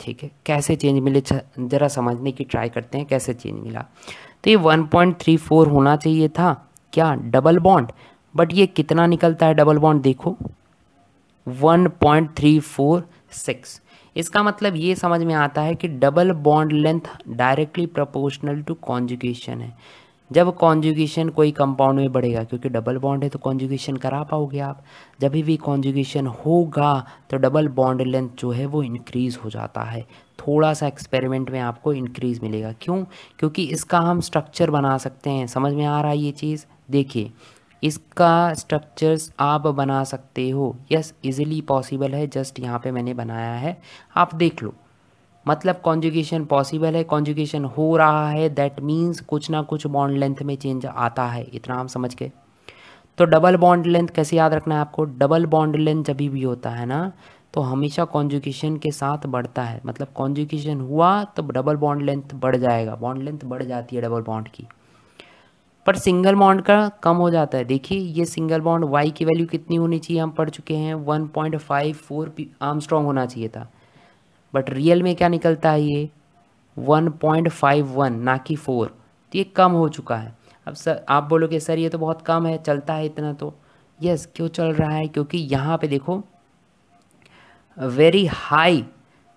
ठीक है कैसे चेंज मिले ज़रा समझने की ट्राई करते हैं कैसे चेंज मिला तो ये 1.34 होना चाहिए था क्या डबल बॉन्ड बट ये कितना निकलता है डबल बॉन्ड देखो 1.346 इसका मतलब ये समझ में आता है कि double bond length directly proportional to conjugation है जब कॉन्जुगेशन कोई कंपाउंड में बढ़ेगा क्योंकि डबल बॉन्ड है तो कॉन्जुगेशन करा पाओगे आप जब भी कॉन्जुगेशन होगा तो डबल बॉन्ड लेंथ जो है वो इंक्रीज़ हो जाता है थोड़ा सा एक्सपेरिमेंट में आपको इंक्रीज़ मिलेगा क्यों क्योंकि इसका हम स्ट्रक्चर बना सकते हैं समझ में आ रहा है ये चीज़ देखिए इसका स्ट्रक्चर्स आप बना सकते हो यस इजीली पॉसिबल है जस्ट यहाँ पे मैंने बनाया है आप देख लो मतलब कॉन्जुगेशन पॉसिबल है कॉन्जुगेशन हो रहा है दैट मीन्स कुछ ना कुछ बॉन्ड लेंथ में चेंज आता है इतना हम समझ के तो डबल बॉन्ड लेंथ कैसे याद रखना है आपको डबल बॉन्ड लेंथ जब भी होता है ना तो हमेशा कॉन्जुकेशन के साथ बढ़ता है मतलब कॉन्जुकेशन हुआ तो डबल बॉन्ड लेंथ बढ़ जाएगा बॉन्ड लेंथ बढ़ जाती है डबल बॉन्ड की पर सिंगल बॉन्ड का कम हो जाता है देखिए ये सिंगल बॉन्ड वाई की वैल्यू कितनी होनी चाहिए हम पढ़ चुके हैं 1.54 पॉइंट आर्मस्ट्रॉन्ग होना चाहिए था बट रियल में क्या निकलता है ये 1.51 ना कि फोर तो ये कम हो चुका है अब सर आप बोलोगे सर ये तो बहुत कम है चलता है इतना तो यस yes, क्यों चल रहा है क्योंकि यहाँ पे देखो वेरी हाई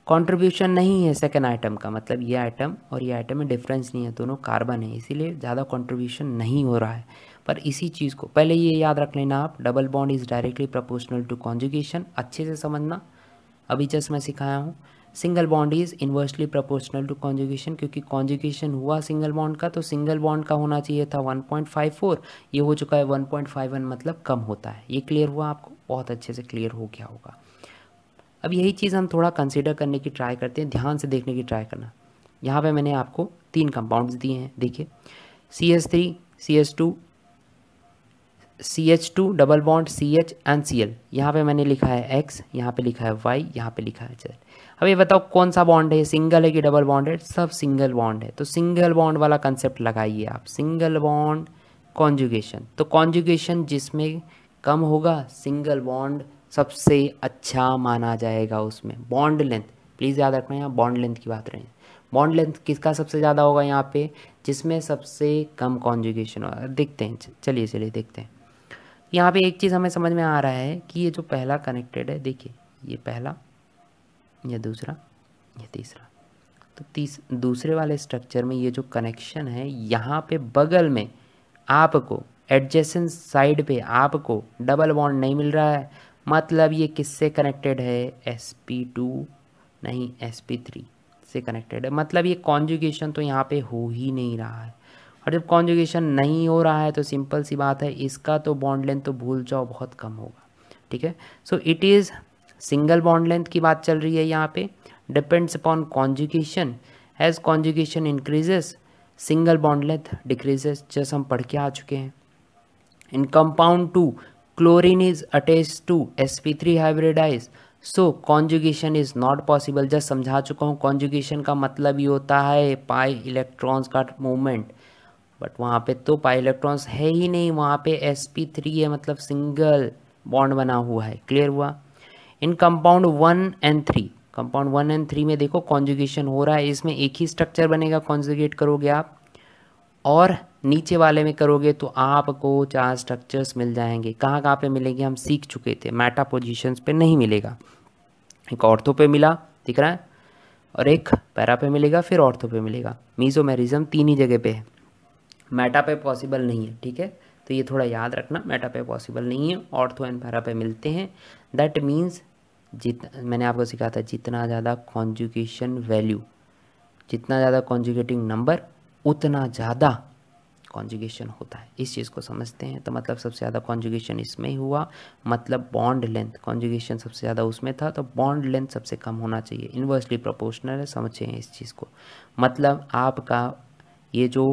कंट्रीब्यूशन नहीं है सेकेंड आइटम का मतलब ये आइटम और ये आइटम में डिफरेंस नहीं है दोनों कार्बन है इसीलिए ज़्यादा कंट्रीब्यूशन नहीं हो रहा है पर इसी चीज़ को पहले ये याद रख लेना आप double bond is directly proportional to conjugation अच्छे से समझना अभी जस्ट मैं सिखाया हूँ single bond is inversely proportional to conjugation क्योंकि कॉन्जुगेशन हुआ सिंगल बॉन्ड का तो सिंगल बॉन्ड का होना चाहिए था 1.54 ये हो चुका है 1.51 मतलब कम होता है ये क्लियर हुआ आपको बहुत अच्छे से क्लियर हो गया होगा अब यही चीज़ हम थोड़ा कंसिडर करने की ट्राई करते हैं ध्यान से देखने की ट्राई करना यहाँ पर मैंने आपको तीन कंपाउंड दिए हैं देखिए C S three C S two C H two double bond C H and C L यहाँ पर मैंने लिखा है एक्स यहाँ पे लिखा है वाई यहाँ पे लिखा है जेड अब ये बताओ कौन सा बॉन्ड है सिंगल है कि डबल बॉन्ड है सब सिंगल बॉन्ड है तो सिंगल बॉन्ड वाला कंसेप्ट लगाइए आप सिंगल बॉन्ड कॉन्जुगेशन तो कॉन्जुगेशन जिसमें कम होगा सिंगल बॉन्ड सबसे अच्छा माना जाएगा उसमें बॉन्ड लेंथ प्लीज़ याद रखना यहाँ बॉन्ड लेंथ की बात रहें बॉन्ड लेंथ किसका सबसे ज़्यादा होगा यहाँ पे जिसमें सबसे कम कॉन्जुगेशन होगा देखते हैं चलिए चलिए देखते हैं यहाँ पे एक चीज़ हमें समझ में आ रहा है कि ये जो पहला कनेक्टेड है देखिए ये पहला या दूसरा या तीसरा तो तीस दूसरे वाले स्ट्रक्चर में ये जो कनेक्शन है यहाँ पे बगल में आपको एडजेसेंट साइड पे आपको डबल बॉन्ड नहीं मिल रहा है मतलब ये किससे कनेक्टेड है एस पी टू नहीं एस पी थ्री से कनेक्टेड है मतलब ये कॉन्जुगेशन तो यहाँ पे हो ही नहीं रहा है और जब कॉन्जुगेशन नहीं हो रहा है तो सिंपल सी बात है इसका तो बॉन्ड लेंथ तो भूल जाओ बहुत कम होगा ठीक है so it is single bond length की बात चल रही है यहाँ पे depends upon conjugation as conjugation increases single bond length decreases जैसे हम पढ़ के आ चुके हैं in compound two chlorine is attach to S P three hybridize so conjugation is not possible just समझा चुका हूँ कॉन्जुगेशन का मतलब ये होता है पाई इलेक्ट्रॉन्स का मूवमेंट बट वहाँ पे तो पाई इलेक्ट्रॉन्स है ही नहीं वहाँ पे एस पी थ्री है मतलब सिंगल बॉन्ड बना हुआ है क्लियर हुआ in compound one and three compound one and three में देखो कॉन्जुगेशन हो रहा है इसमें एक ही स्ट्रक्चर बनेगा कॉन्जुगेट करोगे आप और नीचे वाले में करोगे तो आपको चार स्ट्रक्चर्स मिल जाएंगे कहाँ कहाँ पे मिलेंगे हम सीख चुके थे मैटा पोजिशन पे नहीं मिलेगा एक ऑर्थो पे मिला दिख रहा है और एक पैरा पे मिलेगा फिर ऑर्थो पे मिलेगा मीजोमेरिज्म तीन ही जगह पे है मैटा पे पॉसिबल नहीं है ठीक है तो ये थोड़ा याद रखना मैटा पे पॉसिबल नहीं है ऑर्थो एंड पैरा पे मिलते हैं दैट मीन्स जित मैंने आपको सिखाया था जितना ज़्यादा कॉन्जुकेशन वैल्यू जितना ज़्यादा कॉन्जुकेटिंग नंबर उतना ज़्यादा कॉन्जुगेशन होता है इस चीज़ को समझते हैं तो मतलब सबसे ज़्यादा कॉन्जुगेशन इसमें ही हुआ मतलब बॉन्ड लेंथ कॉन्जुगेशन सबसे ज़्यादा उसमें था तो बॉन्ड लेंथ सबसे कम होना चाहिए इन्वर्सली प्रोपोर्शनल है समझे हैं इस चीज़ को मतलब आपका ये जो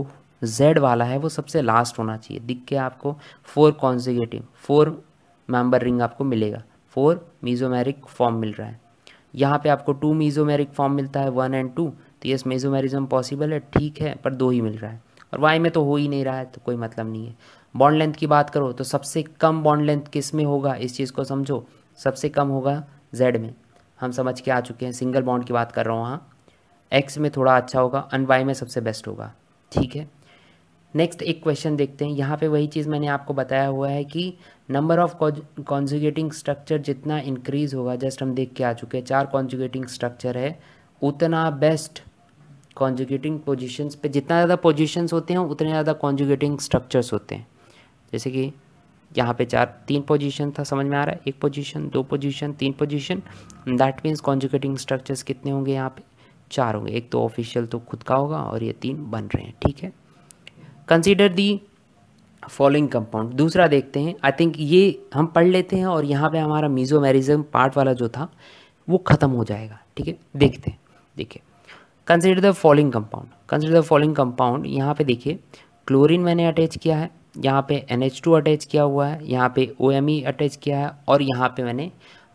जेड वाला है वो सबसे लास्ट होना चाहिए दिख के आपको four conjugative four member ring आपको मिलेगा फोर मीजोमेरिक फॉर्म मिल रहा है यहाँ पे आपको टू मीजोमेरिक फॉर्म मिलता है वन एंड टू तो यस मेजोमेरिज्म पॉसिबल है ठीक है पर दो ही मिल रहा है और वाई में तो हो ही नहीं रहा है तो कोई मतलब नहीं है बॉन्ड लेंथ की बात करो तो सबसे कम बॉन्ड लेंथ किस में होगा इस चीज़ को समझो सबसे कम होगा जेड में हम समझ के आ चुके हैं सिंगल बॉन्ड की बात कर रहा हूँ हाँ एक्स में थोड़ा अच्छा होगा अन वाई में सबसे बेस्ट होगा ठीक है नेक्स्ट एक क्वेश्चन देखते हैं यहाँ पे वही चीज़ मैंने आपको बताया हुआ है कि नंबर ऑफ कॉन्जुगेटिंग स्ट्रक्चर जितना इंक्रीज होगा जस्ट हम देख के आ चुके हैं चार कॉन्जुगेटिंग स्ट्रक्चर है उतना बेस्ट कॉन्जुगेटिंग पोजिशंस पे जितना ज़्यादा पोजिशंस होते हैं उतने ज़्यादा कॉन्जुगेटिंग स्ट्रक्चर्स होते हैं जैसे कि यहाँ पे चार तीन पोजीशन था समझ में आ रहा है एक पोजीशन दो पोजीशन तीन position that means conjugating structures कितने होंगे यहाँ पे चार होंगे एक तो ऑफिशियल तो खुद का होगा और ये तीन बन रहे हैं ठीक है कंसिडर दी फॉलोइंग कंपाउंड दूसरा देखते हैं आई थिंक ये हम पढ़ लेते हैं और यहाँ पे हमारा मीजोमेरिज्म पार्ट वाला जो था वो ख़त्म हो जाएगा ठीक है देखते हैं देखिए consider the following compound consider the following compound यहाँ पे देखिए क्लोरीन मैंने अटैच किया है यहाँ पे टू अटैच किया हुआ है यहाँ पे ई अटैच e किया है और यहाँ पे मैंने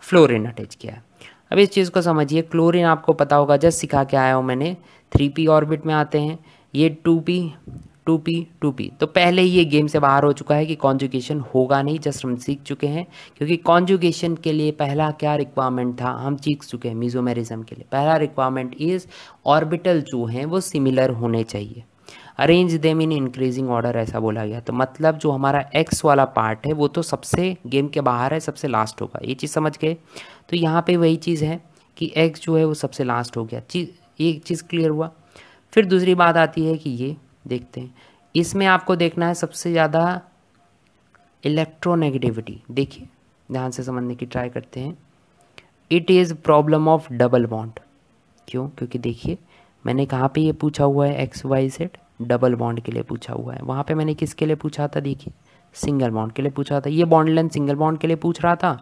फ्लोरिन अटैच किया है अब इस चीज़ को समझिए क्लोरिन आपको पता होगा जस्ट सिखा के आया हूँ मैंने थ्री पी ऑर्बिट में आते हैं ये two P two P two P तो पहले ही ये गेम से बाहर हो चुका है कि कॉन्जुगेशन होगा नहीं जस्ट हम सीख चुके हैं क्योंकि कॉन्जुगेशन के लिए पहला क्या रिक्वायरमेंट था हम सीख चुके हैं मिजोमेरिज्म के लिए पहला रिक्वायरमेंट इज़ ऑर्बिटल जो हैं वो सिमिलर होने चाहिए arrange them in increasing order ऐसा बोला गया तो मतलब जो हमारा एक्स वाला पार्ट है वो तो सबसे गेम के बाहर है सबसे लास्ट होगा ये चीज़ समझ गए तो यहाँ पे वही चीज़ है कि एक्स जो है वो सबसे लास्ट हो गया चीज़ एक चीज़ क्लियर हुआ फिर दूसरी बात आती है कि ये देखते हैं इसमें आपको देखना है सबसे ज़्यादा इलेक्ट्रोनेगेटिविटी देखिए ध्यान से समझने की ट्राई करते हैं it is problem of double bond क्यों क्योंकि देखिए मैंने कहाँ पे ये पूछा हुआ है X Y set double bond के लिए पूछा हुआ है वहाँ पे मैंने किसके लिए पूछा था देखिए सिंगल बॉन्ड के लिए पूछा था ये बॉन्ड लेंथ सिंगल बॉन्ड के लिए पूछ रहा था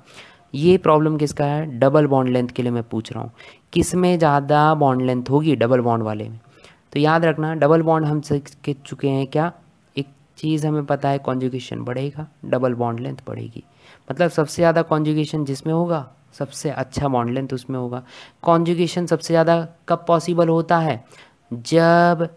ये प्रॉब्लम किसका है डबल बॉन्ड लेंथ के लिए मैं पूछ रहा हूँ किस में ज़्यादा बॉन्ड लेंथ होगी डबल बॉन्ड वाले में तो याद रखना डबल बॉन्ड हम सीख चुके हैं क्या एक चीज़ हमें पता है कॉन्जुगेशन बढ़ेगा डबल बॉन्ड लेंथ बढ़ेगी मतलब सबसे ज़्यादा कॉन्जुगेशन जिसमें होगा सबसे अच्छा बॉन्ड लेंथ उसमें होगा कॉन्जुगेशन सबसे ज़्यादा कब पॉसिबल होता है जब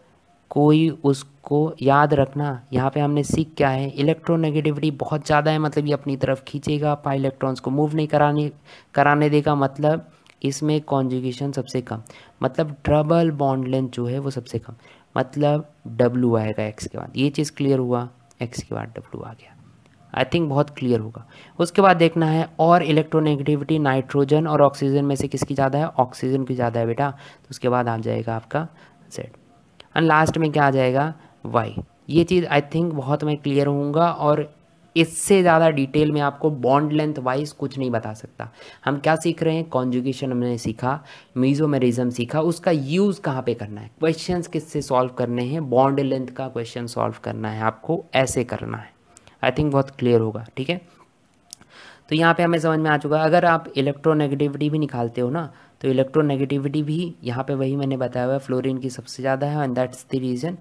कोई उसको याद रखना यहाँ पे हमने सीख क्या है इलेक्ट्रोनेगेटिविटी बहुत ज़्यादा है मतलब ये अपनी तरफ खींचेगा पाई इलेक्ट्रॉन्स को मूव नहीं कराने कराने देगा मतलब इसमें कॉन्जुगेशन सबसे कम मतलब ट्रबल बॉन्ड लेंथ जो है वो सबसे कम मतलब डब्लू आएगा एक्स के बाद ये चीज़ क्लियर हुआ एक्स के बाद डब्लू आ गया आई थिंक बहुत क्लियर होगा उसके बाद देखना है और इलेक्ट्रोनेगेटिविटी नाइट्रोजन और ऑक्सीजन में से किसकी ज़्यादा है ऑक्सीजन की ज़्यादा है बेटा तो उसके बाद आ जाएगा आपका सेट एंड लास्ट में क्या आ जाएगा वाई ये चीज़ आई थिंक बहुत मैं क्लियर होऊंगा और इससे ज़्यादा डिटेल में आपको बॉन्ड लेंथ वाइज कुछ नहीं बता सकता हम क्या सीख रहे हैं कॉन्जुगेशन हमने सीखा म्यूजोमेरिज्म सीखा उसका यूज़ कहाँ पे करना है क्वेश्चंस किससे सॉल्व करने हैं बॉन्ड लेंथ का क्वेश्चन सॉल्व करना है आपको ऐसे करना है आई थिंक बहुत क्लियर होगा ठीक है तो यहाँ पे हमें समझ में आ चुका अगर आप इलेक्ट्रोनेगेटिविटी भी निकालते हो ना तो इलेक्ट्रोनेगेटिविटी भी यहाँ पे वही मैंने बताया हुआ है फ्लोरिन की सबसे ज़्यादा है एंड दैट्स द रीज़न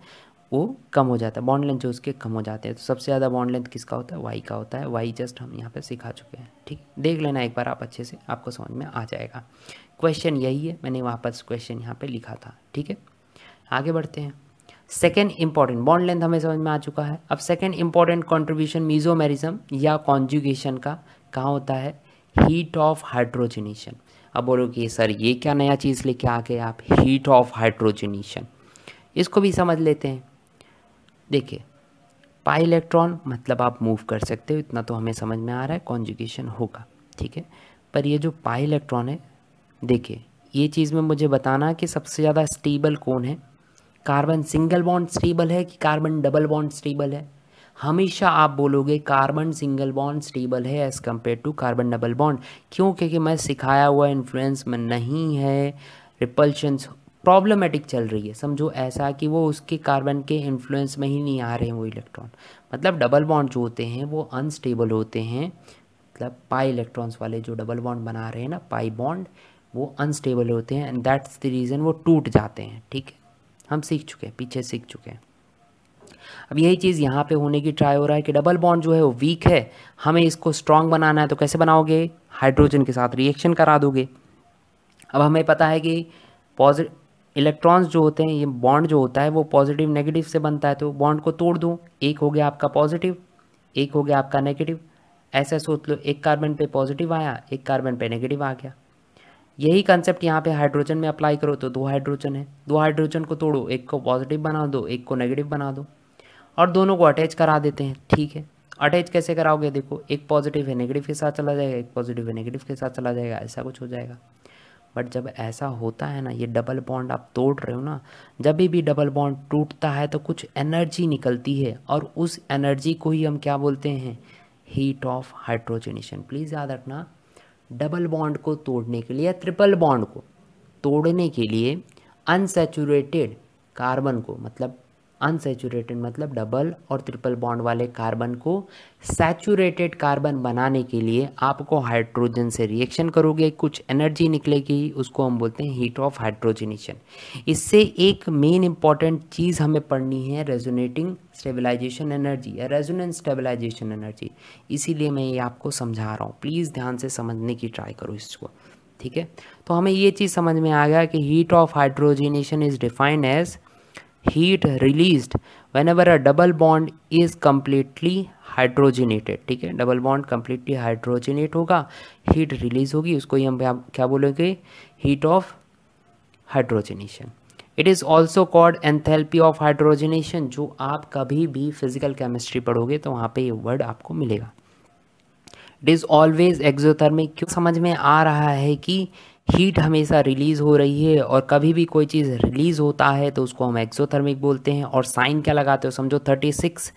वो कम हो जाता है बॉन्ड लेंथ जो उसके कम हो जाते हैं तो सबसे ज़्यादा बॉन्ड लेंथ किसका होता है वाई का होता है वाई जस्ट हम यहाँ पर सिखा चुके हैं ठीक देख लेना एक बार आप अच्छे से आपको समझ में आ जाएगा क्वेश्चन यही है मैंने वहाँ पर क्वेश्चन यहाँ पर लिखा था ठीक है आगे बढ़ते हैं सेकेंड इंपॉर्टेंट बॉन्ड लेंथ हमें समझ में आ चुका है अब सेकेंड इंपॉर्टेंट कॉन्ट्रीब्यूशन मीजोमेरिज्म या कॉन्जुगेशन का कहाँ होता है हीट ऑफ हाइड्रोजनीशन अब बोलोगे सर ये क्या नया चीज़ लेके आ गए आप हीट ऑफ हाइड्रोजनीशन इसको भी समझ लेते हैं देखिए पाई इलेक्ट्रॉन मतलब आप मूव कर सकते हो इतना तो हमें समझ में आ रहा है कॉन्जुगेशन होगा ठीक है पर ये जो पाई इलेक्ट्रॉन है देखिए ये चीज़ में मुझे बताना कि सबसे ज़्यादा स्टेबल कौन है कार्बन सिंगल बॉन्ड स्टेबल है कि कार्बन डबल बॉन्ड स्टेबल है हमेशा आप बोलोगे कार्बन सिंगल बॉन्ड स्टेबल है as compare to carbon double bond क्यों क्योंकि मैं सिखाया हुआ इन्फ्लुएंस में नहीं है रिपल्शंस प्रॉब्लमेटिक चल रही है समझो ऐसा कि वो उसके कार्बन के इन्फ्लुएंस में ही नहीं आ रहे हैं वो इलेक्ट्रॉन मतलब डबल बॉन्ड जो होते हैं वो अनस्टेबल होते हैं मतलब पाई इलेक्ट्रॉन्स वाले जो डबल बॉन्ड बना रहे हैं ना पाई बॉन्ड वो अनस्टेबल होते हैं एंड दैट्स द रीज़न वो टूट जाते हैं ठीक है हम सीख चुके हैं पीछे सीख चुके हैं अब यही चीज़ यहाँ पे होने की ट्राई हो रहा है कि डबल बॉन्ड जो है वो वीक है हमें इसको स्ट्रांग बनाना है तो कैसे बनाओगे हाइड्रोजन के साथ रिएक्शन करा दोगे अब हमें पता है कि पॉजिटिव इलेक्ट्रॉन्स जो होते हैं ये बॉन्ड जो होता है वो पॉजिटिव नेगेटिव से बनता है तो बॉन्ड को तोड़ दूँ एक हो गया आपका पॉजिटिव एक हो गया आपका नेगेटिव ऐसा सोच लो एक कार्बन पे पॉजिटिव आया एक कार्बन पे नेगेटिव आ गया यही कंसेप्ट यहाँ पे हाइड्रोजन में अप्लाई करो तो दो हाइड्रोजन है दो हाइड्रोजन को तोड़ो एक को पॉजिटिव बना दो एक को नेगेटिव बना दो और दोनों को अटैच करा देते हैं ठीक है अटैच कैसे कराओगे देखो एक पॉजिटिव है नेगेटिव के साथ चला जाएगा एक पॉजिटिव है नेगेटिव के साथ चला जाएगा ऐसा कुछ हो जाएगा बट जब ऐसा होता है ना ये डबल बॉन्ड आप तोड़ रहे हो ना जब भी डबल बॉन्ड टूटता है तो कुछ एनर्जी निकलती है और उस एनर्जी को ही हम क्या बोलते हैं हीट ऑफ हाइड्रोजनेशन प्लीज़ याद रखना डबल बॉन्ड को तोड़ने के लिए या ट्रिपल बॉन्ड को तोड़ने के लिए अनसेचुरेटेड कार्बन को मतलब अनसेचुरेटेड मतलब डबल और ट्रिपल बॉन्ड वाले कार्बन को सैचुरेटेड कार्बन बनाने के लिए आपको हाइड्रोजन से रिएक्शन करोगे कुछ एनर्जी निकलेगी उसको हम बोलते हैं हीट ऑफ हाइड्रोजनेशन इससे एक मेन इंपॉर्टेंट चीज़ हमें पढ़नी है रेजोनेटिंग स्टेबलाइजेशन एनर्जी या रेजोनेंस स्टेबलाइजेशन एनर्जी इसीलिए मैं ये आपको समझा रहा हूँ प्लीज़ ध्यान से समझने की ट्राई करो इसको ठीक है तो हमें ये चीज़ समझ में आ गया कि heat of hydrogenation is defined as heat released whenever a double bond is completely hydrogenated ठीक है डबल बॉन्ड कम्प्लीटली हाइड्रोजिनेट होगा हीट रिलीज होगी उसको ही हम क्या बोलेंगे heat of hydrogenation it is also called enthalpy of hydrogenation जो आप कभी भी फिजिकल केमिस्ट्री पढ़ोगे तो वहाँ पर ये वर्ड आपको मिलेगा इट इज़ ऑलवेज एक्जोथर्मिक क्यों समझ में आ रहा है कि हीट हमेशा रिलीज़ हो रही है और कभी भी कोई चीज़ रिलीज़ होता है तो उसको हम एक्सोथर्मिक बोलते हैं और साइन क्या लगाते हो समझो thirty six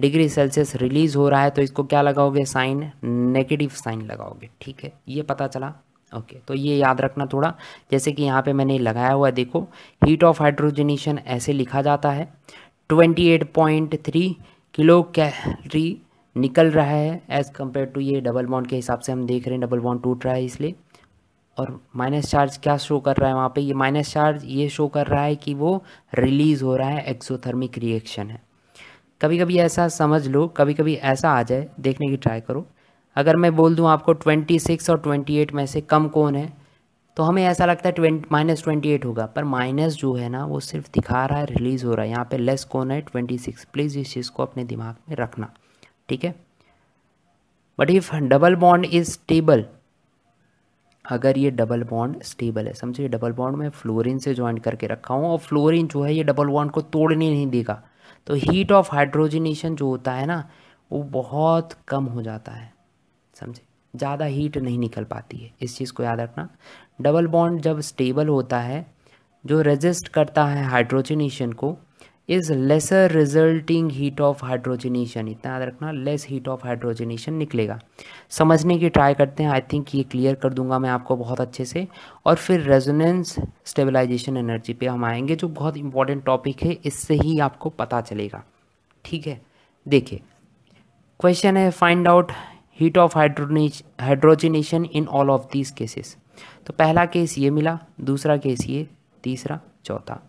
degree Celsius release हो रहा है तो इसको क्या लगाओगे साइन नेगेटिव साइन लगाओगे ठीक है ये पता चला ओके okay, तो ये याद रखना थोड़ा जैसे कि यहाँ पे मैंने लगाया हुआ है देखो हीट ऑफ हाइड्रोजनीशन ऐसे लिखा जाता है 28.3 किलो कैलरी निकल रहा है एज़ कम्पेयर टू ये डबल बॉन्ड के हिसाब से हम देख रहे हैं डबल बॉन्ड टूट रहा है इसलिए और माइनस चार्ज क्या शो कर रहा है वहाँ पे ये माइनस चार्ज ये शो कर रहा है कि वो रिलीज़ हो रहा है एक्सोथर्मिक रिएक्शन है कभी कभी ऐसा समझ लो कभी कभी ऐसा आ जाए देखने की ट्राई करो अगर मैं बोल दूँ आपको ट्वेंटी सिक्स और ट्वेंटी एट में से कम कौन है तो हमें ऐसा लगता है ट्वेंट माइनस ट्वेंटी एट होगा पर माइनस जो है ना वो सिर्फ दिखा रहा है रिलीज़ हो रहा है यहाँ पे लेस कौन है ट्वेंटी सिक्स प्लीज़ इस चीज़ को अपने दिमाग में रखना ठीक है but if double bond is stable अगर ये डबल बॉन्ड स्टेबल है समझिए डबल बॉन्ड में फ्लोरीन से ज्वाइन करके रखा हूँ और फ्लोरीन जो है ये डबल बॉन्ड को तोड़ने नहीं देगा तो हीट ऑफ हाइड्रोजनेशन जो होता है ना वो बहुत कम हो जाता है समझे ज़्यादा हीट नहीं निकल पाती है इस चीज़ को याद रखना डबल बॉन्ड जब स्टेबल होता है जो रेजिस्ट करता है हाइड्रोजनेशन को is lesser resulting heat of hydrogenation इतना याद रखना लेस हीट ऑफ हाइड्रोजनेशन निकलेगा समझने की ट्राई करते हैं आई थिंक ये क्लियर कर दूंगा मैं आपको बहुत अच्छे से और फिर रेजोनेंस स्टेबलाइजेशन एनर्जी पे हम आएंगे जो बहुत इंपॉर्टेंट टॉपिक है इससे ही आपको पता चलेगा ठीक है देखिए क्वेश्चन है find out heat of hydrogenation in all of these cases तो पहला केस ये मिला दूसरा केस ये तीसरा चौथा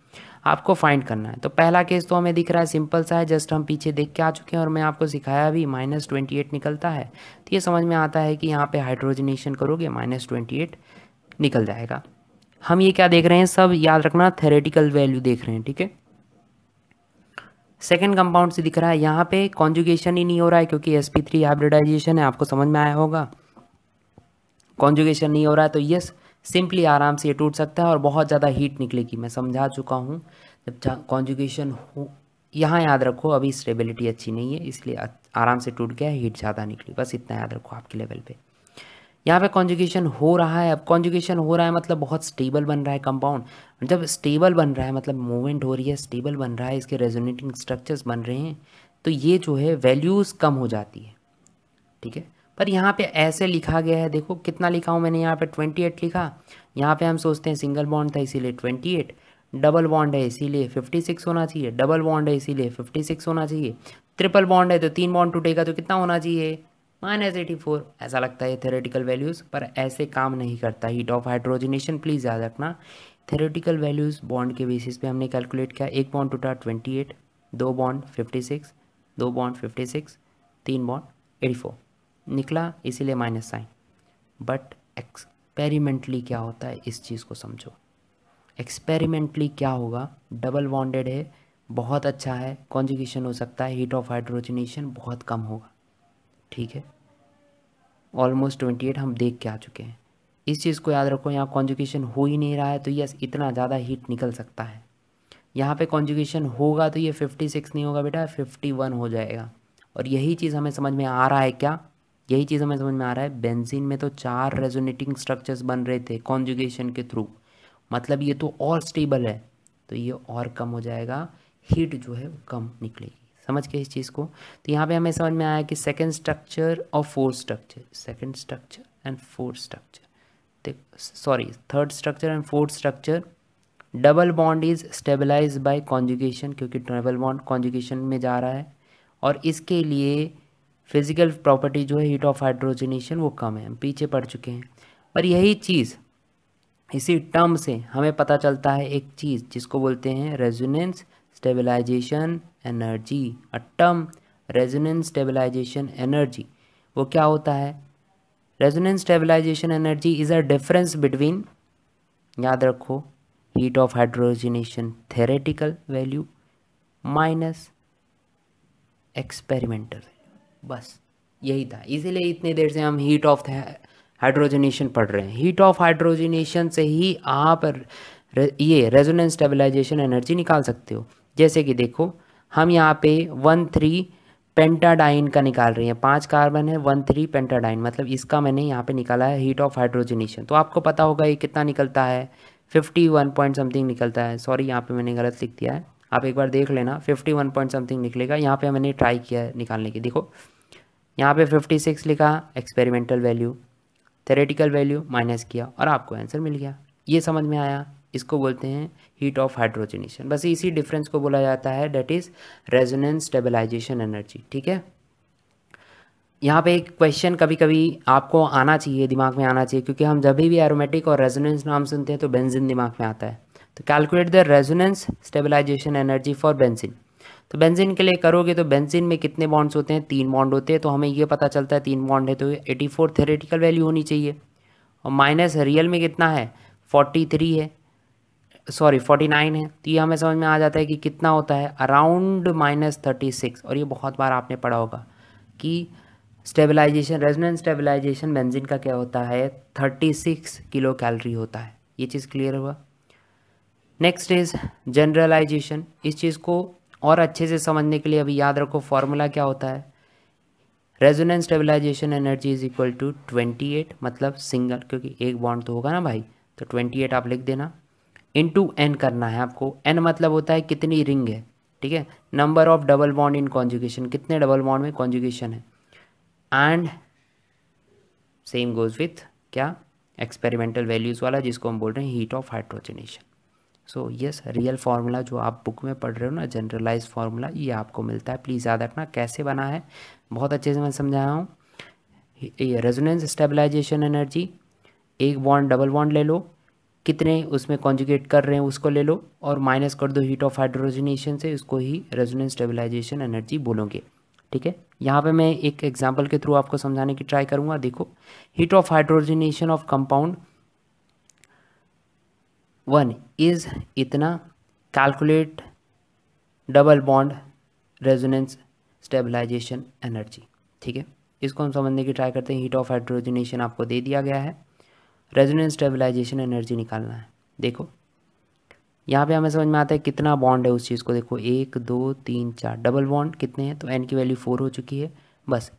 आपको फाइंड करना है तो पहला केस तो हमें दिख रहा है सिंपल सा है जस्ट हम पीछे देख के आ चुके हैं और मैं आपको सिखाया भी माइनस ट्वेंटी एट निकलता है तो ये समझ में आता है कि यहाँ पे हाइड्रोजनेशन करोगे माइनस ट्वेंटी एट निकल जाएगा हम ये क्या देख रहे हैं सब याद रखना थेरेटिकल वैल्यू देख रहे हैं ठीक है सेकेंड कंपाउंड से दिख रहा है यहाँ पे कॉन्जुगेशन ही नहीं हो रहा है क्योंकि एस पी थ्री हाइब्रिडाइजेशन है आपको समझ में आया होगा कॉन्जुगेशन नहीं हो रहा है तो यस सिंपली आराम से ये टूट सकता है और बहुत ज़्यादा हीट निकलेगी मैं समझा चुका हूँ जब कॉन्जुगेशन हो यहाँ याद रखो अभी स्टेबिलिटी अच्छी नहीं है इसलिए आराम से टूट गया हीट ज़्यादा निकली बस इतना याद रखो आपके लेवल पे यहाँ पे कॉन्जुगेशन हो रहा है अब कॉन्जुगेशन हो रहा है मतलब बहुत स्टेबल बन रहा है कंपाउंड जब स्टेबल बन रहा है मतलब मूवमेंट हो रही है स्टेबल बन रहा है इसके रेजोनेटिंग स्ट्रक्चर्स बन रहे हैं तो ये जो है वैल्यूज़ कम हो जाती है ठीक है पर यहाँ पे ऐसे लिखा गया है देखो कितना लिखा हूँ मैंने यहाँ पे ट्वेंटी एट लिखा यहाँ पे हम सोचते हैं सिंगल बॉन्ड था इसीलिए ट्वेंटी एट डबल बॉन्ड है इसीलिए फिफ्टी सिक्स होना चाहिए डबल बॉन्ड है इसीलिए फिफ्टी सिक्स होना चाहिए ट्रिपल बॉन्ड है तो तीन बॉन्ड टूटेगा तो कितना होना चाहिए माइनस एटी फोर ऐसा लगता है थेरेटिकल वैल्यूज़ पर ऐसे काम नहीं करता हीट ऑफ हाइड्रोजनेशन प्लीज़ याद रखना थेरेटिकल वैल्यूज़ बॉन्ड के बेसिस पे हमने कैलकुलेट किया एक बॉन्ड टूटा ट्वेंटी एट दो बॉन्ड फिफ्टी सिक्स दो बॉन्ड फिफ्टी सिक्स तीन बॉन्ड एटी फोर निकला इसीलिए माइनस साइन बट एक्सपेरिमेंटली क्या होता है इस चीज़ को समझो एक्सपेरिमेंटली क्या होगा डबल बॉन्डेड है बहुत अच्छा है कॉन्जुगेशन हो सकता है हीट ऑफ हाइड्रोजनेशन बहुत कम होगा ठीक है ऑलमोस्ट ट्वेंटी एट हम देख के आ चुके हैं इस चीज़ को याद रखो यहाँ कॉन्जुगेशन हो ही नहीं रहा है तो यस इतना ज़्यादा हीट निकल सकता है यहाँ पे कॉन्जुगेशन होगा तो ये फिफ्टी सिक्स नहीं होगा बेटा फिफ्टी वन हो जाएगा और यही चीज़ हमें समझ में आ रहा है क्या यही चीज़ हमें समझ में आ रहा है बेंजीन में तो चार रेजोनेटिंग स्ट्रक्चर्स बन रहे थे कॉन्जुगेशन के थ्रू मतलब ये तो और स्टेबल है तो ये और कम हो जाएगा हीट जो है वो कम निकलेगी समझ के इस चीज़ को तो यहाँ पे हमें समझ में आया कि सेकेंड स्ट्रक्चर और fourth structure second structure and fourth structure sorry third structure and fourth structure double bond is stabilize by conjugation क्योंकि डबल बॉन्ड कॉन्जुगेशन में जा रहा है और इसके लिए फिजिकल प्रॉपर्टी जो है हीट ऑफ हाइड्रोजनेशन वो कम है हम पीछे पड़ चुके हैं पर यही चीज़ इसी टर्म से हमें पता चलता है एक चीज़ जिसको बोलते हैं resonance stabilization energy a term resonance stabilization energy वो क्या होता है resonance stabilization energy is a difference between याद रखो heat of hydrogenation theoretical value minus experimental बस यही था इसीलिए इतने देर से हम हीट ऑफ हाइड्रोजनेशन पढ़ रहे हैं हीट ऑफ हाइड्रोजनेशन से ही आप रे, ये रेजोनेंस स्टेबलाइजेशन एनर्जी निकाल सकते हो जैसे कि देखो हम यहाँ पे वन थ्री पेंटाडाइन का निकाल रहे हैं पांच कार्बन है वन थ्री पेंटाडाइन मतलब इसका मैंने यहाँ पे निकाला है हीट ऑफ हाइड्रोजनेशन तो आपको पता होगा ये कितना निकलता है फिफ्टी वन पॉइंट समथिंग निकलता है सॉरी यहाँ पे मैंने गलत लिख दिया है आप एक बार देख लेना फिफ्टी वन पॉइंट समथिंग निकलेगा यहाँ पे मैंने ट्राई किया है निकालने की देखो यहाँ पे 56 लिखा experimental value theoretical value minus किया और आपको आंसर मिल गया ये समझ में आया इसको बोलते हैं हीट ऑफ हाइड्रोजनेशन बस इसी डिफरेंस को बोला जाता है that is resonance stabilization energy ठीक है यहाँ पे एक क्वेश्चन कभी कभी आपको आना चाहिए दिमाग में आना चाहिए क्योंकि हम जब भी एरोमेटिक और रेजोनेंस नाम सुनते हैं तो बेंजिन दिमाग में आता है तो calculate the resonance stabilization energy for benzene तो बेंजीन के लिए करोगे तो बेंजीन में कितने बॉन्ड्स होते हैं तीन बॉन्ड होते हैं तो हमें ये पता चलता है तीन बॉन्ड है तो एटी फोर थेरेटिकल वैल्यू होनी चाहिए और माइनस रियल में कितना है फोर्टी थ्री है सॉरी फोर्टी नाइन है तो ये हमें समझ में आ जाता है कि कितना होता है अराउंड माइनस थर्टी सिक्स और ये बहुत बार आपने पढ़ा होगा कि स्टेबलाइजेशन रेजोनेंस स्टेबलाइजेशन बेंजीन का क्या होता है थर्टी सिक्स किलो कैलरी होता है ये चीज़ क्लियर हुआ नेक्स्ट इज जनरलाइजेशन इस चीज़ को और अच्छे से समझने के लिए अभी याद रखो फॉर्मूला क्या होता है resonance stabilization energy is equal to twenty eight मतलब सिंगल क्योंकि एक बॉन्ड तो होगा ना भाई तो ट्वेंटी एट आप लिख देना इन टू एन करना है आपको एन मतलब होता है कितनी रिंग है ठीक है number of double bond in conjugation कितने डबल बॉन्ड में कॉन्जुगेशन है एंड सेम गोज विथ क्या एक्सपेरिमेंटल वैल्यूज़ वाला जिसको हम बोल रहे हैं heat of hydrogenation so yes real formula जो आप बुक में पढ़ रहे हो ना जनरलाइज फार्मूला ये आपको मिलता है प्लीज़ याद रखना कैसे बना है बहुत अच्छे से मैं समझाया हूँ ये रेजोनेंस स्टेबलाइजेशन एनर्जी एक बॉन्ड डबल बॉन्ड ले लो कितने उसमें कॉन्जुगेट कर रहे हैं उसको ले लो और माइनस कर दो हीट ऑफ हाइड्रोजनेशन से उसको ही रेजोनेंस स्टेबलाइजेशन एनर्जी बोलोगे ठीक है यहाँ पे मैं एक एग्जाम्पल के थ्रू आपको समझाने की ट्राई करूँगा देखो heat of hydrogenation of compound one is इतना calculate double bond resonance stabilization energy ठीक है इसको हम समझने की ट्राई करते हैं हीट ऑफ हाइड्रोजनेशन आपको दे दिया गया है रेजोनेंस स्टेबलाइजेशन एनर्जी निकालना है देखो यहाँ पे हमें समझ में आता है कितना बॉन्ड है उस चीज़ को देखो एक दो तीन चार डबल बॉन्ड कितने हैं तो एन की वैल्यू फोर हो चुकी है बस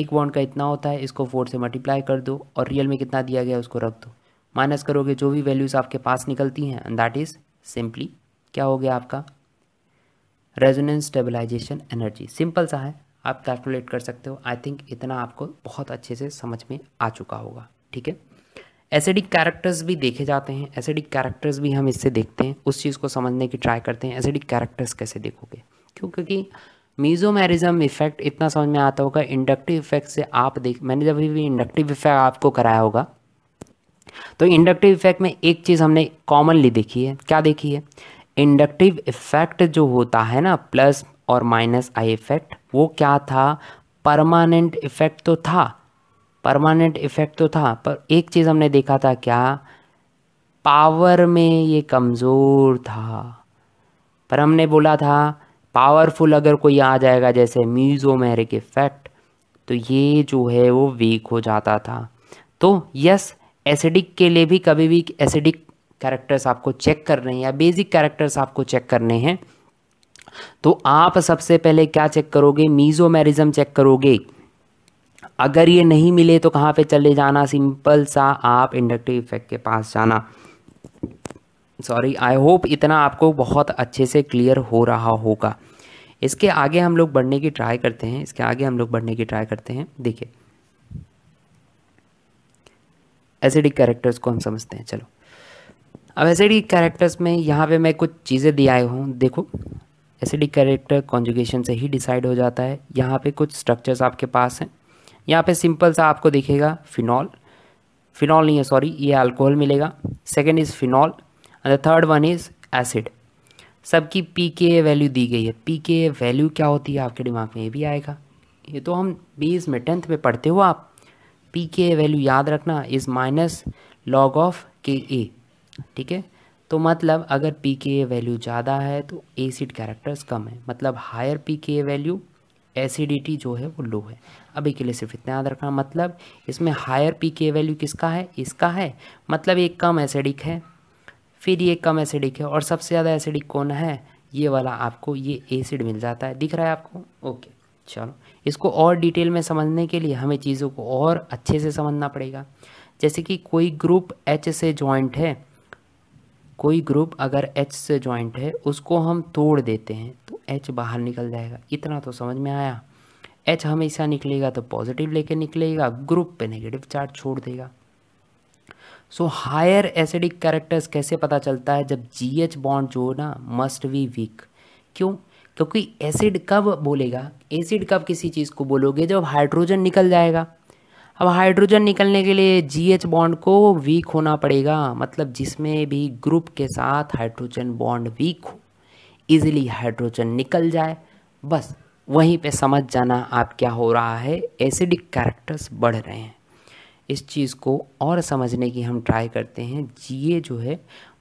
एक बॉन्ड का इतना होता है इसको फोर से मल्टीप्लाई कर दो और रियल में कितना दिया गया उसको रख दो माइनस करोगे जो भी वैल्यूज़ आपके पास निकलती हैं एंड दैट इज़ सिंपली क्या हो गया आपका रेजोनेंस स्टेबलाइजेशन एनर्जी सिंपल सा है आप कैलकुलेट कर सकते हो आई थिंक इतना आपको बहुत अच्छे से समझ में आ चुका होगा ठीक है एसिडिक कैरेक्टर्स भी देखे जाते हैं एसिडिक कैरेक्टर्स भी हम इससे देखते हैं उस चीज़ को समझने की ट्राई करते हैं एसिडिक कैरेक्टर्स कैसे देखोगे क्यों क्योंकि मीजोमेरिज्म इफेक्ट इतना समझ में आता होगा इंडक्टिव इफेक्ट से आप देख मैंने जब भी इंडक्टिव इफेक्ट आपको कराया होगा तो इंडक्टिव इफेक्ट में एक चीज़ हमने कॉमनली देखी है क्या देखी है इंडक्टिव इफेक्ट जो होता है ना प्लस और माइनस आई इफेक्ट वो क्या था परमानेंट इफेक्ट तो था परमानेंट इफेक्ट तो था पर एक चीज़ हमने देखा था क्या पावर में ये कमज़ोर था पर हमने बोला था पावरफुल अगर कोई आ जाएगा जैसे म्यूज़ोमेरिक इफेक्ट तो ये जो है वो वीक हो जाता था तो यस एसिडिक के लिए भी कभी भी एसिडिक कैरेक्टर्स आपको चेक करने हैं या बेसिक कैरेक्टर्स आपको चेक करने हैं तो आप सबसे पहले क्या चेक करोगे मीजोमेरिज्म चेक करोगे अगर ये नहीं मिले तो कहाँ पे चले जाना सिंपल सा आप इंडक्टिव इफेक्ट के पास जाना सॉरी आई होप इतना आपको बहुत अच्छे से क्लियर हो रहा होगा इसके आगे हम लोग बढ़ने की ट्राई करते हैं इसके आगे हम लोग बढ़ने की ट्राई करते हैं देखिए एसिडिक कैरेक्टर्स को हम समझते हैं चलो अब एसिडिक कैरेक्टर्स में यहाँ पे मैं कुछ चीज़ें दी आए हूँ देखो एसिडिक कैरेक्टर कॉन्जुगेशन से ही डिसाइड हो जाता है यहाँ पे कुछ स्ट्रक्चर्स आपके पास हैं यहाँ पे सिंपल सा आपको दिखेगा फिनॉल फिनॉल नहीं है सॉरी ये अल्कोहल मिलेगा second is phenol and the third one is acid सबकी पी के वैल्यू दी गई है पी के वैल्यू क्या होती है आपके दिमाग में ये भी आएगा ये तो हम बीस में टेंथ में पढ़ते हो आप पी के वैल्यू याद रखना इज़ माइनस लॉग ऑफ के ए ठीक है तो मतलब अगर पी के वैल्यू ज़्यादा है तो एसिड कैरेक्टर्स कम है मतलब higher P K value acidity जो है वो लो है अभी के लिए सिर्फ इतना याद रखना मतलब इसमें हायर पी के वैल्यू किसका है इसका है मतलब ये कम एसिडिक है फिर ये कम एसिडिक है और सबसे ज़्यादा एसिडिक कौन है ये वाला आपको ये एसिड मिल जाता है दिख रहा है आपको ओके चलो इसको और डिटेल में समझने के लिए हमें चीज़ों को और अच्छे से समझना पड़ेगा जैसे कि कोई ग्रुप एच से जॉइंट है कोई ग्रुप अगर एच से जॉइंट है उसको हम तोड़ देते हैं तो एच बाहर निकल जाएगा इतना तो समझ में आया एच हमेशा निकलेगा तो पॉजिटिव लेके निकलेगा ग्रुप पे नेगेटिव चार्ज छोड़ देगा सो हायर एसिडिक कैरेक्टर्स कैसे पता चलता है जब जी एच बॉन्ड जो ना मस्ट बी वीक क्यों तो कोई एसिड कब बोलेगा एसिड कब किसी चीज़ को बोलोगे जब हाइड्रोजन निकल जाएगा अब हाइड्रोजन निकलने के लिए जी एच बॉन्ड को वीक होना पड़ेगा मतलब जिसमें भी ग्रुप के साथ हाइड्रोजन बॉन्ड वीक हो ईजिली हाइड्रोजन निकल जाए बस वहीं पे समझ जाना आप क्या हो रहा है एसिडिक कैरेक्टर्स बढ़ रहे हैं इस चीज़ को और समझने की हम ट्राई करते हैं जी ए जो है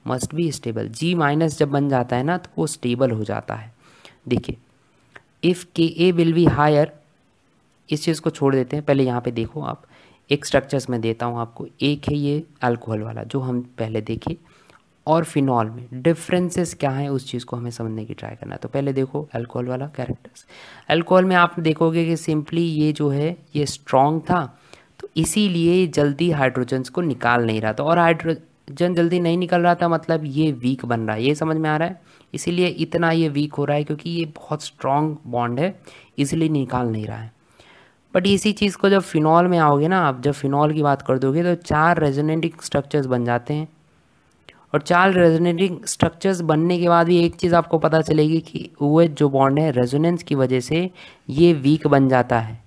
must be stable G minus जब बन जाता है ना तो वो स्टेबल हो जाता है देखिए इफ़ के ए विल बी हायर इस चीज़ को छोड़ देते हैं पहले यहाँ पे देखो आप एक स्ट्रक्चर्स में देता हूँ आपको एक है ये अल्कोहल वाला जो हम पहले देखे और फिनॉल में डिफरेंसेस क्या हैं उस चीज़ को हमें समझने की ट्राई करना तो पहले देखो अल्कोहल वाला कैरेक्टर्स अल्कोहल में आप देखोगे कि सिंपली ये जो है ये स्ट्रॉन्ग था तो इसीलिए जल्दी हाइड्रोजन्स को निकाल नहीं रहा था और हाइड्रोजन जल्दी नहीं निकल रहा था मतलब ये वीक बन रहा है ये समझ में आ रहा है इसीलिए इतना ये वीक हो रहा है क्योंकि ये बहुत स्ट्रॉन्ग बॉन्ड है इसलिए निकाल नहीं रहा है बट इसी चीज़ को जब फिनॉल में आओगे ना आप जब फिनॉल की बात कर दोगे तो चार रेजोनेटिंग स्ट्रक्चर्स बन जाते हैं और चार रेजोनेटिंग स्ट्रक्चर्स बनने के बाद भी एक चीज़ आपको पता चलेगी कि वो जो बॉन्ड है रेजोनेंस की वजह से ये वीक बन जाता है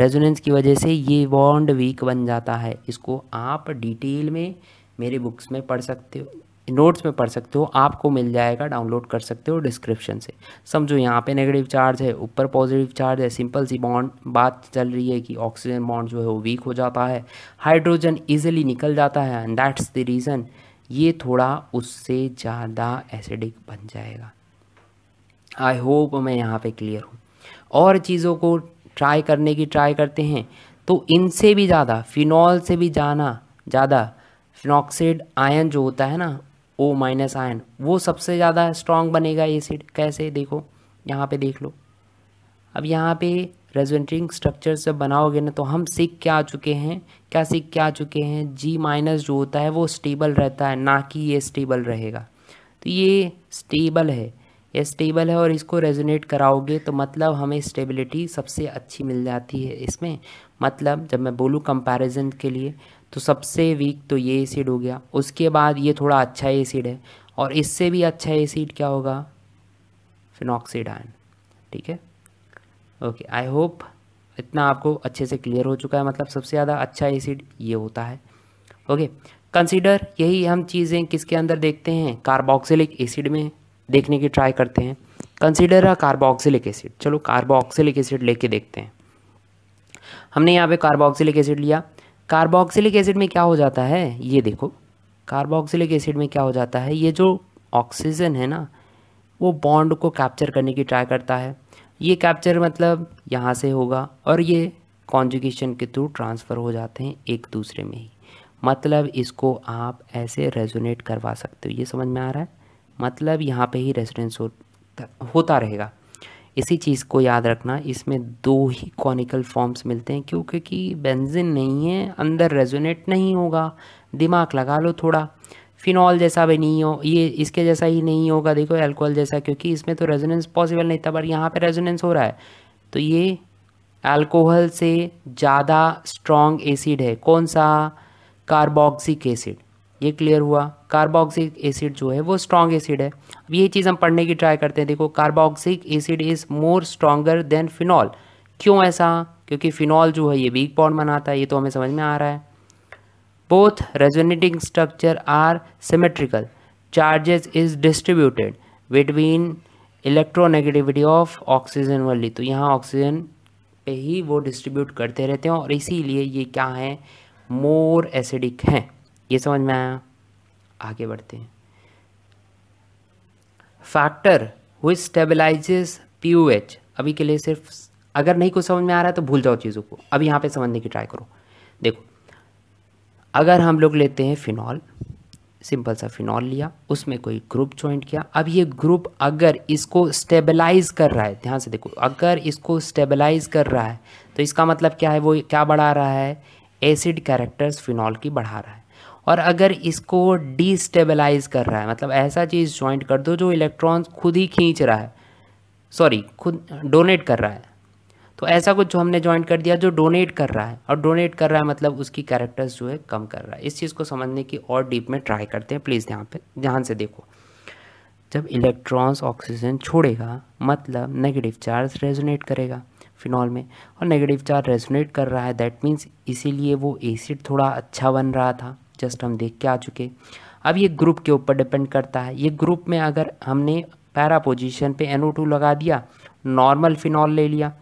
रेजोनेंस की वजह से ये बॉन्ड वीक बन जाता है इसको आप डिटेल में मेरे बुक्स में पढ़ सकते हो नोट्स में पढ़ सकते हो आपको मिल जाएगा डाउनलोड कर सकते हो डिस्क्रिप्शन से समझो यहाँ पे नेगेटिव चार्ज है ऊपर पॉजिटिव चार्ज है सिंपल सी बॉन्ड बात चल रही है कि ऑक्सीजन बॉन्ड जो है वो वीक हो जाता है हाइड्रोजन ईजिली निकल जाता है एंड दैट्स द रीज़न ये थोड़ा उससे ज़्यादा एसिडिक बन जाएगा आई होप मैं यहाँ पे क्लियर हूँ और चीज़ों को ट्राई करने की ट्राई करते हैं तो इनसे भी ज़्यादा फिनॉल से भी जाना ज़्यादा फिनॉक्साइड आयन जो होता है ना ओ माइनस आयन वो सबसे ज़्यादा स्ट्रॉन्ग बनेगा एसिड कैसे देखो यहाँ पे देख लो अब यहाँ पे रेजेंटिंग स्ट्रक्चर जब बनाओगे ना तो हम सीख क्या आ चुके हैं क्या सीख क्या आ चुके हैं जी माइनस जो होता है वो स्टेबल रहता है ना कि ये स्टेबल रहेगा तो ये स्टेबल है ये स्टेबल है और इसको रेजोनेट कराओगे तो मतलब हमें स्टेबिलिटी सबसे अच्छी मिल जाती है इसमें मतलब जब मैं बोलूँ कंपैरिजन के लिए तो सबसे वीक तो ये एसिड हो गया उसके बाद ये थोड़ा अच्छा एसिड है और इससे भी अच्छा एसिड क्या होगा फिनॉक्सीड आयन ठीक है ओके आई होप इतना आपको अच्छे से क्लियर हो चुका है मतलब सबसे ज़्यादा अच्छा एसिड ये होता है ओके कंसीडर यही हम चीज़ें किसके अंदर देखते हैं कार्बोक्सिलिक एसिड में देखने की ट्राई करते हैं कंसीडर है कार्बोक्सिलिक एसिड चलो कार्बोक्सिलिक एसिड लेके देखते हैं हमने यहाँ पे कार्बोक्सिलिक एसिड लिया कार्बोक्सिलिक एसिड में क्या हो जाता है ये देखो कार्बोक्सिलिक एसिड में क्या हो जाता है ये जो ऑक्सीजन है ना वो बॉन्ड को कैप्चर करने की ट्राई करता है ये कैप्चर मतलब यहाँ से होगा और ये कॉन्जुगेशन के थ्रू ट्रांसफ़र हो जाते हैं एक दूसरे में ही मतलब इसको आप ऐसे रेजोनेट करवा सकते हो ये समझ में आ रहा है मतलब यहाँ पे ही रेजोनेंस होता रहेगा इसी चीज़ को याद रखना इसमें दो ही कॉनिकल फॉर्म्स मिलते हैं क्यों क्योंकि बेंजिन नहीं है अंदर रेजोनेट नहीं होगा दिमाग लगा लो थोड़ा फिनॉल जैसा भी नहीं हो ये इसके जैसा ही नहीं होगा देखो एल्कोहल जैसा क्योंकि इसमें तो रेजोनेंस पॉसिबल नहीं था पर यहाँ पे रेजोनेंस हो रहा है तो ये एल्कोहल से ज़्यादा स्ट्रॉन्ग एसिड है कौन सा कार्बोक्सिक एसिड ये क्लियर हुआ कार्बोक्सिक एसिड जो है वो स्ट्रॉन्ग एसिड है अब ये चीज़ हम पढ़ने की ट्राई करते हैं देखो carboxylic acid is more stronger than phenol क्यों ऐसा क्योंकि फिनॉल जो है ये वीक बॉन्ड बनाता है ये तो हमें समझ में आ रहा है both resonating structure are symmetrical charges is distributed between electronegativity of oxygen वाली तो यहाँ ऑक्सीजन पे ही वो डिस्ट्रीब्यूट करते रहते हैं और इसीलिए ये क्या है मोर एसिडिक हैं ये समझ में आया आगे बढ़ते हैं फैक्टर हुई स्टेबलाइजेस पी अभी के लिए सिर्फ अगर नहीं कुछ समझ में आ रहा है तो भूल जाओ चीज़ों को अब यहाँ पे समझने की ट्राई करो देखो अगर हम लोग लेते हैं फिनॉल सिंपल सा फिनॉल लिया उसमें कोई ग्रुप ज्वाइंट किया अब ये ग्रुप अगर इसको स्टेबलाइज कर रहा है ध्यान से देखो अगर इसको स्टेबलाइज कर रहा है तो इसका मतलब क्या है वो क्या बढ़ा रहा है एसिड कैरेक्टर्स फिनॉल की बढ़ा रहा है और अगर इसको डिस्टेबलाइज कर रहा है मतलब ऐसा चीज़ ज्वाइंट कर दो जो इलेक्ट्रॉन्स खुद ही खींच रहा है सॉरी खुद डोनेट कर रहा है तो ऐसा कुछ जो हमने ज्वाइंट कर दिया जो डोनेट कर रहा है और डोनेट कर रहा है मतलब उसकी कैरेक्टर्स जो है कम कर रहा है इस चीज़ को समझने की और डीप में ट्राई करते हैं प्लीज़ ध्यान पे ध्यान से देखो जब इलेक्ट्रॉन्स ऑक्सीजन छोड़ेगा मतलब नेगेटिव चार्ज रेजोनेट करेगा फिनॉल में और नेगेटिव चार्ज रेजोनेट कर रहा है दैट मीन्स इसीलिए वो एसिड थोड़ा अच्छा बन रहा था जस्ट हम देख के आ चुके अब ये ग्रुप के ऊपर डिपेंड करता है ये ग्रुप में अगर हमने पैरा पोजिशन पर एन लगा दिया नॉर्मल फिनॉल ले लिया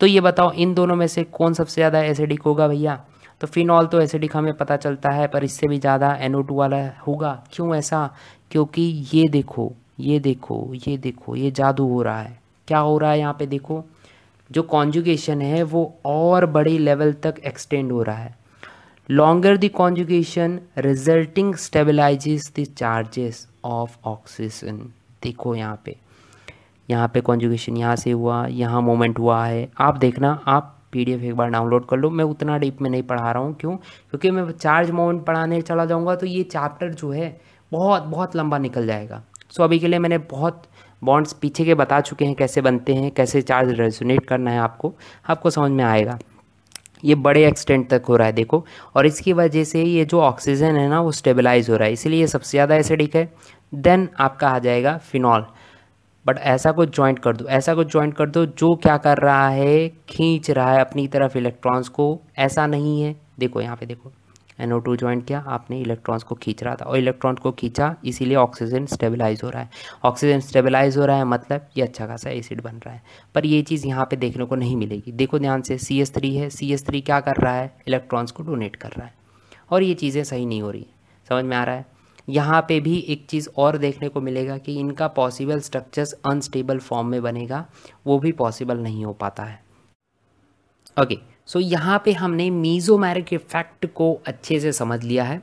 तो ये बताओ इन दोनों में से कौन सबसे ज़्यादा एसिडिक होगा भैया तो फिनॉल तो एसिडिक हमें पता चलता है पर इससे भी ज़्यादा NO2 वाला होगा क्यों ऐसा क्योंकि ये देखो ये देखो ये देखो ये जादू हो रहा है क्या हो रहा है यहाँ पे देखो जो कॉन्जुगेशन है वो और बड़े लेवल तक एक्सटेंड हो रहा है Longer the conjugation resulting stabilizes the charges of oxygen. देखो यहाँ पे यहाँ पे कॉन्जुगेशन यहाँ से हुआ यहाँ मोमेंट हुआ है आप देखना आप पीडीएफ एक बार डाउनलोड कर लो मैं उतना डीप में नहीं पढ़ा रहा हूँ क्यों क्योंकि मैं चार्ज मोमेंट पढ़ाने चला जाऊँगा तो ये चैप्टर जो है बहुत बहुत लंबा निकल जाएगा सो so, अभी के लिए मैंने बहुत बॉन्ड्स पीछे के बता चुके हैं कैसे बनते हैं कैसे चार्ज रेजोनेट करना है आपको आपको समझ में आएगा ये बड़े एक्सटेंट तक हो रहा है देखो और इसकी वजह से ये जो ऑक्सीजन है ना वो स्टेबलाइज हो रहा है इसलिए सबसे ज़्यादा एसिडिक है देन आपका आ जाएगा फिनॉल बट ऐसा कुछ ज्वाइंट कर दो ऐसा कुछ ज्वाइंट कर दो जो क्या कर रहा है खींच रहा है अपनी तरफ इलेक्ट्रॉन्स को ऐसा नहीं है देखो यहाँ पे देखो एनओ टू ज्वाइन किया आपने इलेक्ट्रॉन्स को खींच रहा था और इलेक्ट्रॉन को खींचा इसीलिए ऑक्सीजन स्टेबलाइज हो रहा है ऑक्सीजन स्टेबलाइज हो रहा है मतलब ये अच्छा खासा एसिड बन रहा है पर ये चीज़ यहाँ पर देखने को नहीं मिलेगी देखो ध्यान से सी एस थ्री है सी एस थ्री क्या कर रहा है इलेक्ट्रॉन्स को डोनेट कर रहा है और ये चीज़ें सही नहीं हो रही हैं समझ में आ रहा है यहाँ पे भी एक चीज़ और देखने को मिलेगा कि इनका पॉसिबल स्ट्रक्चर्स अनस्टेबल फॉर्म में बनेगा वो भी पॉसिबल नहीं हो पाता है ओके okay. सो so, यहाँ पे हमने मीजोमैरिक इफ़ेक्ट को अच्छे से समझ लिया है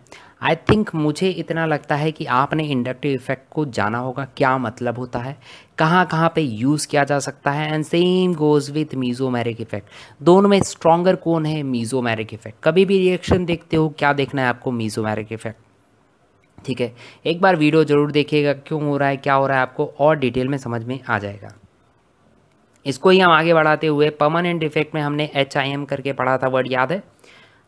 आई थिंक मुझे इतना लगता है कि आपने इंडक्टिव इफ़ेक्ट को जाना होगा क्या मतलब होता है कहाँ कहाँ पे यूज़ किया जा सकता है and same goes with mesomeric effect दोनों में स्ट्रॉन्गर कौन है मीजोमैरिक इफ़ेक्ट कभी भी रिएक्शन देखते हो क्या देखना है आपको मीजोमैरिक इफ़ेक्ट ठीक है एक बार वीडियो ज़रूर देखिएगा क्यों हो रहा है क्या हो रहा है आपको और डिटेल में समझ में आ जाएगा इसको ही हम आगे बढ़ाते हुए परमानेंट इफेक्ट में हमने एच आई एम करके पढ़ा था वर्ड याद है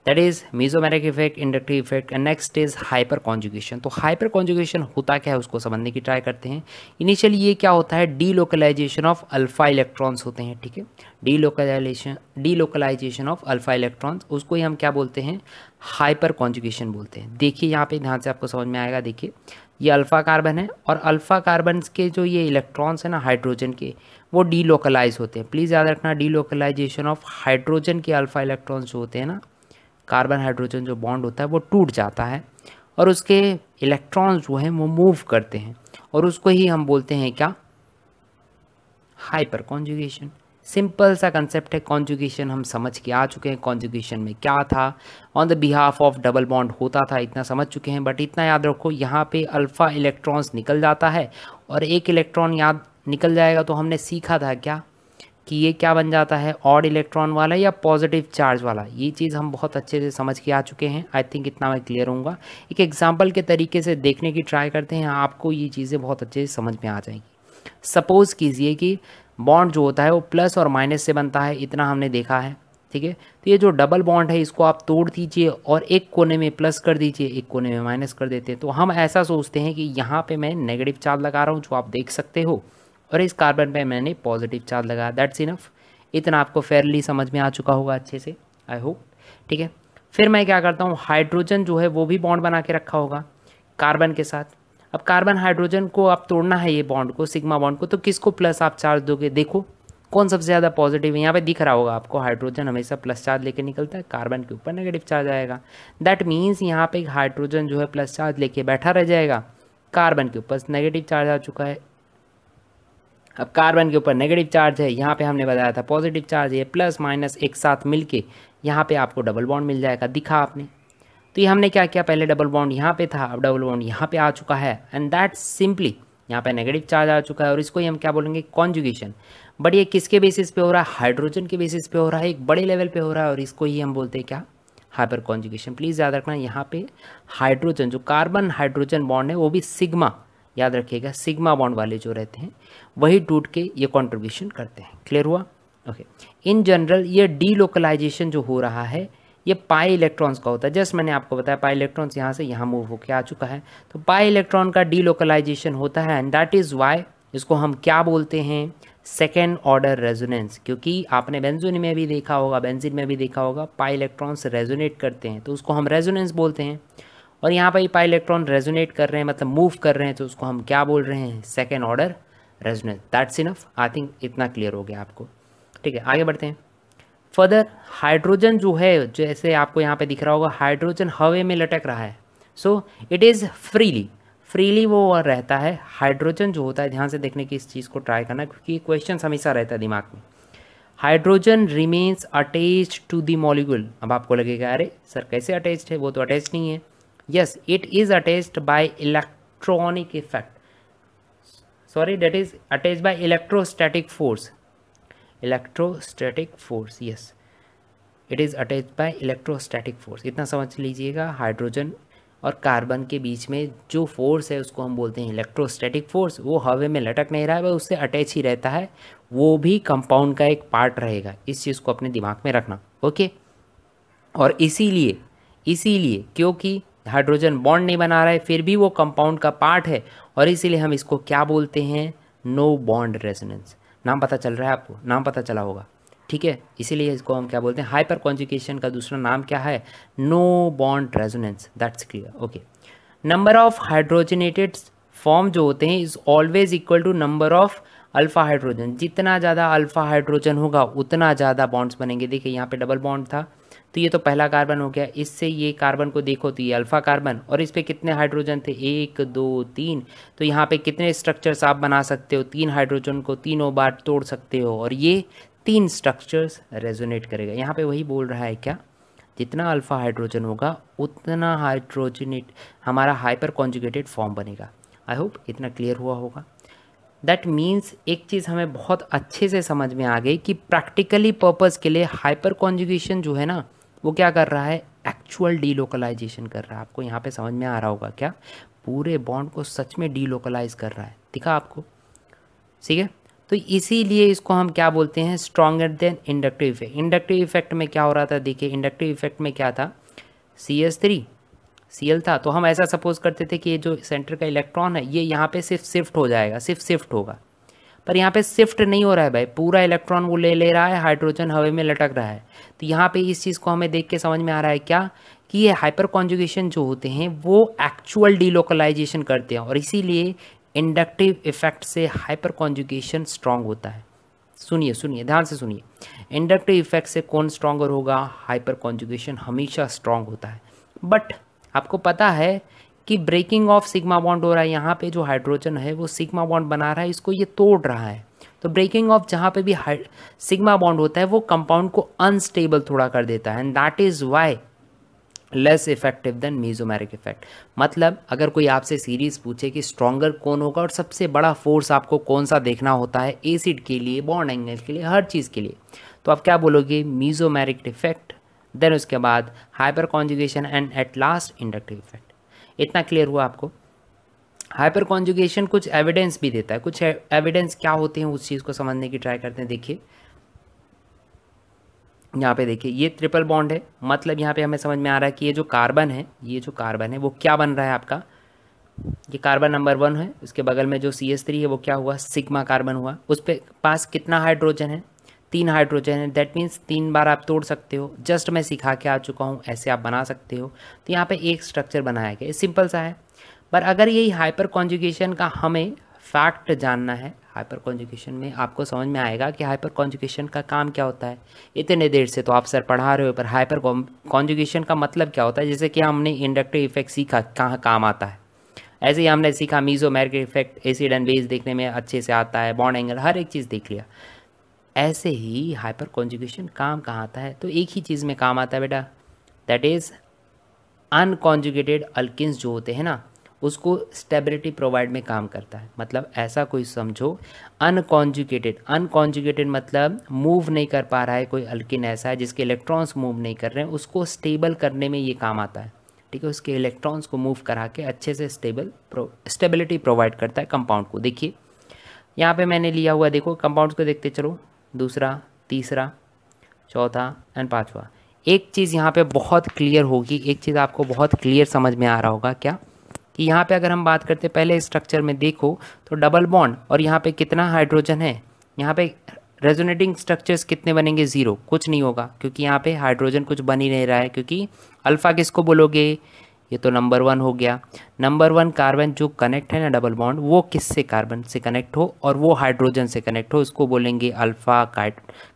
that is mesomeric effect inductive effect and next is hyperconjugation तो हाइपर कॉन्जुगेशन होता क्या है उसको समझने की ट्राई करते हैं इनिशियली ये क्या होता है delocalization of alpha electrons होते हैं ठीक है delocalization delocalization of alpha electrons उसको ही हम क्या बोलते हैं हाइपर कॉन्जुगेशन बोलते हैं देखिए यहाँ पे ध्यान से आपको समझ में आएगा देखिए ये अल्फ़ा कार्बन है और अल्फ़ा कार्बन के जो ये इलेक्ट्रॉन्स हैं ना हाइड्रोजन के वो डीलोकलाइज होते हैं प्लीज़ याद रखना डीलोकलाइजेशन ऑफ हाइड्रोजन के अल्फ़ा इलेक्ट्रॉन्स जो होते हैं ना कार्बन हाइड्रोजन जो बॉन्ड होता है वो टूट जाता है और उसके इलेक्ट्रॉन्स जो हैं वो मूव करते हैं और उसको ही हम बोलते हैं क्या हाइपर कॉन्जुगेशन सिंपल सा कंसेप्ट है कॉन्जुगेशन हम समझ के आ चुके हैं कॉन्जुगेशन में क्या था on the behalf of double bond होता था इतना समझ चुके हैं बट इतना याद रखो यहाँ पे अल्फ़ा इलेक्ट्रॉन्स निकल जाता है और एक इलेक्ट्रॉन याद निकल जाएगा तो हमने सीखा था क्या कि ये क्या बन जाता है ऑड इलेक्ट्रॉन वाला या पॉजिटिव चार्ज वाला ये चीज़ हम बहुत अच्छे से समझ के आ चुके हैं आई थिंक इतना मैं क्लियर हूँगा एक एग्जाम्पल के तरीके से देखने की ट्राई करते हैं आपको ये चीज़ें बहुत अच्छे से समझ में आ जाएंगी सपोज़ कीजिए कि बॉन्ड जो होता है वो प्लस और माइनस से बनता है इतना हमने देखा है ठीक है तो ये जो डबल बॉन्ड है इसको आप तोड़ दीजिए और एक कोने में प्लस कर दीजिए एक कोने में माइनस कर देते हैं तो हम ऐसा सोचते हैं कि यहाँ पे मैं नेगेटिव चार्ज लगा रहा हूँ जो आप देख सकते हो और इस कार्बन पे मैंने पॉजिटिव चार्ज लगाया दैट्स इनफ इतना आपको फेयरली समझ में आ चुका होगा अच्छे से आई होप ठीक है फिर मैं क्या करता हूँ हाइड्रोजन जो है वो भी बॉन्ड बना के रखा होगा कार्बन के साथ अब कार्बन हाइड्रोजन को आप तोड़ना है ये बॉन्ड को सिग्मा बॉन्ड को तो किसको प्लस आप चार्ज दोगे देखो कौन सबसे ज़्यादा पॉजिटिव है यहाँ पे दिख रहा होगा आपको हाइड्रोजन हमेशा प्लस चार्ज लेके निकलता है कार्बन के ऊपर नेगेटिव चार्ज आएगा दैट मीन्स यहाँ पे हाइड्रोजन जो है प्लस चार्ज लेके बैठा रह जाएगा कार्बन के ऊपर नेगेटिव चार्ज आ चुका है अब कार्बन के ऊपर नेगेटिव चार्ज है यहाँ पे हमने बताया था पॉजिटिव चार्ज है प्लस माइनस एक साथ मिल के यहाँ पर आपको डबल बॉन्ड मिल जाएगा दिखा आपने तो ये हमने क्या किया पहले डबल बॉन्ड यहाँ पे था अब डबल बॉन्ड यहाँ पे आ चुका है एंड दैट सिंपली यहाँ पे नेगेटिव चार्ज आ चुका है और इसको ही हम क्या बोलेंगे कॉन्जुगेशन बट ये किसके बेसिस पे हो रहा है हाइड्रोजन के बेसिस पे हो रहा है एक बड़े लेवल पर हो रहा है और इसको ही हम बोलते हैं क्या हाइपर कॉन्जुगेशन प्लीज़ याद रखना यहाँ पे हाइड्रोजन जो कार्बन हाइड्रोजन बॉन्ड है वो भी सिग्मा याद रखिएगा सिग्मा बॉन्ड वाले जो रहते हैं वही टूट के ये कॉन्ट्रीब्यूशन करते हैं क्लियर हुआ ओके इन जनरल ये डीलोकलाइजेशन जो हो रहा है ये पाई इलेक्ट्रॉन्स का होता है जस्ट मैंने आपको बताया पाई इलेक्ट्रॉन्स यहाँ से यहाँ मूव होके आ चुका है तो पाई इलेक्ट्रॉन का डीलोकलाइजेशन होता है एंड दैट इज़ वाई इसको हम क्या बोलते हैं सेकेंड ऑर्डर रेजोनेंस क्योंकि आपने बेंजोन में भी देखा होगा बेंजिन में भी देखा होगा पाई इलेक्ट्रॉन्स रेजोनेट करते हैं तो उसको हम रेजोनेंस बोलते हैं और यहाँ पर पाई इलेक्ट्रॉन रेजोनेट कर रहे हैं मतलब मूव कर रहे हैं तो उसको हम क्या बोल रहे हैं second order resonate that's enough I think इतना क्लियर हो गया आपको ठीक है आगे बढ़ते हैं फर्दर हाइड्रोजन जो है जैसे आपको यहाँ पे दिख रहा होगा हाइड्रोजन हवे में लटक रहा है so it is freely freely वो रहता है हाइड्रोजन जो होता है ध्यान से देखने की इस चीज़ को ट्राई करना क्योंकि क्वेश्चन हमेशा रहता है दिमाग में hydrogen remains attach to the molecule अब आपको लगेगा अरे सर कैसे अटैच है वो तो अटैच नहीं है yes it is attached by electronic effect sorry that is attached by electrostatic force electrostatic force yes it is attach by electrostatic force इतना समझ लीजिएगा हाइड्रोजन और कार्बन के बीच में जो फोर्स है उसको हम बोलते हैं इलेक्ट्रोस्टैटिक फोर्स वो हवे में लटक नहीं रहा है वह उससे अटैच ही रहता है वो भी कंपाउंड का एक पार्ट रहेगा इस चीज़ को अपने दिमाग में रखना ओके और इसीलिए इसीलिए क्योंकि हाइड्रोजन बॉन्ड नहीं बना रहा है फिर भी वो कंपाउंड का पार्ट है और इसीलिए हम इसको क्या बोलते हैं नो बॉन्ड रेजोनेंस नाम पता चल रहा है आपको नाम पता चला होगा ठीक है इसीलिए इसको हम क्या बोलते हैं हाइपर कॉन्जुकेशन का दूसरा नाम क्या है no bond resonance that's clear okay number of hydrogenated form जो होते हैं is always equal to number of alpha hydrogen जितना ज़्यादा अल्फ़ा हाइड्रोजन होगा उतना ज़्यादा बॉन्ड्स बनेंगे देखिए यहाँ पे डबल बॉन्ड था तो ये तो पहला कार्बन हो गया इससे ये कार्बन को देखो तो ये अल्फ़ा कार्बन और इस पर कितने हाइड्रोजन थे एक दो तीन तो यहाँ पे कितने स्ट्रक्चर्स आप बना सकते हो तीन हाइड्रोजन को तीनों बार तोड़ सकते हो और ये तीन स्ट्रक्चर्स रेजोनेट करेगा यहाँ पे वही बोल रहा है क्या जितना अल्फ़ा हाइड्रोजन होगा उतना हाइड्रोजनेट हमारा हाइपर कॉन्जुगेटेड फॉर्म बनेगा आई होप इतना क्लियर हुआ होगा दैट मीन्स एक चीज़ हमें बहुत अच्छे से समझ में आ गई कि प्रैक्टिकली पर्पज़ के लिए हाइपर कॉन्जुगेशन जो है ना वो क्या कर रहा है एक्चुअल डीलोकलाइजेशन कर रहा है आपको यहाँ पे समझ में आ रहा होगा क्या पूरे बॉन्ड को सच में डीलोकलाइज कर रहा है दिखा आपको ठीक है तो इसीलिए इसको हम क्या बोलते हैं stronger than inductive effect inductive effect में क्या हो रहा था देखिए इंडक्टिव इफेक्ट में क्या था C S three C L था तो हम ऐसा सपोज करते थे कि ये जो सेंटर का इलेक्ट्रॉन है ये यहाँ पे सिर्फ शिफ्ट हो जाएगा सिर्फ शिफ्ट होगा पर यहाँ पे शिफ्ट नहीं हो रहा है भाई पूरा इलेक्ट्रॉन वो ले ले रहा है हाइड्रोजन हवे में लटक रहा है तो यहाँ पे इस चीज़ को हमें देख के समझ में आ रहा है क्या कि ये हाइपर कॉन्जुगेशन जो होते हैं वो एक्चुअल डीलोकलाइजेशन करते हैं और इसीलिए इंडक्टिव इफेक्ट से हाइपर कॉन्जुगेशन स्ट्रांग होता है सुनिए सुनिए ध्यान से सुनिए इंडक्टिव इफेक्ट से कौन स्ट्रांगर होगा हाइपर कॉन्जुगेशन हमेशा स्ट्रांग होता है बट आपको पता है कि ब्रेकिंग ऑफ सिग्मा बॉन्ड हो रहा है यहाँ पे जो हाइड्रोजन है वो सिग्मा बॉन्ड बना रहा है इसको ये तोड़ रहा है तो ब्रेकिंग ऑफ जहाँ पे भी सिग्मा बॉन्ड होता है वो कंपाउंड को अनस्टेबल थोड़ा कर देता है and that is why less effective than mesomeric effect मतलब अगर कोई आपसे सीरीज पूछे कि स्ट्रॉगर कौन होगा और सबसे बड़ा फोर्स आपको कौन सा देखना होता है एसिड के लिए बॉन्ड एंगल के लिए हर चीज़ के लिए तो आप क्या बोलोगे मीजोमेरिक इफेक्ट देन उसके बाद hyperconjugation and at last inductive effect इतना क्लियर हुआ आपको हाइपर कॉन्जुगेशन कुछ एविडेंस भी देता है कुछ एविडेंस क्या होते हैं उस चीज़ को समझने की ट्राई करते हैं देखिए यहाँ पे देखिए ये ट्रिपल बॉन्ड है मतलब यहाँ पे हमें समझ में आ रहा है कि ये जो कार्बन है ये जो कार्बन है वो क्या बन रहा है आपका ये कार्बन नंबर वन है उसके बगल में जो सी एस थ्री है वो क्या हुआ सिग्मा कार्बन हुआ उस पर पास कितना हाइड्रोजन है तीन हाइड्रोजन है दैट मीन्स तीन बार आप तोड़ सकते हो जस्ट मैं सिखा के आ चुका हूँ ऐसे आप बना सकते हो तो यहाँ पे एक स्ट्रक्चर बनाया गया सिंपल सा है पर अगर यही हाइपर कॉन्जुकेशन का हमें फैक्ट जानना है हाइपर कॉन्जुकेशन में आपको समझ में आएगा कि हाइपर कॉन्जुकेशन का काम क्या होता है इतने देर से तो आप सर पढ़ा रहे हो पर हाइपर कॉन्जुकेशन का मतलब क्या होता है जैसे कि हमने इंडक्टिव इफेक्ट सीखा कहाँ काम आता है ऐसे ही हमने सीखा मैरिक इफेक्ट एसिड एंड बेस देखने में अच्छे से आता है बॉन्ड एंगल हर एक चीज़ देख लिया ऐसे ही हाइपर कॉन्जुगेशन काम कहाँ आता है तो एक ही चीज़ में काम आता है बेटा दैट इज़ अनकॉन्जुगेटेड अल्किन्स जो होते हैं ना उसको स्टेबिलिटी प्रोवाइड में काम करता है मतलब ऐसा कोई समझो अनकॉन्जुगेटेड अनकॉन्जुगेटेड मतलब मूव नहीं कर पा रहा है कोई अल्किन ऐसा है जिसके इलेक्ट्रॉन्स मूव नहीं कर रहे हैं उसको स्टेबल करने में ये काम आता है ठीक है उसके इलेक्ट्रॉन्स को मूव करा के अच्छे से स्टेबल स्टेबिलिटी प्रोवाइड करता है कंपाउंड को देखिए यहाँ पे मैंने लिया हुआ देखो कंपाउंड्स को देखते चलो दूसरा तीसरा चौथा एंड पाँचवा एक चीज़ यहाँ पे बहुत क्लियर होगी एक चीज़ आपको बहुत क्लियर समझ में आ रहा होगा क्या कि यहाँ पे अगर हम बात करते पहले स्ट्रक्चर में देखो तो डबल बॉन्ड और यहाँ पे कितना हाइड्रोजन है यहाँ पे रेजोनेटिंग स्ट्रक्चर्स कितने बनेंगे ज़ीरो कुछ नहीं होगा क्योंकि यहाँ पे हाइड्रोजन कुछ बन ही नहीं रहा है क्योंकि अल्फ़ा किसको बोलोगे ये तो नंबर वन हो गया नंबर वन कार्बन जो कनेक्ट है ना डबल बॉन्ड वो किससे कार्बन से कनेक्ट हो और वो हाइड्रोजन से कनेक्ट हो इसको बोलेंगे alpha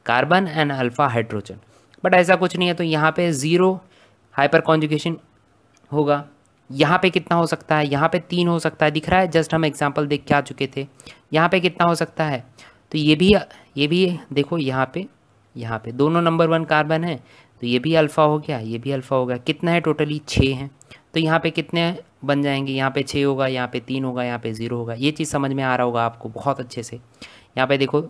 carbon and alpha hydrogen but ऐसा कुछ नहीं है तो यहाँ पे ज़ीरो हाइपर कॉन्जुकेशन होगा यहाँ पे कितना हो सकता है यहाँ पे तीन हो सकता है दिख रहा है जस्ट हम एग्जाम्पल देख के आ चुके थे यहाँ पे कितना हो सकता है तो ये भी ये भी देखो यहाँ पे यहाँ पे दोनों नंबर वन कार्बन है तो ये भी अल्फ़ा हो गया ये भी अल्फ़ा हो गया कितना है टोटली छः हैं तो यहाँ पे कितने बन जाएंगे यहाँ पे छः होगा यहाँ पे तीन होगा यहाँ पे ज़ीरो होगा ये चीज़ समझ में आ रहा होगा आपको बहुत अच्छे से यहाँ पे देखो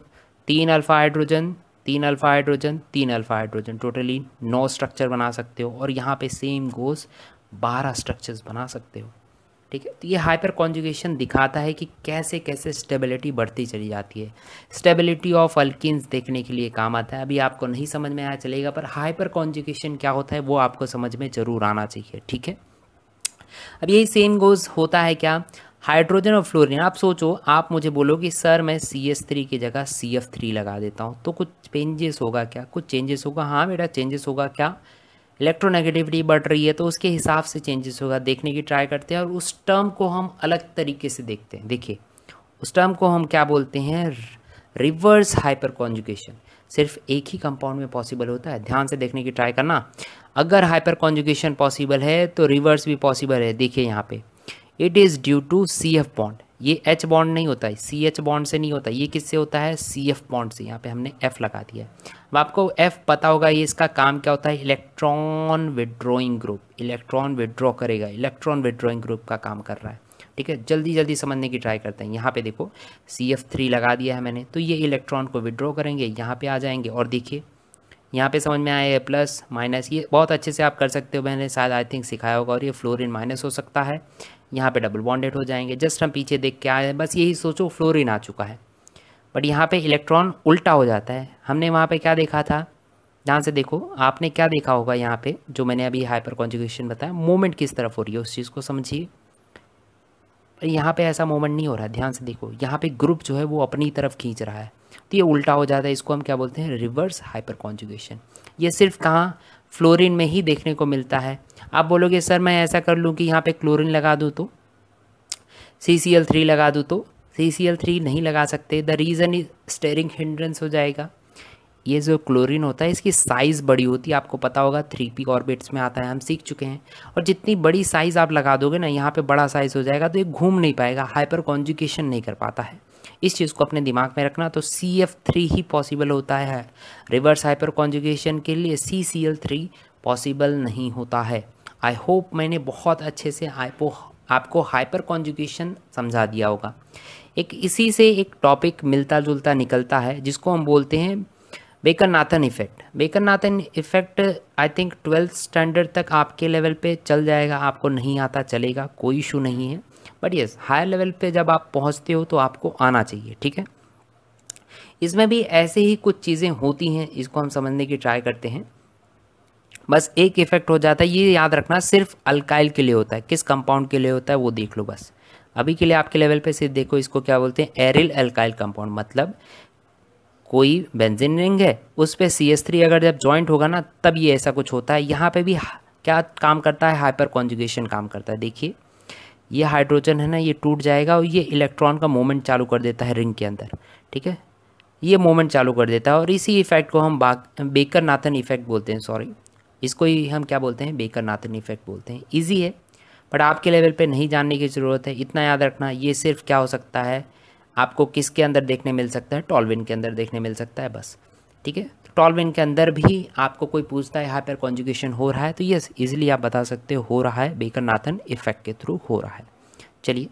तीन अल्फ़ा हाइड्रोजन तीन अल्फ़ा हाइड्रोजन तीन अल्फ़ा हाइड्रोजन टोटली नौ स्ट्रक्चर बना सकते हो और यहाँ पे सेम गोस बारह स्ट्रक्चर्स बना सकते हो ठीक है तो ये हाइपर कॉन्जुगेशन दिखाता है कि कैसे कैसे स्टेबिलिटी बढ़ती चली जाती है स्टेबिलिटी ऑफ अल्किन्स देखने के लिए काम आता है अभी आपको नहीं समझ में आया चलेगा पर हाइपर कॉन्जुगेशन क्या होता है वो आपको समझ में ज़रूर आना चाहिए ठीक है अब यही सेम गोज होता है क्या हाइड्रोजन और फ्लोरीन आप सोचो आप मुझे बोलो कि सर मैं सी एस थ्री की जगह सी एफ थ्री लगा देता हूँ तो कुछ चेंजेस होगा क्या कुछ चेंजेस होगा हाँ बेटा चेंजेस होगा क्या इलेक्ट्रोनेगेटिविटी बढ़ रही है तो उसके हिसाब से चेंजेस होगा देखने की ट्राई करते हैं और उस टर्म को हम अलग तरीके से देखते हैं देखिए उस टर्म को हम क्या बोलते हैं रिवर्स हाइपर कॉन्जुकेशन सिर्फ एक ही कंपाउंड में पॉसिबल होता है ध्यान से देखने की ट्राई करना अगर हाइपर कॉन्जुगेशन पॉसिबल है तो रिवर्स भी पॉसिबल है देखिए यहाँ पे it is due to C F bond ये एच बॉन्ड नहीं होता है सी एच बॉन्ड से नहीं होता ये किससे होता है सी एफ बॉन्ड से यहाँ पे हमने एफ लगा दिया है अब आपको एफ पता होगा ये इसका काम क्या होता है electron withdrawing group electron withdraw करेगा इलेक्ट्रॉन विड्रॉइंग ग्रुप का काम कर रहा है ठीक है जल्दी जल्दी समझने की ट्राई करते हैं यहाँ पे देखो सी एफ थ्री लगा दिया है मैंने तो ये इलेक्ट्रॉन को विड्रॉ करेंगे यहाँ पे आ जाएंगे और देखिए यहाँ पे समझ में आया है प्लस माइनस ये बहुत अच्छे से आप कर सकते हो मैंने शायद आई थिंक सिखाया होगा और ये फ्लोरिन माइनस हो सकता है यहाँ पे डबल बॉन्डेड हो जाएंगे जस्ट हम पीछे देख के आए बस यही सोचो फ्लोरिन आ चुका है बट यहाँ पे इलेक्ट्रॉन उल्टा हो जाता है हमने वहाँ पे क्या देखा था ध्यान से देखो आपने क्या देखा होगा यहाँ पे जो मैंने अभी हाइपर कॉन्जुगेशन बताया मोमेंट किस तरफ हो रही है उस चीज़ को समझिए यहाँ पे ऐसा मोमेंट नहीं हो रहा है ध्यान से देखो यहाँ पे ग्रुप जो है वो अपनी तरफ खींच रहा है तो ये उल्टा हो जाता है इसको हम क्या बोलते हैं रिवर्स हाइपर कॉन्जुगेशन ये सिर्फ कहाँ फ्लोरिन में ही देखने को मिलता है आप बोलोगे सर मैं ऐसा कर लूँ कि यहाँ पे क्लोरिन लगा दूँ तो सी सी एल थ्री लगा दूँ तो सी सी एल थ्री नहीं लगा सकते the reason is steric hindrance हो जाएगा ये जो क्लोरीन होता है इसकी साइज़ बड़ी होती है आपको पता होगा थ्री पी ऑर्बिट्स में आता है हम सीख चुके हैं और जितनी बड़ी साइज़ आप लगा दोगे ना यहाँ पे बड़ा साइज़ हो जाएगा तो ये घूम नहीं पाएगा हाइपर कॉन्जुकेशन नहीं कर पाता है इस चीज़ को अपने दिमाग में रखना तो सी एफ थ्री ही पॉसिबल होता है रिवर्स हाइपर कॉन्जुगेशन के लिए C C L three possible नहीं होता है आई होप मैंने बहुत अच्छे से आईपो आपको हाइपर कॉन्जुगेशन समझा दिया होगा एक इसी से एक टॉपिक मिलता जुलता निकलता है जिसको हम बोलते हैं Baker Nathan effect Baker Nathan effect I think twelfth standard तक आपके लेवल पे चल जाएगा आपको नहीं आता चलेगा कोई इशू नहीं है बट यस हायर लेवल पे जब आप पहुंचते हो तो आपको आना चाहिए ठीक है इसमें भी ऐसे ही कुछ चीज़ें होती हैं इसको हम समझने की ट्राई करते हैं बस एक इफेक्ट हो जाता है ये याद रखना सिर्फ अल्काइल के लिए होता है किस कंपाउंड के लिए होता है वो देख लो बस अभी के लिए आपके लेवल पे सिर्फ देखो इसको क्या बोलते हैं एरिल अल्काइल कंपाउंड मतलब कोई बेंजिन रिंग है उस पर सी एस थ्री अगर जब जॉइंट होगा ना तब ये ऐसा कुछ होता है यहाँ पे भी क्या काम करता है हाइपर कॉन्जुगेशन काम करता है देखिए ये हाइड्रोजन है ना ये टूट जाएगा और ये इलेक्ट्रॉन का मोमेंट चालू कर देता है रिंग के अंदर ठीक है ये मोमेंट चालू कर देता है और इसी इफेक्ट को हम बेकर नाथन इफेक्ट बोलते हैं सॉरी इसको ही हम क्या बोलते हैं बेकर नाथन इफेक्ट बोलते हैं ईजी है बट आपके लेवल पर नहीं जानने की ज़रूरत है इतना याद रखना ये सिर्फ क्या हो सकता है आपको किसके अंदर देखने मिल सकता है टॉलविन के अंदर देखने मिल सकता है बस ठीक है टॉलवेन के अंदर भी आपको कोई पूछता है यहाँ पर कॉन्जुगेशन हो रहा है तो यस इजिली आप बता सकते हो हो रहा है बेकर नाथन इफेक्ट के थ्रू हो रहा है चलिए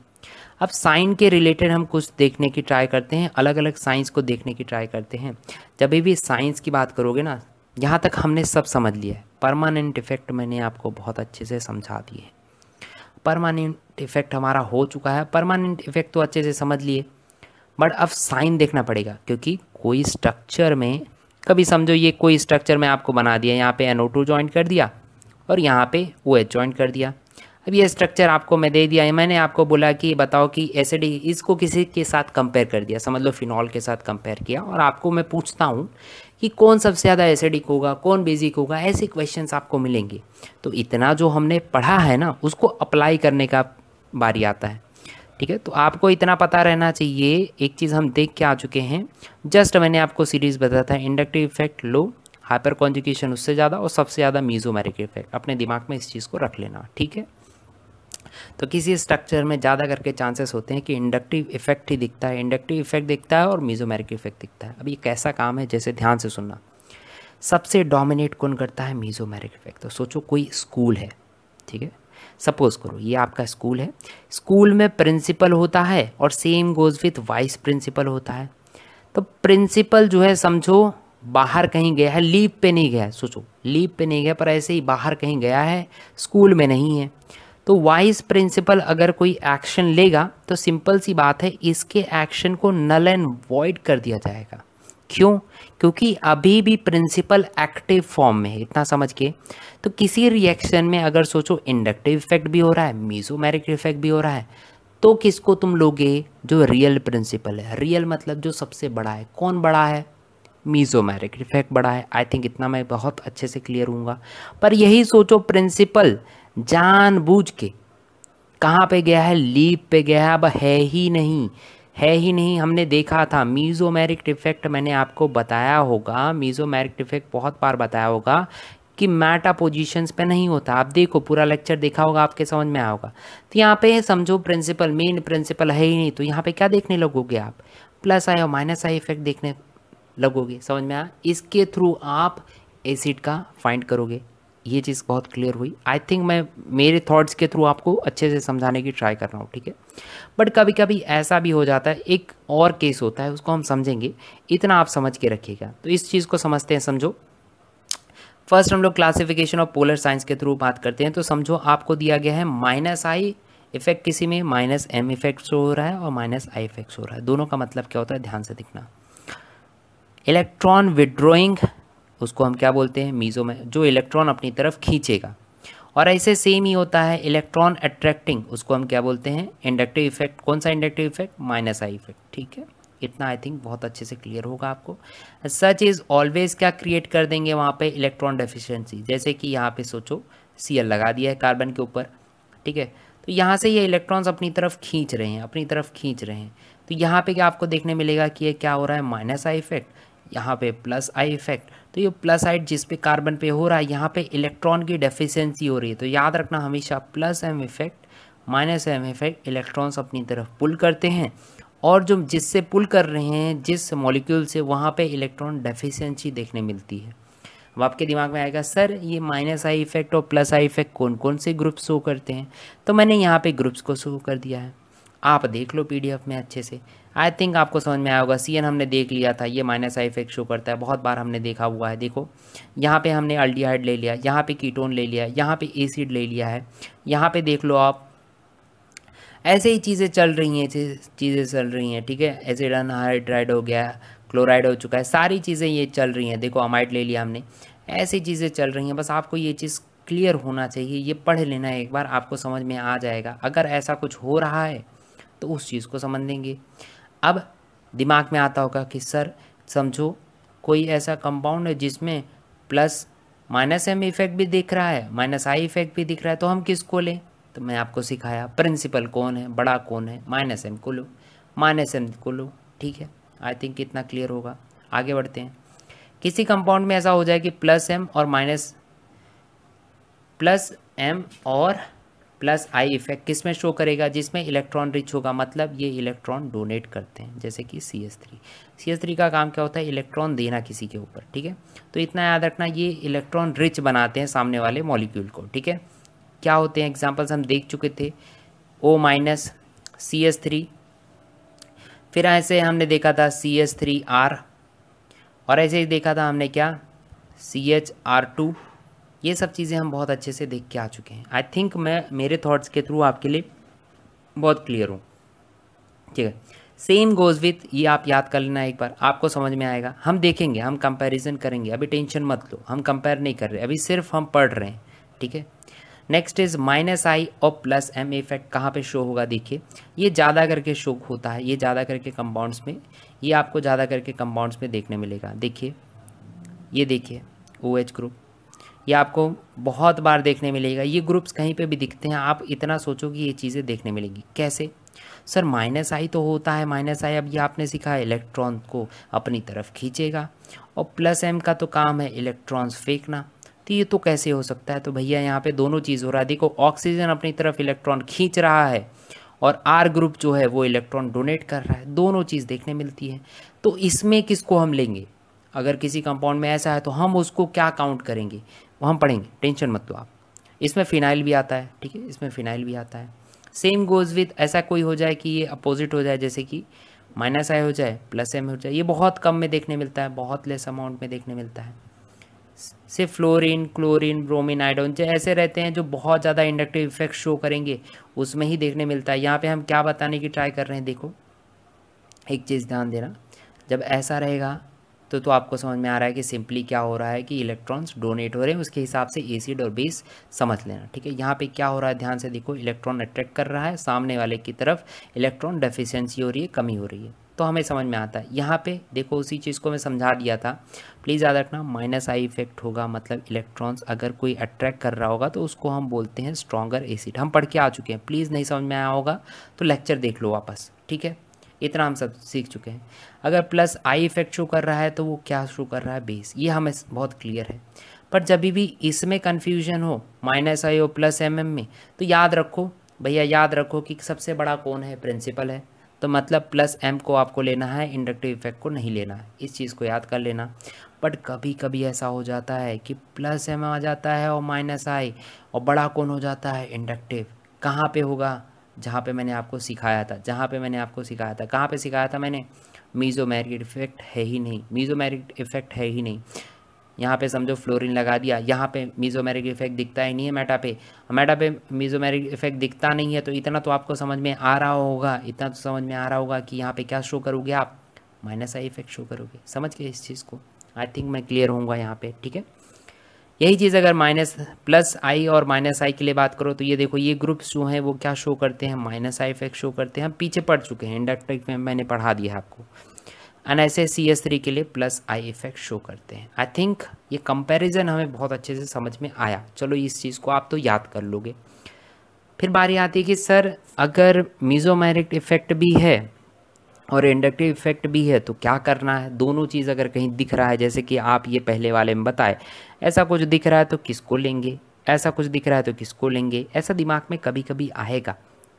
अब साइन के रिलेटेड हम कुछ देखने की ट्राई करते हैं अलग अलग साइंस को देखने की ट्राई करते हैं जब भी साइंस की बात करोगे ना यहाँ तक हमने सब समझ लिया है परमानेंट इफेक्ट मैंने आपको बहुत अच्छे से समझा दिए है परमानेंट इफेक्ट हमारा हो चुका है परमानेंट इफेक्ट तो अच्छे से समझ लिए बट अब साइन देखना पड़ेगा क्योंकि कोई स्ट्रक्चर में कभी समझो ये कोई स्ट्रक्चर मैं आपको बना दिया यहाँ पे NO2 टू ज्वाइन कर दिया और यहाँ पे ओ एच ज्वाइन कर दिया अब ये स्ट्रक्चर आपको मैं दे दिया मैंने आपको बोला कि बताओ कि एसिड इसको किसी के साथ कंपेयर कर दिया समझ लो फिनॉल के साथ कंपेयर किया और आपको मैं पूछता हूँ कि कौन सबसे ज़्यादा एसिडिक होगा कौन बेसिक होगा ऐसे क्वेश्चंस आपको मिलेंगे तो इतना जो हमने पढ़ा है ना उसको अप्लाई करने का बारी आता है ठीक है तो आपको इतना पता रहना चाहिए एक चीज़ हम देख के आ चुके हैं जस्ट मैंने आपको सीरीज़ बताया था इंडक्टिव इफेक्ट लो हाइपर कॉन्जुकेशन उससे ज़्यादा और सबसे ज़्यादा मीजोमेरिक इफेक्ट अपने दिमाग में इस चीज़ को रख लेना ठीक है तो किसी स्ट्रक्चर में ज़्यादा करके चांसेस होते हैं कि इंडक्टिव इफेक्ट ही दिखता है इंडक्टिव इफेक्ट दिखता है और मीजोमेरिक इफेक्ट दिखता है अब ये कैसा काम है जैसे ध्यान से सुनना सबसे डोमिनेट कौन करता है मीजोमेरिक इफेक्ट तो सोचो कोई स्कूल है ठीक है सपोज़ करो ये आपका स्कूल है स्कूल में प्रिंसिपल होता है और same goes with vice principle होता है तो प्रिंसिपल जो है समझो बाहर कहीं गया है लीव पे नहीं गया सोचो लीव पे नहीं गया पर ऐसे ही बाहर कहीं गया है स्कूल में नहीं है तो वाइस प्रिंसिपल अगर कोई एक्शन लेगा तो सिंपल सी बात है इसके एक्शन को नल एंड वॉइड कर दिया जाएगा क्यों क्योंकि अभी भी प्रिंसिपल एक्टिव फॉर्म में है इतना समझ के तो किसी रिएक्शन में अगर सोचो इंडक्टिव इफेक्ट भी हो रहा है मीजोमेरिक इफेक्ट भी हो रहा है तो किसको तुम लोगे जो रियल प्रिंसिपल है रियल मतलब जो सबसे बड़ा है कौन बड़ा है मीजोमेरिक इफेक्ट बड़ा है आई थिंक इतना मैं बहुत अच्छे से क्लियर हूँगा पर यही सोचो प्रिंसिपल जानबूझ के कहाँ पे गया है लीप पे गया है अब है ही नहीं है ही नहीं हमने देखा था मीज़ोमेरिक डिफेक्ट मैंने आपको बताया होगा मीज़ोमेरिक डिफेक्ट बहुत बार बताया होगा कि मैटा पोजीशंस पे नहीं होता आप देखो पूरा लेक्चर देखा होगा आपके समझ में आया होगा तो यहाँ पे समझो प्रिंसिपल मेन प्रिंसिपल है ही नहीं तो यहाँ पे क्या देखने लगोगे आप प्लस आई और माइनस आई इफेक्ट देखने लगोगे समझ में आया इसके थ्रू आप एसिड का फाइंड करोगे ये चीज़ बहुत क्लियर हुई आई थिंक मैं मेरे थॉट्स के थ्रू आपको अच्छे से समझाने की ट्राई कर रहा हूँ ठीक है बट कभी कभी ऐसा भी हो जाता है एक और केस होता है उसको हम समझेंगे इतना आप समझ के रखिएगा तो इस चीज़ को समझते हैं समझो फर्स्ट हम लोग क्लासिफिकेशन ऑफ पोलर साइंस के थ्रू बात करते हैं तो समझो आपको दिया गया है माइनस आई इफेक्ट किसी में माइनस एम इफेक्ट शो हो रहा है और माइनस आई इफेक्ट हो रहा है दोनों का मतलब क्या होता है ध्यान से दिखना इलेक्ट्रॉन विड्रॉइंग उसको हम क्या बोलते हैं मीज़ो में जो इलेक्ट्रॉन अपनी तरफ खींचेगा और ऐसे सेम ही होता है इलेक्ट्रॉन अट्रैक्टिंग उसको हम क्या बोलते हैं इंडक्टिव इफेक्ट कौन सा inductive effect minus I effect ठीक है इतना आई थिंक बहुत अच्छे से क्लियर होगा आपको सच इज़ ऑलवेज क्या क्रिएट कर देंगे वहाँ पे इलेक्ट्रॉन डेफिशिएंसी जैसे कि यहाँ पे सोचो सी लगा दिया है कार्बन के ऊपर ठीक है तो यहाँ से ये इलेक्ट्रॉन्स अपनी तरफ खींच रहे हैं अपनी तरफ खींच रहे हैं तो यहाँ पे क्या आपको देखने मिलेगा कि ये क्या हो रहा है माइनस आई इफेक्ट यहाँ पे प्लस आई इफेक्ट तो ये प्लस हाइट जिस पे कार्बन पे हो रहा है यहाँ पे इलेक्ट्रॉन की डेफिशिएंसी हो रही है तो याद रखना हमेशा plus M effect minus M effect electrons अपनी तरफ पुल करते हैं और जो जिससे पुल कर रहे हैं जिस मॉलिक्यूल से वहाँ पे इलेक्ट्रॉन डेफिशिएंसी देखने मिलती है अब आपके दिमाग में आएगा सर ये माइनस आई इफेक्ट और प्लस आई इफेक्ट कौन कौन से ग्रुप शो करते हैं तो मैंने यहाँ पर ग्रुप्स को शो कर दिया है आप देख लो पीडीएफ में अच्छे से आई थिंक आपको समझ में आया होगा सी एन हमने देख लिया था ये माइनस आई इफेक्ट शो करता है बहुत बार हमने देखा हुआ है देखो यहाँ पे हमने अल्डीहाइड ले लिया यहाँ पे कीटोन ले लिया यहाँ पे एसिड ले लिया है यहाँ पे देख लो आप ऐसे ही चीज़ें चल रही हैं चीज़ें चल रही हैं ठीक है एसिड अनहाइड्राइड हो गया क्लोराइड हो चुका है सारी चीज़ें ये चल रही हैं देखो अमाइड ले लिया हमने ऐसी चीज़ें चल रही हैं बस आपको ये चीज़ क्लियर होना चाहिए ये पढ़ लेना एक बार आपको समझ में आ जाएगा अगर ऐसा कुछ हो रहा है तो उस चीज़ को समझ लेंगे अब दिमाग में आता होगा कि सर समझो कोई ऐसा कंपाउंड है जिसमें प्लस माइनस एम इफेक्ट भी दिख रहा है माइनस आई इफेक्ट भी दिख रहा है तो हम किसको लें तो मैं आपको सिखाया प्रिंसिपल कौन है बड़ा कौन है माइनस एम को लो माइनस एम को लो ठीक है आई थिंक इतना क्लियर होगा आगे बढ़ते हैं किसी कंपाउंड में ऐसा हो जाए कि प्लस एम और माइनस प्लस एम और प्लस आई इफेक्ट किस में शो करेगा जिसमें इलेक्ट्रॉन रिच होगा मतलब ये इलेक्ट्रॉन डोनेट करते हैं जैसे कि C S three C S three का काम क्या होता है इलेक्ट्रॉन देना किसी के ऊपर ठीक है तो इतना याद रखना ये इलेक्ट्रॉन रिच बनाते हैं सामने वाले मॉलिक्यूल को ठीक है क्या होते हैं एग्जाम्पल्स हम देख चुके थे O minus C S three फिर ऐसे हमने देखा था सी एस थ्री आर और ऐसे ही देखा था हमने क्या सी एच आर टू ये सब चीज़ें हम बहुत अच्छे से देख के आ चुके हैं आई थिंक मैं मेरे थॉट्स के थ्रू आपके लिए बहुत क्लियर हूँ ठीक है सेम गोज़ विथ ये आप याद कर लेना एक बार आपको समझ में आएगा हम देखेंगे हम कंपैरिजन करेंगे अभी टेंशन मत लो हम कंपेयर नहीं कर रहे अभी सिर्फ हम पढ़ रहे हैं ठीक है नेक्स्ट इज माइनस आई और प्लस एम इफेक्ट कहाँ पे शो होगा देखिए ये ज़्यादा करके शो होता है ये ज़्यादा करके कंपाउंड्स में ये आपको ज़्यादा करके कंपाउंड्स में देखने मिलेगा देखिए ये देखिए ओ OH एच ग्रुप ये आपको बहुत बार देखने मिलेगा ये ग्रुप्स कहीं पे भी दिखते हैं आप इतना सोचो कि ये चीज़ें देखने मिलेंगी कैसे सर माइनस आई तो होता है माइनस आई अब ये आपने सीखा इलेक्ट्रॉन को अपनी तरफ खींचेगा और प्लस एम का तो काम है इलेक्ट्रॉन्स फेंकना तो ये तो कैसे हो सकता है तो भैया यहाँ पे दोनों चीज़ हो रहा है देखो ऑक्सीजन अपनी तरफ इलेक्ट्रॉन खींच रहा है और आर ग्रुप जो है वो इलेक्ट्रॉन डोनेट कर रहा है दोनों चीज़ देखने मिलती है तो इसमें किसको हम लेंगे अगर किसी कंपाउंड में ऐसा है तो हम उसको क्या काउंट करेंगे वो हम पढ़ेंगे टेंशन मत लो आप इसमें फिनाइल भी आता है ठीक है इसमें फिनाइल भी आता है सेम गोज़ विथ ऐसा कोई हो जाए कि ये अपोजिट हो जाए जैसे कि माइनस आई हो जाए प्लस एम हो जाए ये बहुत कम में देखने मिलता है बहुत लेस अमाउंट में देखने मिलता है सिर्फ फ्लोरिन क्लोरिन ब्रोमिन आयोडोन जो ऐसे रहते हैं जो बहुत ज़्यादा इंडक्टिव इफेक्ट शो करेंगे उसमें ही देखने मिलता है यहाँ पे हम क्या बताने की ट्राई कर रहे हैं देखो एक चीज़ ध्यान देना जब ऐसा रहेगा तो तो आपको समझ में आ रहा है कि सिंपली क्या हो रहा है कि इलेक्ट्रॉन्स डोनेट हो रहे हैं उसके हिसाब से एसिड और बेस समझ लेना ठीक है यहाँ पे क्या हो रहा है ध्यान से देखो इलेक्ट्रॉन अट्रैक्ट कर रहा है सामने वाले की तरफ इलेक्ट्रॉन डेफिशेंसी हो रही है कमी हो रही है तो हमें समझ में आता है यहाँ पे देखो उसी चीज़ को मैं समझा दिया था प्लीज़ याद रखना माइनस आई इफेक्ट होगा मतलब इलेक्ट्रॉन्स अगर कोई अट्रैक्ट कर रहा होगा तो उसको हम बोलते हैं स्ट्रॉगर एसिड हम पढ़ के आ चुके हैं प्लीज़ नहीं समझ में आया होगा तो लेक्चर देख लो वापस ठीक है इतना हम सब सीख चुके हैं अगर प्लस आई इफेक्ट शो कर रहा है तो वो क्या शो कर रहा है बेस ये हमें बहुत क्लियर है पर जब भी इसमें कन्फ्यूजन हो माइनस आई हो प्लस एम एम में तो याद रखो भैया याद रखो कि सबसे बड़ा कौन है प्रिंसिपल है तो मतलब प्लस एम को आपको लेना है इंडक्टिव इफेक्ट को नहीं लेना है इस चीज़ को याद कर लेना बट कभी कभी ऐसा हो जाता है कि प्लस एम आ जाता है और माइनस आई और बड़ा कौन हो जाता है इंडक्टिव कहाँ पे होगा जहाँ पे मैंने आपको सिखाया था जहाँ पे मैंने आपको सिखाया था कहाँ पे सिखाया था मैंने मीजोमेरिक इफेक्ट है ही नहीं मीजोमेरिक इफेक्ट है ही नहीं यहाँ पे समझो फ्लोरीन लगा दिया यहाँ पे मीजोमेरिक इफेक्ट दिखता ही नहीं है मेटा पे मेटा पे मीजोमेरिक इफेक्ट दिखता नहीं है तो इतना तो आपको समझ में आ रहा होगा इतना तो समझ में आ रहा होगा कि यहाँ पे क्या शो करोगे आप माइनस आई इफेक्ट शो करोगे समझ के इस चीज़ को आई थिंक मैं क्लियर होऊंगा यहाँ पे ठीक है यही चीज़ अगर माइनस प्लस आई और माइनस आई के लिए बात करो तो ये देखो ये ग्रुप्स जो हैं वो क्या शो करते हैं माइनस आई इफेक्ट शो करते हैं हम पीछे पढ़ चुके हैं इंडक्टर में मैंने पढ़ा दिया आपको एन ऐसे सी एस थ्री के लिए प्लस आई इफेक्ट शो करते हैं आई थिंक ये कंपैरिजन हमें बहुत अच्छे से समझ में आया चलो इस चीज़ को आप तो याद कर लोगे फिर बारी आती है कि सर अगर मीजोमेरिक इफेक्ट भी है और इंडक्टिव इफेक्ट भी है तो क्या करना है दोनों चीज़ अगर कहीं दिख रहा है जैसे कि आप ये पहले वाले में बताए ऐसा कुछ दिख रहा है तो किसको लेंगे ऐसा कुछ दिख रहा है तो किसको लेंगे ऐसा दिमाग में कभी कभी आएगा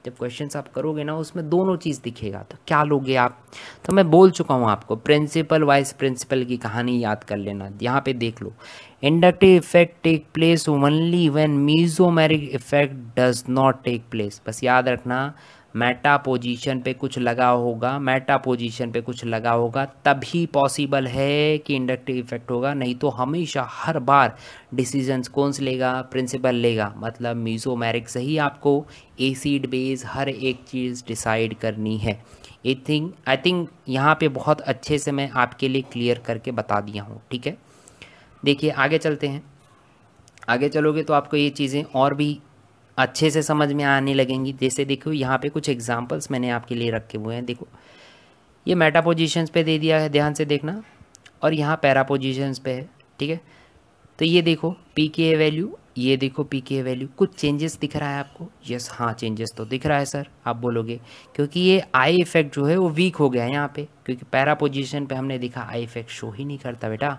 जब क्वेश्चन आप करोगे ना उसमें दोनों चीज़ दिखेगा तो क्या लोगे आप तो मैं बोल चुका हूँ आपको प्रिंसिपल वाइस प्रिंसिपल की कहानी याद कर लेना यहाँ पे देख लो inductive effect take place only when mesomeric effect does not take place बस याद रखना मेटा पोजीशन पे कुछ लगा होगा मेटा पोजीशन पे कुछ लगा होगा तभी पॉसिबल है कि इंडक्टिव इफेक्ट होगा नहीं तो हमेशा हर बार डिसीजंस कौन से लेगा प्रिंसिपल लेगा मतलब मीजोमेरिक से ही आपको एसिड बेस हर एक चीज़ डिसाइड करनी है आई थिंक आई थिंक यहाँ पे बहुत अच्छे से मैं आपके लिए क्लियर करके बता दिया हूँ ठीक है देखिए आगे चलते हैं आगे चलोगे तो आपको ये चीज़ें और भी अच्छे से समझ में आने लगेंगी जैसे देखो यहाँ पे कुछ एग्जाम्पल्स मैंने आपके लिए रखे हुए हैं देखो ये मेटा पोजिशंस पे दे दिया है ध्यान से देखना और यहाँ पैरा पोजिशंस पे है ठीक है तो ये देखो पी के वैल्यू ये देखो पी के वैल्यू कुछ चेंजेस दिख रहा है आपको यस हाँ चेंजेस तो दिख रहा है सर आप बोलोगे क्योंकि ये आई इफेक्ट जो है वो वीक हो गया है यहाँ पे क्योंकि पैरा पोजिशन पर हमने देखा आई इफेक्ट शो ही नहीं करता बेटा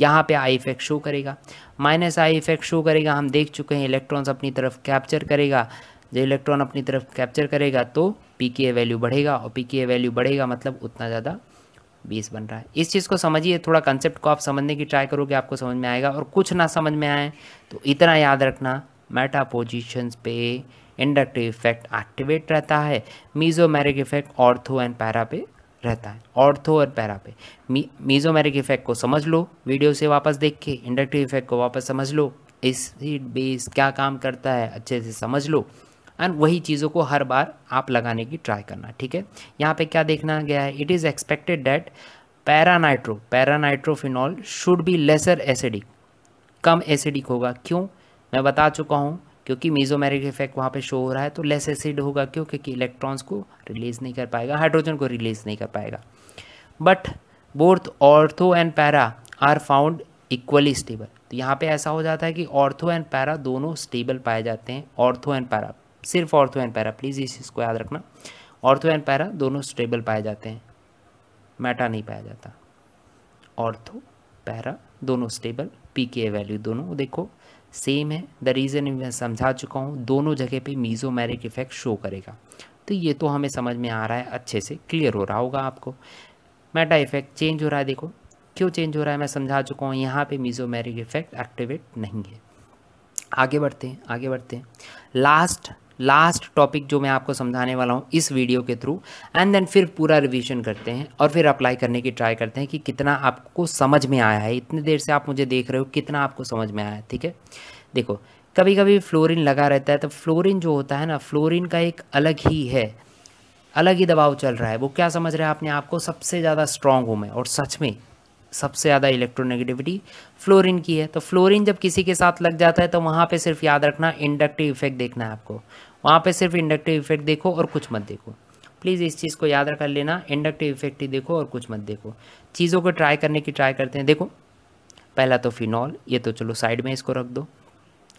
यहाँ पे आई इफेक्ट शो करेगा माइनस आई इफेक्ट शो करेगा हम देख चुके हैं इलेक्ट्रॉन्स अपनी तरफ कैप्चर करेगा जो इलेक्ट्रॉन अपनी तरफ कैप्चर करेगा तो पी के वैल्यू बढ़ेगा और पी के वैल्यू बढ़ेगा मतलब उतना ज़्यादा बेस बन रहा है इस चीज़ को समझिए थोड़ा कंसेप्ट को आप समझने की ट्राई करोगे आपको समझ में आएगा और कुछ ना समझ में आए तो इतना याद रखना मेटा पोजिशंस पे इंडक्टिव इफेक्ट एक्टिवेट रहता है mesomeric effect ortho and para पे रहता है ऑर्थो और पैरा पे मी, मीजोमेरिक इफेक्ट को समझ लो वीडियो से वापस देख के इंडक्टिव इफेक्ट को वापस समझ लो एसिड बेस क्या काम करता है अच्छे से समझ लो एंड वही चीज़ों को हर बार आप लगाने की ट्राई करना ठीक है यहाँ पे क्या देखना गया है it is expected that paranitro paranitrophenol should be lesser acidic कम एसिडिक होगा क्यों मैं बता चुका हूँ क्योंकि मीजोमेरिक इफेक्ट वहाँ पे शो हो रहा है तो लेस एसिड होगा क्यों क्योंकि इलेक्ट्रॉन्स को रिलीज नहीं कर पाएगा हाइड्रोजन को रिलीज नहीं कर पाएगा but both ortho and para are found equally stable तो यहाँ पे ऐसा हो जाता है कि ऑर्थो एंड पैरा दोनों स्टेबल पाए जाते हैं ऑर्थो एंड पैरा सिर्फ ऑर्थो एंड पैरा प्लीज़ इस चीज़ को याद रखना ऑर्थो एंड पैरा दोनों स्टेबल पाए जाते हैं मैटा नहीं पाया जाता ऑर्थो पैरा दोनों स्टेबल पी के वैल्यू दोनों देखो सेम है द रीज़न मैं समझा चुका हूँ दोनों जगह पे मीजोमेरिक इफ़ेक्ट शो करेगा तो ये तो हमें समझ में आ रहा है अच्छे से क्लियर हो रहा होगा आपको मेटा इफ़ेक्ट चेंज हो रहा है देखो क्यों चेंज हो रहा है मैं समझा चुका हूँ यहाँ पे मीजोमेरिक इफ़ेक्ट एक्टिवेट नहीं है आगे बढ़ते हैं आगे बढ़ते हैं लास्ट लास्ट टॉपिक जो मैं आपको समझाने वाला हूँ इस वीडियो के थ्रू एंड देन फिर पूरा रिवीजन करते हैं और फिर अप्लाई करने की ट्राई करते हैं कि कितना आपको समझ में आया है इतनी देर से आप मुझे देख रहे हो कितना आपको समझ में आया है ठीक है देखो कभी कभी फ्लोरिन लगा रहता है तो फ्लोरिन जो होता है ना फ्लोरिन का एक अलग ही है अलग ही दबाव चल रहा है वो क्या समझ रहा है आपने आपको सबसे ज़्यादा स्ट्रांग हूँ मैं और सच में सबसे ज़्यादा इलेक्ट्रोनेगेटिविटी फ्लोरीन की है तो फ्लोरीन जब किसी के साथ लग जाता है तो वहाँ पे सिर्फ याद रखना इंडक्टिव इफेक्ट देखना है आपको वहाँ पे सिर्फ इंडक्टिव इफेक्ट देखो और कुछ मत देखो प्लीज़ इस चीज़ को याद रख लेना इंडक्टिव इफेक्ट ही देखो और कुछ मत देखो चीज़ों को ट्राई करने की ट्राई करते हैं देखो पहला तो फिनॉल ये तो चलो साइड में इसको रख दो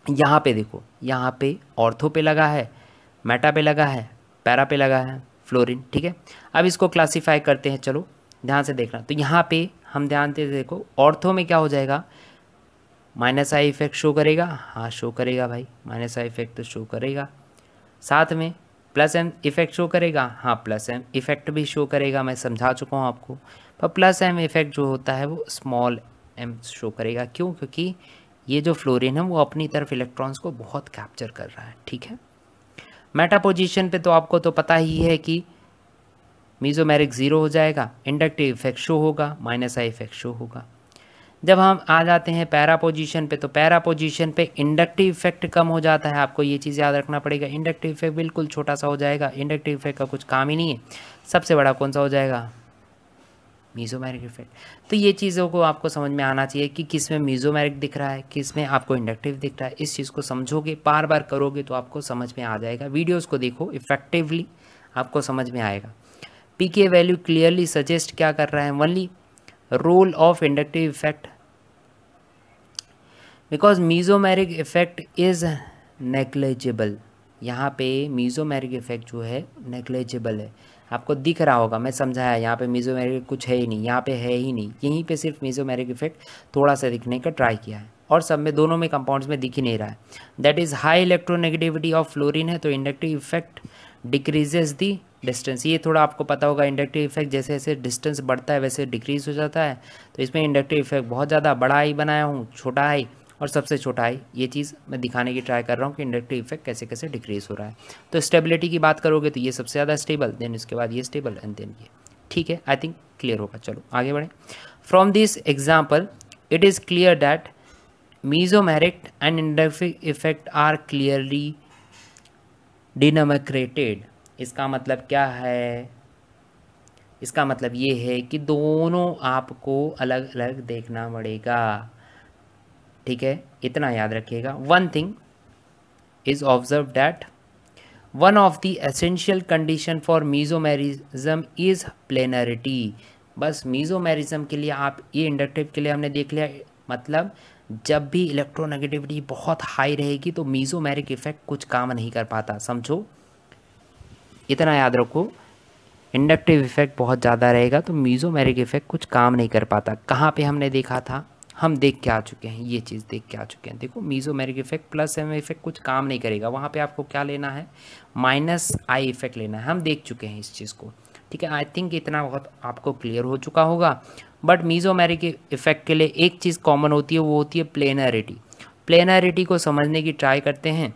यहाँ पे देखो यहाँ पे ऑर्थो पे लगा है मेटा पे लगा है पैरा पे लगा है फ्लोरिन ठीक है अब इसको क्लासीफाई करते हैं चलो ध्यान से देखना तो यहाँ पे हम ध्यान से देखो ऑर्थो में क्या हो जाएगा माइनस आई इफेक्ट शो करेगा हाँ शो करेगा भाई माइनस आई इफेक्ट तो शो करेगा साथ में प्लस एम इफेक्ट शो करेगा हाँ प्लस एम इफेक्ट भी शो करेगा मैं समझा चुका हूँ आपको पर प्लस एम इफेक्ट जो होता है वो स्मॉल एम शो करेगा क्यों क्योंकि ये जो फ्लोरीन है वो अपनी तरफ इलेक्ट्रॉन्स को बहुत कैप्चर कर रहा है ठीक है मेटा पोजीशन पे तो आपको तो पता ही है कि मीजोमेरिक ज़ीरो हो जाएगा इंडक्टिव इफेक्ट शो होगा माइनस आई इफेक्ट शो होगा जब हम आ जाते हैं पैरा पोजीशन पे तो पैरा पोजीशन पे इंडक्टिव इफेक्ट कम हो जाता है आपको ये चीज़ याद रखना पड़ेगा इंडक्टिव इफेक्ट बिल्कुल छोटा सा हो जाएगा इंडक्टिव इफेक्ट का कुछ काम ही नहीं है सबसे बड़ा कौन सा हो जाएगा मीजोमेरिक इफेक्ट तो ये चीज़ों को आपको समझ में आना चाहिए कि किस में मीजोमेरिक दिख रहा है किस में आपको इंडक्टिव दिख रहा है इस चीज़ को समझोगे बार बार करोगे तो आपको समझ में आ जाएगा वीडियोज़ को देखो इफेक्टिवली आपको समझ में आएगा P K value clearly suggest क्या कर रहा है only role of inductive effect because mesomeric effect is negligible यहाँ पे मीजोमेरिक इफेक्ट जो है नेग्लेजिबल है आपको दिख रहा होगा मैं समझाया यहाँ पे मीजोमेरिक कुछ है ही नहीं यहाँ पे है ही नहीं यहीं पे सिर्फ मीजोमेरिक इफेक्ट थोड़ा सा दिखने का ट्राई किया है और सब में दोनों में कंपाउंड्स में दिख ही नहीं रहा है that is high electronegativity of fluorine है तो inductive effect decreases the distance ये थोड़ा आपको पता होगा इंडक्टिव इफेक्ट जैसे जैसे डिस्टेंस बढ़ता है वैसे डिक्रीज हो जाता है तो इसमें इंडक्टिव इफेक्ट बहुत ज़्यादा बड़ा आई बनाया हूँ छोटा आई और सबसे छोटा आई ये चीज़ मैं दिखाने की ट्राई कर रहा हूँ कि इंडक्टिव इफेक्ट कैसे कैसे डिक्रीज हो रहा है तो स्टेबिलिटी की बात करोगे तो ये सबसे ज़्यादा स्टेबल देन इसके बाद ये स्टेबल एंड देन ये ठीक है आई थिंक क्लियर होगा चलो आगे बढ़ें from this example it is clear that mesomerit and inductive effect are clearly demarcated इसका मतलब क्या है इसका मतलब ये है कि दोनों आपको अलग अलग देखना पड़ेगा ठीक है इतना याद रखिएगा one thing is observe that one of the essential condition for mesomerism is planarity बस मीजोमेरिज्म के लिए आप ये इंडक्टिव के लिए हमने देख लिया मतलब जब भी इलेक्ट्रोनेगेटिविटी बहुत हाई रहेगी तो मीजोमेरिक इफेक्ट कुछ काम नहीं कर पाता समझो इतना याद रखो इंडक्टिव इफेक्ट बहुत ज़्यादा रहेगा तो मीजोमेरिक इफेक्ट कुछ काम नहीं कर पाता कहाँ पे हमने देखा था हम देख के आ चुके हैं ये चीज़ देख के आ चुके हैं देखो mesomeric effect plus M effect कुछ काम नहीं करेगा वहाँ पे आपको क्या लेना है माइनस आई इफेक्ट लेना है हम देख चुके हैं इस चीज़ को ठीक है आई थिंक इतना बहुत आपको क्लियर हो चुका होगा बट मीजोमेरिक इफेक्ट के लिए एक चीज़ कॉमन होती है वो होती है प्लेनरिटी प्लेनरिटी को समझने की ट्राई करते हैं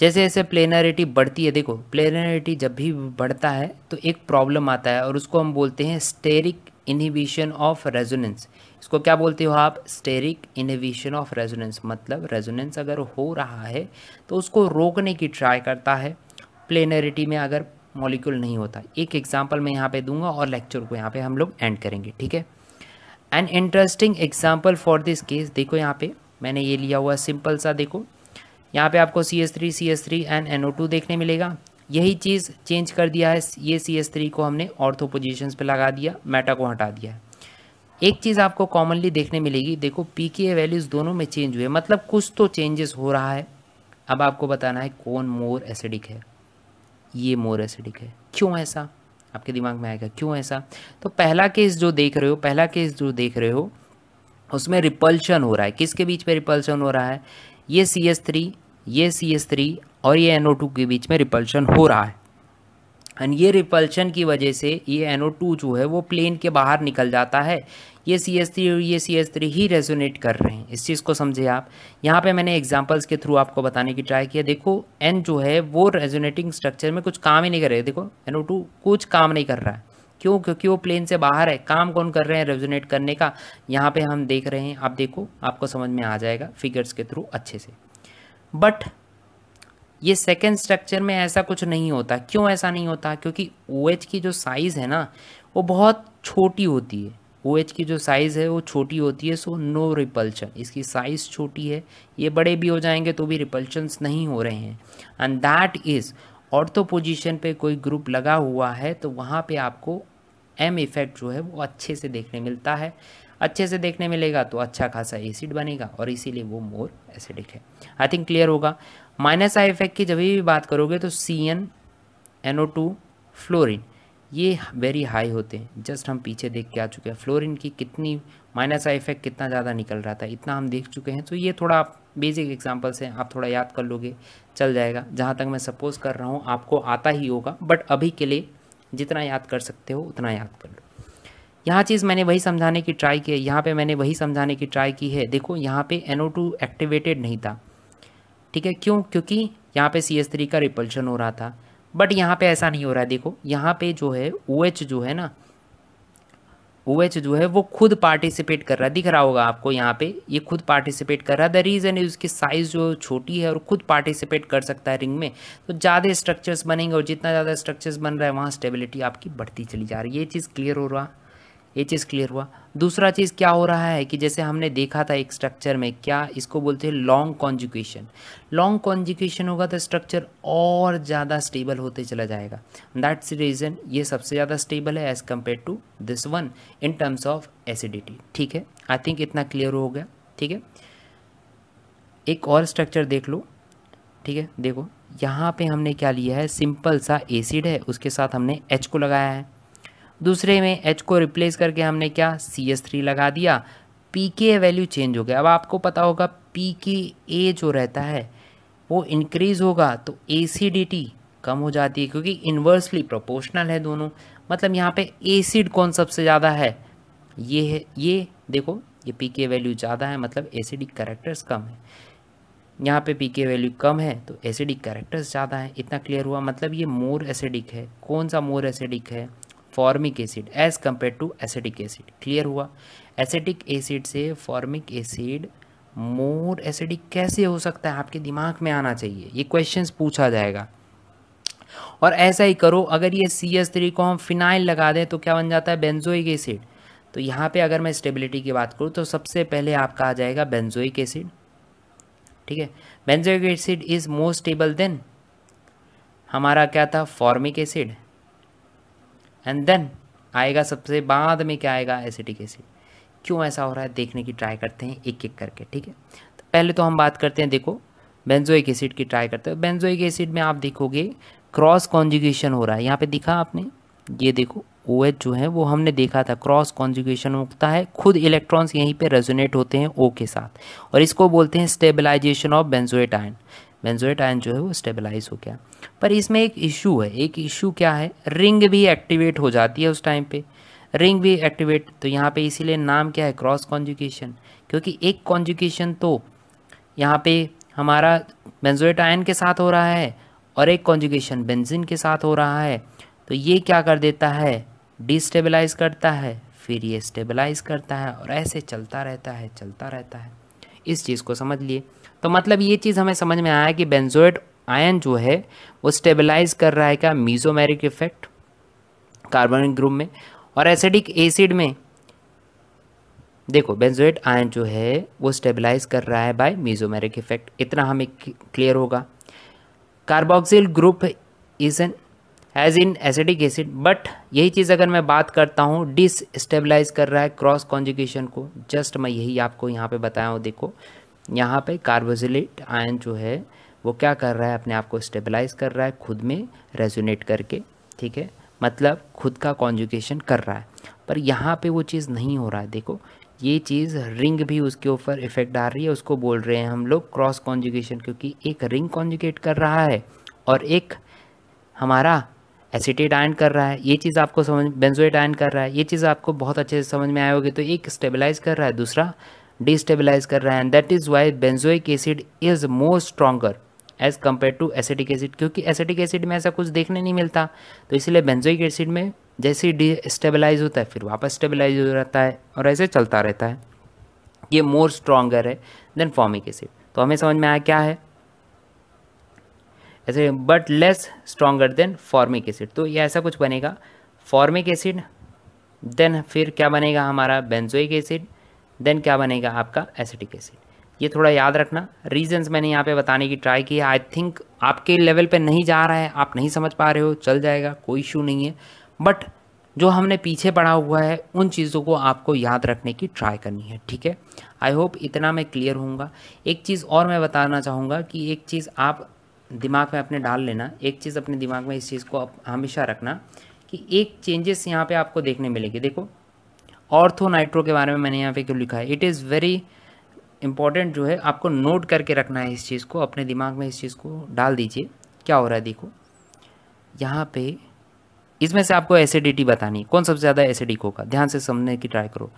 जैसे जैसे प्लेनरिटी बढ़ती है देखो प्लेनरिटी जब भी बढ़ता है तो एक प्रॉब्लम आता है और उसको हम बोलते हैं स्टेरिक इनहिबिशन ऑफ रेजोनेंस इसको क्या बोलते हो आप स्टेरिक इनहिबिशन ऑफ रेजोनेंस मतलब रेजोनेंस अगर हो रहा है तो उसको रोकने की ट्राई करता है प्लेनरिटी में अगर मॉलिक्यूल नहीं होता एक एग्जाम्पल मैं यहाँ पे दूंगा और लेक्चर को यहाँ पे हम लोग एंड करेंगे ठीक है an interesting example for this case देखो यहाँ पे मैंने ये लिया हुआ सिंपल सा देखो यहाँ पे आपको C S three C S three and N O two देखने मिलेगा यही चीज़ चेंज कर दिया है ये सी एस थ्री को हमने ऑर्थो पोजिशन पर लगा दिया मेटा को हटा दिया है एक चीज़ आपको कॉमनली देखने मिलेगी देखो पी के वैल्यूज़ दोनों में चेंज हुए मतलब कुछ तो चेंजेस हो रहा है अब आपको बताना है कौन मोर एसिडिक है ये मोर एसिडिक है क्यों ऐसा आपके दिमाग में आएगा क्यों ऐसा तो पहला केस जो देख रहे हो पहला केस जो देख रहे हो उसमें रिपल्शन हो रहा है किसके बीच में रिपल्शन हो रहा है ये सी एस थ्री ये सी एस थ्री और ये एन ओ टू के बीच में रिपल्शन हो रहा है एंड ये रिपल्शन की वजह से ये एन ओ टू जो है वो प्लेन के बाहर निकल जाता है ये सी एस थ्री और ये सी एस थ्री ही रेजोनेट कर रहे हैं इस चीज़ को समझे आप यहाँ पे मैंने एग्जांपल्स के थ्रू आपको बताने की ट्राई किया देखो एन जो है वो रेजोनेटिंग स्ट्रक्चर में कुछ काम ही नहीं कर रहे देखो एन ओ टू कुछ काम नहीं कर रहा है क्यों क्योंकि वो प्लेन से बाहर है काम कौन कर रहे हैं रेजोनेट करने का यहाँ पर हम देख रहे हैं आप देखो आपको समझ में आ जाएगा फिगर्स के थ्रू अच्छे से बट ये सेकेंड स्ट्रक्चर में ऐसा कुछ नहीं होता क्यों ऐसा नहीं होता क्योंकि ओ OH की जो साइज़ है ना वो बहुत छोटी होती है ओ OH की जो साइज़ है वो छोटी होती है सो नो रिपल्शन इसकी साइज़ छोटी है ये बड़े भी हो जाएंगे तो भी रिपल्शंस नहीं हो रहे हैं and that is ortho position पर कोई ग्रुप लगा हुआ है तो वहाँ पर आपको एम इफ़ेक्ट जो है वो अच्छे से देखने मिलता है अच्छे से देखने मिलेगा तो अच्छा खासा एसिड बनेगा और इसीलिए वो मोर एसिडिक है आई थिंक क्लियर होगा माइनस आई इफेक्ट की जब भी बात करोगे तो C N NO two fluorine ये वेरी हाई होते हैं जस्ट हम पीछे देख के आ चुके हैं फ्लोरिन की कितनी माइनस आई इफेक्ट कितना ज़्यादा निकल रहा था इतना हम देख चुके हैं तो ये थोड़ा आप बेसिक एग्जाम्पल से आप थोड़ा याद कर लोगे चल जाएगा जहाँ तक मैं सपोज कर रहा हूँ आपको आता ही होगा बट अभी के लिए जितना याद कर सकते हो उतना याद कर लो यहाँ चीज़ मैंने वही समझाने की ट्राई की है यहाँ पे मैंने वही समझाने की ट्राई की है देखो यहाँ पे NO2 एक्टिवेटेड नहीं था ठीक है क्यों क्योंकि यहाँ पे CH3 का रिपल्शन हो रहा था बट यहाँ पे ऐसा नहीं हो रहा है देखो यहाँ पे जो है ओ OH जो है ना ओ OH जो है वो खुद पार्टिसिपेट कर रहा है दिख रहा होगा आपको यहाँ पे ये खुद पार्टिसिपेट कर रहा है द रीज़न इज उसकी साइज़ जो छोटी है और खुद पार्टिसिपेट कर सकता है रिंग में तो ज़्यादा स्ट्रक्चर्स बनेंगे और जितना ज़्यादा स्ट्रक्चर्स बन रहा है वहाँ स्टेबिलिटी आपकी बढ़ती चली जा रही है ये चीज़ क्लियर हो रहा ये चीज़ क्लियर हुआ दूसरा चीज़ क्या हो रहा है कि जैसे हमने देखा था एक स्ट्रक्चर में क्या इसको बोलते हैं लॉन्ग कॉन्जुकेशन लॉन्ग कॉन्जुकेशन होगा तो स्ट्रक्चर और ज़्यादा स्टेबल होते चला जाएगा दैट्स रीज़न ये सबसे ज़्यादा स्टेबल है as compare to this one in terms of acidity ठीक है आई थिंक इतना क्लियर हो गया ठीक है एक और स्ट्रक्चर देख लो ठीक है देखो यहाँ पे हमने क्या लिया है सिंपल सा एसिड है उसके साथ हमने एच को लगाया है दूसरे में एच को रिप्लेस करके हमने क्या सी एस थ्री लगा दिया पी के वैल्यू चेंज हो गया अब आपको पता होगा पी के ए जो रहता है वो इंक्रीज होगा तो एसिडिटी कम हो जाती है क्योंकि इन्वर्सली प्रोपोर्शनल है दोनों मतलब यहाँ पे एसिड कौन सबसे ज़्यादा है ये है ये देखो ये पी के वैल्यू ज़्यादा है मतलब एसिडिक करेक्टर्स कम है यहाँ पे पी के वैल्यू कम है तो एसिडिक करेक्टर्स ज़्यादा है इतना क्लियर हुआ मतलब ये मोर एसिडिक है कौन सा मोर एसिडिक है formic acid as compare to acetic acid clear हुआ एसिटिक एसिड से फॉर्मिक एसिड मोर एसिडिक कैसे हो सकता है आपके दिमाग में आना चाहिए ये क्वेश्चंस पूछा जाएगा और ऐसा ही करो अगर ये सी एस थ्री को हम फिनाइल लगा दें तो क्या बन जाता है बेंजोइक एसिड तो यहाँ पे अगर मैं स्टेबिलिटी की बात करूँ तो सबसे पहले आपका आ जाएगा बेंजोइक एसिड ठीक है benzoic acid is more stable than हमारा क्या था फॉर्मिक एसिड एंड देन आएगा सबसे बाद में क्या आएगा एसिटिक एसिड क्यों ऐसा हो रहा है देखने की ट्राई करते हैं एक एक करके ठीक है तो पहले तो हम बात करते हैं देखो बेंजोइक एसिड की ट्राई करते हैं बेंजोइक एसिड में आप देखोगे क्रॉस कॉन्जुगेशन हो रहा है यहाँ पे दिखा आपने ये देखो ओ जो है वो हमने देखा था क्रॉस कॉन्जुगेशन होता है खुद इलेक्ट्रॉन्स यहीं पे रेजोनेट होते हैं ओ के साथ और इसको बोलते हैं stabilization of benzoate ion benzoate ion जो है वो स्टेबलाइज हो गया पर इसमें एक इशू है एक इशू क्या है रिंग भी एक्टिवेट हो जाती है उस टाइम पे रिंग भी एक्टिवेट तो यहाँ पे इसीलिए नाम क्या है क्रॉस कॉन्जुकेशन क्योंकि एक कॉन्जुकेशन तो यहाँ पे हमारा बेंजोएट आयन के साथ हो रहा है और एक कॉन्जुकेशन बेंजिन के साथ हो रहा है तो ये क्या कर देता है डिस्टेबलाइज करता है फिर ये स्टेबलाइज करता है और ऐसे चलता रहता है चलता रहता है इस चीज़ को समझ लिए तो मतलब ये चीज़ हमें समझ में आया कि बेंजोइड आयन जो है वो स्टेबलाइज कर रहा है क्या मीजोमेरिक इफेक्ट कार्बनिक ग्रुप में और एसिडिक एसिड में देखो बेंजोइड आयन जो है वो स्टेबलाइज कर रहा है बाय मीजोमेरिक इफेक्ट इतना हमें क्लियर होगा carboxyl group is an age in acidic acid but यही चीज़ अगर मैं बात करता हूँ डिस स्टेबलाइज कर रहा है क्रॉस कॉन्जुगेशन को जस्ट मैं यही आपको यहाँ पे बताया हूँ देखो यहाँ पे कार्बोजिलेट आयन जो है वो क्या कर रहा है अपने आप को स्टेबलाइज कर रहा है खुद में रेजोनेट करके ठीक है मतलब खुद का कॉन्जुकेशन कर रहा है पर यहाँ पे वो चीज़ नहीं हो रहा है देखो ये चीज़ रिंग भी उसके ऊपर इफेक्ट आ रही है उसको बोल रहे हैं हम लोग क्रॉस कॉन्जुकेशन क्योंकि एक रिंग कॉन्जुकेट कर रहा है और एक हमारा एसिटेट आयन कर रहा है ये चीज़ आपको समझ बेंजोएट आयन कर रहा है ये चीज़ आपको बहुत अच्छे से समझ में आए होगी तो एक स्टेबलाइज कर रहा है दूसरा डिस्टेबलाइज कर रहा है and that is why benzoic acid is more stronger as compare to acetic acid क्योंकि एसिटिक एसिड में ऐसा कुछ देखने नहीं मिलता तो इसलिए बेंजोइक एसिड में जैसे ही डिस्टेबलाइज होता है फिर वापस स्टेबलाइज हो जाता है और ऐसे चलता रहता है ये मोर स्ट्रॉगर है देन फॉर्मिक एसिड तो हमें समझ में आया क्या है ऐसे but less stronger than formic acid तो ये ऐसा कुछ बनेगा फॉर्मिक एसिड देन फिर क्या बनेगा हमारा बेंजोइक एसिड देन क्या बनेगा आपका एसिटिक एसिड ये थोड़ा याद रखना रीजंस मैंने यहाँ पे बताने की ट्राई की आई थिंक आपके लेवल पे नहीं जा रहा है आप नहीं समझ पा रहे हो चल जाएगा कोई इशू नहीं है बट जो हमने पीछे पड़ा हुआ है उन चीज़ों को आपको याद रखने की ट्राई करनी है ठीक है आई होप इतना मैं क्लियर हूँगा एक चीज़ और मैं बताना चाहूँगा कि एक चीज़ आप दिमाग में अपने डाल लेना एक चीज़ अपने दिमाग में इस चीज़ को हमेशा रखना कि एक चेंजेस यहाँ पे आपको देखने मिलेगी देखो ऑर्थो नाइट्रो के बारे में मैंने यहाँ पे क्यों लिखा है इट इज़ वेरी इंपॉर्टेंट जो है आपको नोट करके रखना है इस चीज़ को अपने दिमाग में इस चीज़ को डाल दीजिए क्या हो रहा है देखो यहाँ पे इसमें से आपको एसिडिटी बतानी कौन सबसे ज़्यादा एसिडिक होगा ध्यान से समझने की ट्राई करो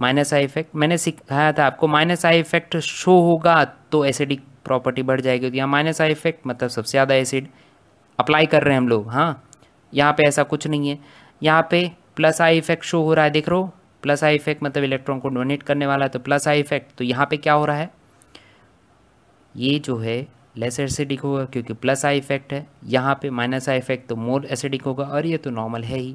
माइनस आई इफेक्ट मैंने सिखाया था आपको माइनस आई इफेक्ट शो होगा तो एसिडिक प्रॉपर्टी बढ़ जाएगी तो यहाँ माइनस आई इफेक्ट मतलब सबसे ज़्यादा एसिड अप्लाई कर रहे हैं हम लोग हाँ यहाँ पे ऐसा कुछ नहीं है यहाँ पे प्लस आई इफेक्ट शो हो रहा है देख रहे हो प्लस आई इफेक्ट मतलब इलेक्ट्रॉन को डोनेट करने वाला है तो प्लस आई इफेक्ट तो यहाँ पे क्या हो रहा है ये जो है लेस एसिडिक होगा क्योंकि प्लस आई इफेक्ट है यहाँ पे माइनस आई इफेक्ट तो मोर एसिडिक होगा और ये तो नॉर्मल है ही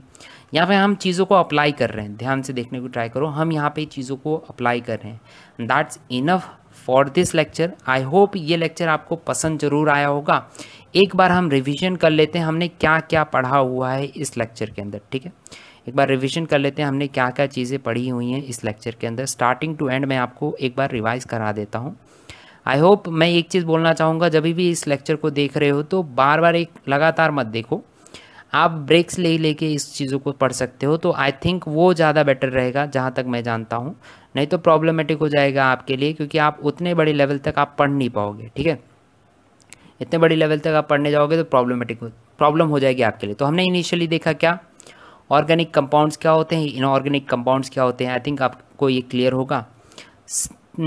यहाँ पे हम चीज़ों को अप्लाई कर रहे हैं ध्यान से देखने को ट्राई करो हम यहाँ पे चीज़ों को अप्लाई कर रहे हैं that's enough for this lecture I hope ये लेक्चर आपको पसंद जरूर आया होगा एक बार हम रिविजन कर लेते हैं हमने क्या क्या पढ़ा हुआ है इस लेक्चर के अंदर ठीक है एक बार रिविजन कर लेते हैं हमने क्या क्या चीज़ें पढ़ी हुई हैं इस लेक्चर के अंदर स्टार्टिंग टू एंड मैं आपको एक बार रिवाइज़ करा देता हूँ आई होप मैं एक चीज़ बोलना चाहूँगा जब भी इस लेक्चर को देख रहे हो तो बार बार एक लगातार मत देखो आप ब्रेक्स ले लेके इस चीज़ों को पढ़ सकते हो तो आई थिंक वो ज़्यादा बेटर रहेगा जहाँ तक मैं जानता हूँ नहीं तो प्रॉब्लमेटिक हो जाएगा आपके लिए क्योंकि आप उतने बड़े लेवल तक आप पढ़ नहीं पाओगे ठीक है इतने बड़े लेवल तक आप पढ़ने जाओगे तो प्रॉब्लमेटिक प्रॉब्लम हो जाएगी आपके लिए तो हमने इनिशियली देखा क्या ऑर्गेनिक कंपाउंड्स क्या होते हैं इनऑर्गेनिक कंपाउंड्स क्या होते हैं आई थिंक आपको ये क्लियर होगा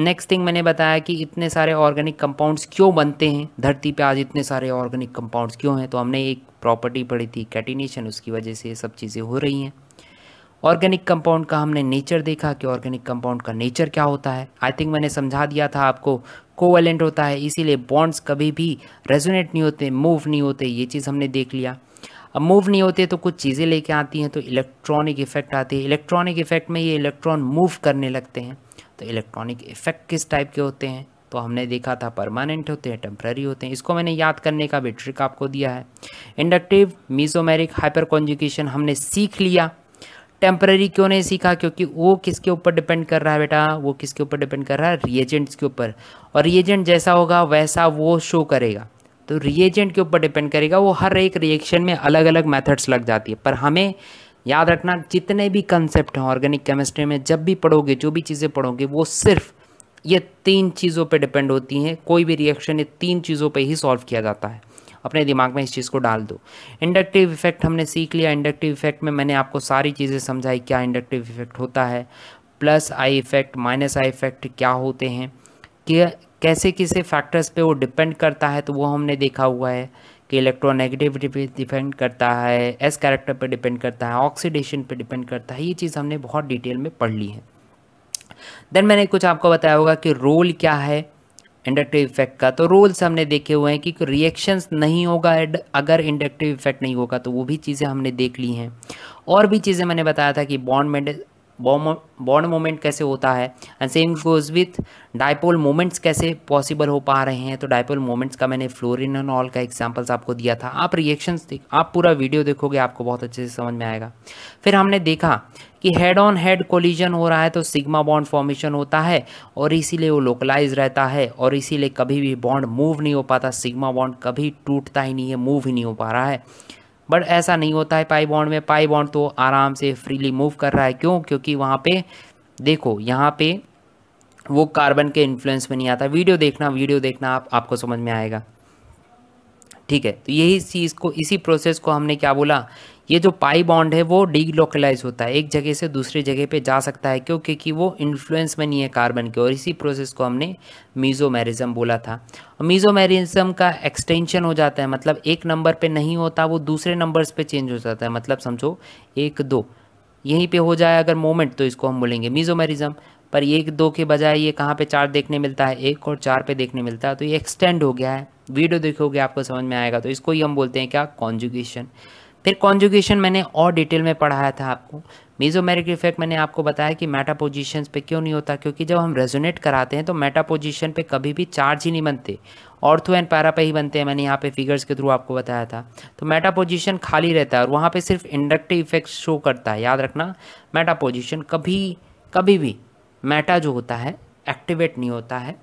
नेक्स्ट थिंग मैंने बताया कि इतने सारे ऑर्गेनिक कंपाउंड्स क्यों बनते हैं धरती पे आज इतने सारे ऑर्गेनिक कंपाउंड्स क्यों हैं तो हमने एक प्रॉपर्टी पढ़ी थी कैटिनेशन उसकी वजह से ये सब चीज़ें हो रही हैं ऑर्गेनिक कंपाउंड का हमने नेचर देखा कि ऑर्गेनिक कंपाउंड का नेचर क्या होता है आई थिंक मैंने समझा दिया था आपको कोवेलेंट होता है इसीलिए बॉन्ड्स कभी भी रेजोनेट नहीं होते मूव नहीं होते ये चीज़ हमने देख लिया अब मूव नहीं होते तो कुछ चीज़ें लेके आती हैं तो इलेक्ट्रॉनिक इफेक्ट आती है इलेक्ट्रॉनिक इफेक्ट में ये इलेक्ट्रॉन मूव करने लगते हैं तो इलेक्ट्रॉनिक इफेक्ट किस टाइप के होते हैं तो हमने देखा था परमानेंट होते हैं टेम्प्रेरी होते हैं इसको मैंने याद करने का भी ट्रिक आपको दिया है इंडक्टिव मीजोमेरिक हाइपर कॉन्जुकेशन हमने सीख लिया टेम्प्रेरी क्यों नहीं सीखा क्योंकि वो किसके ऊपर डिपेंड कर रहा है बेटा वो किसके ऊपर डिपेंड कर रहा है रिएजेंट्स के ऊपर और रिएजेंट जैसा होगा वैसा वो शो करेगा तो रिएजेंट के ऊपर डिपेंड करेगा वो हर एक रिएक्शन में अलग अलग मेथड्स लग जाती है पर हमें याद रखना जितने भी कंसेप्ट हैं ऑर्गेनिक केमिस्ट्री में जब भी पढ़ोगे जो भी चीज़ें पढ़ोगे वो सिर्फ ये तीन चीज़ों पर डिपेंड होती हैं कोई भी रिएक्शन ये तीन चीज़ों पर ही सॉल्व किया जाता है अपने दिमाग में इस चीज़ को डाल दो इंडक्टिव इफेक्ट हमने सीख लिया इंडक्टिव इफेक्ट में मैंने आपको सारी चीज़ें समझाई क्या इंडक्टिव इफेक्ट होता है plus I effect minus I effect क्या होते हैं कैसे किसे फैक्टर्स पे वो डिपेंड करता है तो वो हमने देखा हुआ है कि इलेक्ट्रोनेगेटिविटी पे डिपेंड करता है एस कैरेक्टर पे डिपेंड करता है ऑक्सीडेशन पे डिपेंड करता है ये चीज़ हमने बहुत डिटेल में पढ़ ली है देन मैंने कुछ आपको बताया होगा कि रोल क्या है इंडक्टिव इफेक्ट का तो रोल्स हमने देखे हुए हैं कि रिएक्शंस नहीं होगा अगर इंडक्टिव इफेक्ट नहीं होगा तो वो भी चीज़ें हमने देख ली हैं और भी चीज़ें मैंने बताया था कि बॉन्ड बॉन्ड मोमेंट कैसे होता है and same goes with dipole moments कैसे पॉसिबल हो पा रहे हैं तो डायपोल मोमेंट्स का मैंने फ्लोरिन एंड ऑल का एग्जांपल्स आपको दिया था आप रिएक्शंस देख आप पूरा वीडियो देखोगे आपको बहुत अच्छे से समझ में आएगा फिर हमने देखा कि हेड ऑन हेड कोलिजन हो रहा है तो सिग्मा बॉन्ड फॉर्मेशन होता है और इसीलिए वो लोकलाइज रहता है और इसीलिए कभी भी बॉन्ड मूव नहीं हो पाता सिग्मा बॉन्ड कभी टूटता ही नहीं है मूव ही नहीं हो पा रहा है बट ऐसा नहीं होता है पाई बॉन्ड में पाई बॉन्ड तो आराम से फ्रीली मूव कर रहा है क्यों क्योंकि वहाँ पे देखो यहाँ पे वो कार्बन के इन्फ्लुएंस में नहीं आता वीडियो देखना वीडियो देखना आप आपको समझ में आएगा ठीक है तो यही चीज़ को इसी प्रोसेस को हमने क्या बोला ये जो पाई बॉन्ड है वो डी लोकलाइज होता है एक जगह से दूसरी जगह पे जा सकता है क्योंकि क्योंकि वो इन्फ्लुएंस में नहीं है कार्बन के और इसी प्रोसेस को हमने मीजोमेरिज्म बोला था मीजोमेरिज्म का एक्सटेंशन हो जाता है मतलब एक नंबर पे नहीं होता वो दूसरे नंबर्स पे चेंज हो जाता है मतलब समझो एक दो यहीं पर हो जाए अगर मोमेंट तो इसको हम बोलेंगे मीजोमेरिज्म पर एक दो के बजाय ये कहाँ पे चार देखने मिलता है एक और चार पे देखने मिलता है तो ये एक्सटेंड हो गया है वीडियो देखोगे आपको समझ में आएगा तो इसको ही हम बोलते हैं क्या कॉन्जुगेशन फिर कॉन्जुगेशन मैंने और डिटेल में पढ़ाया था आपको मीजोमेरिक इफेक्ट मैंने आपको बताया कि मेटा पोजिशन पर क्यों नहीं होता क्योंकि जब हम रेजोनेट कराते हैं तो मेटा पोजिशन पर कभी भी चार्ज ही नहीं बनते ऑर्थो एंड पैरा पे ही बनते हैं मैंने यहाँ पे फिगर्स के थ्रू आपको बताया था तो मेटा पोजिशन खाली रहता है और वहाँ पे सिर्फ इंडक्टिव इफेक्ट शो करता है याद रखना मेटा पोजिशन कभी कभी भी मेटा जो होता है एक्टिवेट नहीं होता है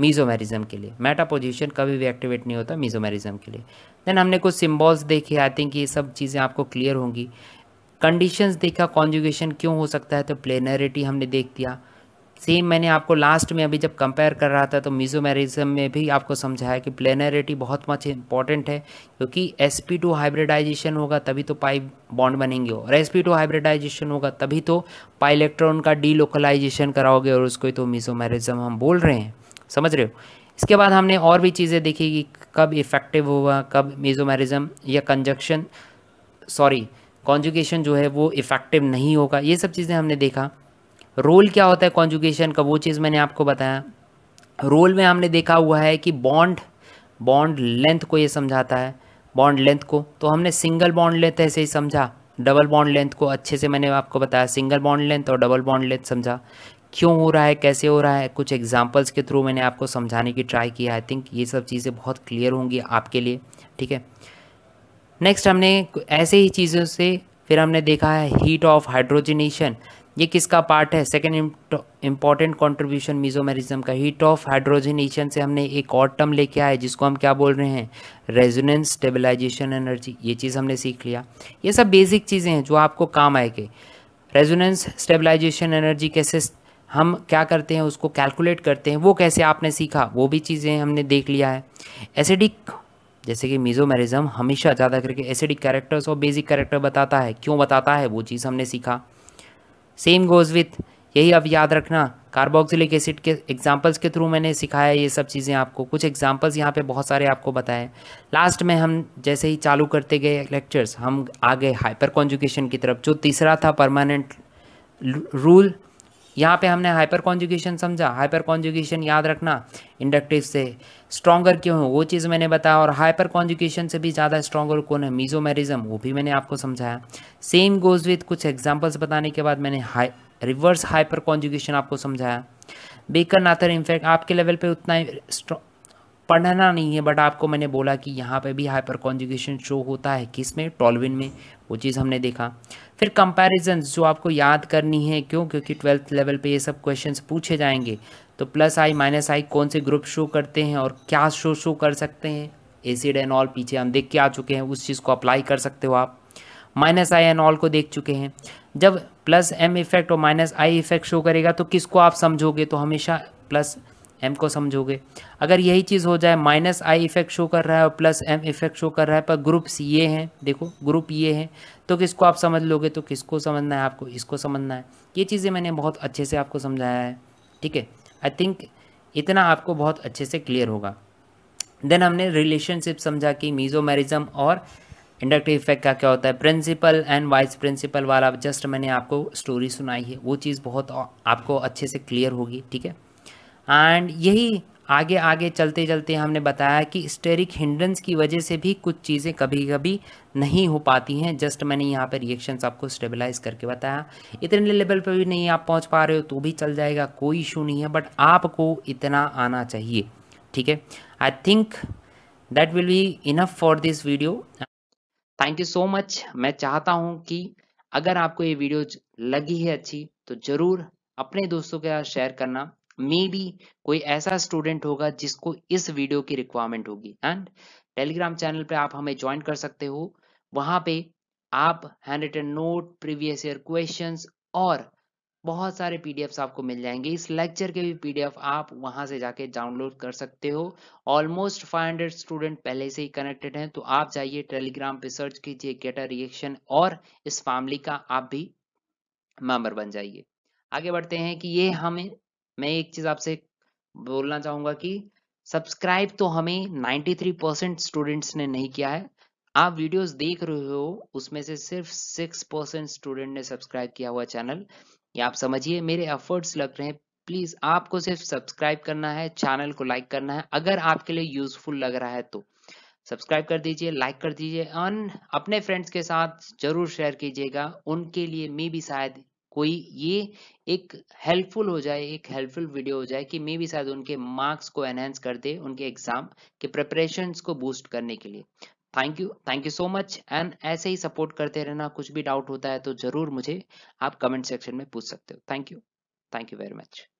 मीजोमेरिज्म के लिए मेटापोजिशन कभी भी एक्टिवेट नहीं होता मीजोमेरिज्म के लिए देन हमने कुछ सिम्बॉल्स देखे आई थिंक ये सब चीज़ें आपको क्लियर होंगी कंडीशंस देखा कॉन्जुगेशन क्यों हो सकता है तो प्लेनरिटी हमने देख दिया सेम मैंने आपको लास्ट में अभी जब कंपेयर कर रहा था तो मीजोमेरिज्म में भी आपको समझाया कि प्लेनरिटी बहुत मच इंपॉर्टेंट है क्योंकि एस पी टू हाइब्रिडाइजेशन होगा तभी तो पाई बॉन्ड बनेंगे और एस पी टू हाइब्रिडाइजेशन होगा तभी तो पाई इलेक्ट्रॉन का डीलोकलाइजेशन कराओगे और उसको तो मीजोमेरिज्म हम बोल रहे हैं समझ रहे हो इसके बाद हमने और भी चीज़ें देखी कि कब इफेक्टिव हुआ कब मेजोमेरिज्म या कंजक्शन सॉरी कॉन्जुगेशन जो है वो इफेक्टिव नहीं होगा ये सब चीज़ें हमने देखा रोल क्या होता है कॉन्जुगेशन का वो चीज़ मैंने आपको बताया रोल में हमने देखा हुआ है कि बॉन्ड बॉन्ड लेंथ को ये समझाता है बॉन्ड लेंथ को तो हमने सिंगल बॉन्ड लेंथ ऐसे ही समझा डबल बॉन्ड लेंथ को अच्छे से मैंने आपको बताया सिंगल बॉन्ड लेंथ और डबल बॉन्ड लेंथ समझा क्यों हो रहा है कैसे हो रहा है कुछ एग्जाम्पल्स के थ्रू मैंने आपको समझाने की ट्राई किया आई थिंक ये सब चीज़ें बहुत क्लियर होंगी आपके लिए ठीक है नेक्स्ट हमने ऐसे ही चीज़ों से फिर हमने देखा है हीट ऑफ हाइड्रोजनेशन ये किसका पार्ट है सेकेंड इम्पॉर्टेंट कॉन्ट्रीब्यूशन मीजोमेरिज्म का हीट ऑफ हाइड्रोजनेशन से हमने एक और टर्म लेके आए जिसको हम क्या बोल रहे हैं रेजोनेंस स्टेबलाइजेशन एनर्जी ये चीज़ हमने सीख लिया ये सब बेसिक चीज़ें हैं जो आपको काम आएगी रेजोनेंस स्टेबलाइजेशन एनर्जी कैसे हम क्या करते हैं उसको कैलकुलेट करते हैं वो कैसे आपने सीखा वो भी चीज़ें हमने देख लिया है एसिडिक जैसे कि मीजोमेरिज्म हमेशा ज़्यादा करके एसिडिक कैरेक्टर्स और बेसिक कैरेक्टर बताता है क्यों बताता है वो चीज़ हमने सीखा सेम गोज़ विथ यही अब याद रखना कार्बोक्सिलिक एसिड के एग्जाम्पल्स के थ्रू मैंने सिखाया ये सब चीज़ें आपको कुछ एग्जाम्पल्स यहाँ पे बहुत सारे आपको बताए लास्ट में हम जैसे ही चालू करते गए लेक्चर्स हम आ गए हाइपर कॉन्जुकेशन की तरफ जो तीसरा था परमानेंट रूल यहाँ पे हमने हाइपर कॉन्जुगेशन समझा हाइपर कॉन्जुगेशन याद रखना इंडक्टिव से स्ट्रॉगर क्यों है वो चीज़ मैंने बताया और हाइपर कॉन्जुगेशन से भी ज़्यादा स्ट्रॉगर कौन है मीजोमेरिज्म वो भी मैंने आपको समझाया सेम गोज़ विथ कुछ एग्जाम्पल्स बताने के बाद मैंने हाई रिवर्स हाइपर कॉन्जुगेशन आपको समझाया बेकर नाथर इनफैक्ट आपके लेवल पर उतना ही पढ़ना नहीं है बट आपको मैंने बोला कि यहाँ पे भी हाइपर कॉन्जुगेशन शो होता है किस में टॉलविन में वो चीज़ हमने देखा फिर कंपैरिजन जो आपको याद करनी है क्यों क्योंकि ट्वेल्थ लेवल पे ये सब क्वेश्चंस पूछे जाएंगे तो प्लस आई माइनस आई कौन से ग्रुप शो करते हैं और क्या शो शो कर सकते हैं एसिड एंड ऑल पीछे हम देख के आ चुके हैं उस चीज़ को अप्लाई कर सकते हो आप माइनस आई एंड ऑल को देख चुके हैं जब प्लस एम इफेक्ट और माइनस आई इफेक्ट शो करेगा तो किसको आप समझोगे तो हमेशा प्लस एम को समझोगे अगर यही चीज़ हो जाए माइनस आई इफेक्ट शो कर रहा है और प्लस एम इफेक्ट शो कर रहा है पर ग्रुप्स ये हैं देखो ग्रुप ये हैं तो किसको आप समझ लोगे तो किसको समझना है आपको इसको समझना है ये चीज़ें मैंने बहुत अच्छे से आपको समझाया है ठीक है आई थिंक इतना आपको बहुत अच्छे से क्लियर होगा देन हमने रिलेशनशिप समझा कि मीजोमेरिज्म और इंडक्टिव इफेक्ट का क्या होता है प्रिंसिपल एंड वाइस प्रिंसिपल वाला जस्ट मैंने आपको स्टोरी सुनाई है वो चीज़ बहुत आपको अच्छे से क्लियर होगी ठीक है एंड यही आगे आगे चलते चलते हमने बताया कि स्टेरिक हिंड्रेंस की वजह से भी कुछ चीज़ें कभी कभी नहीं हो पाती हैं जस्ट मैंने यहाँ पर रिएक्शंस आपको स्टेबलाइज करके बताया इतने लेवल पर भी नहीं आप पहुँच पा रहे हो तो भी चल जाएगा कोई इशू नहीं है बट आपको इतना आना चाहिए ठीक है I think that will be enough for this video thank you so much मैं चाहता हूँ कि अगर आपको ये वीडियो लगी है अच्छी तो ज़रूर अपने दोस्तों के साथ शेयर करना मे बी कोई ऐसा स्टूडेंट होगा जिसको इस वीडियो की रिक्वायरमेंट होगी एंड टेलीग्राम चैनल पे आप हमें ज्वाइन कर सकते हो वहां पे आप hand written note previous year question और बहुत सारे पीडीएफ्स आपको मिल जाएंगे इस लेक्चर के भी पीडीएफ आप वहां से जाके डाउनलोड कर सकते हो ऑलमोस्ट 500 स्टूडेंट पहले से ही कनेक्टेड हैं तो आप जाइए टेलीग्राम पे सर्च कीजिए गेटर रिएक्शन और इस फैमिली का आप भी मेंबर बन जाइए आगे बढ़ते हैं कि ये हमें मैं एक चीज आपसे बोलना चाहूंगा कि सब्सक्राइब तो हमें 93 परसेंट स्टूडेंट्स ने नहीं किया है आप वीडियोस देख रहे हो उसमें से सिर्फ 6 परसेंट स्टूडेंट ने सब्सक्राइब किया हुआ चैनल ये आप समझिए मेरे एफर्ट्स लग रहे हैं प्लीज आपको सिर्फ सब्सक्राइब करना है चैनल को लाइक करना है अगर आपके लिए यूजफुल लग रहा है तो सब्सक्राइब कर दीजिए लाइक कर दीजिए और अपने फ्रेंड्स के साथ जरूर शेयर कीजिएगा उनके लिए मे भी शायद कोई ये एक हेल्पफुल हो जाए एक हेल्पफुल वीडियो हो जाए कि मे भी शायद उनके मार्क्स को एनहेंस कर दे उनके एग्जाम के प्रिपरेशन को बूस्ट करने के लिए thank you thank you so much and ऐसे ही सपोर्ट करते रहना कुछ भी डाउट होता है तो जरूर मुझे आप कमेंट सेक्शन में पूछ सकते हो thank you thank you very much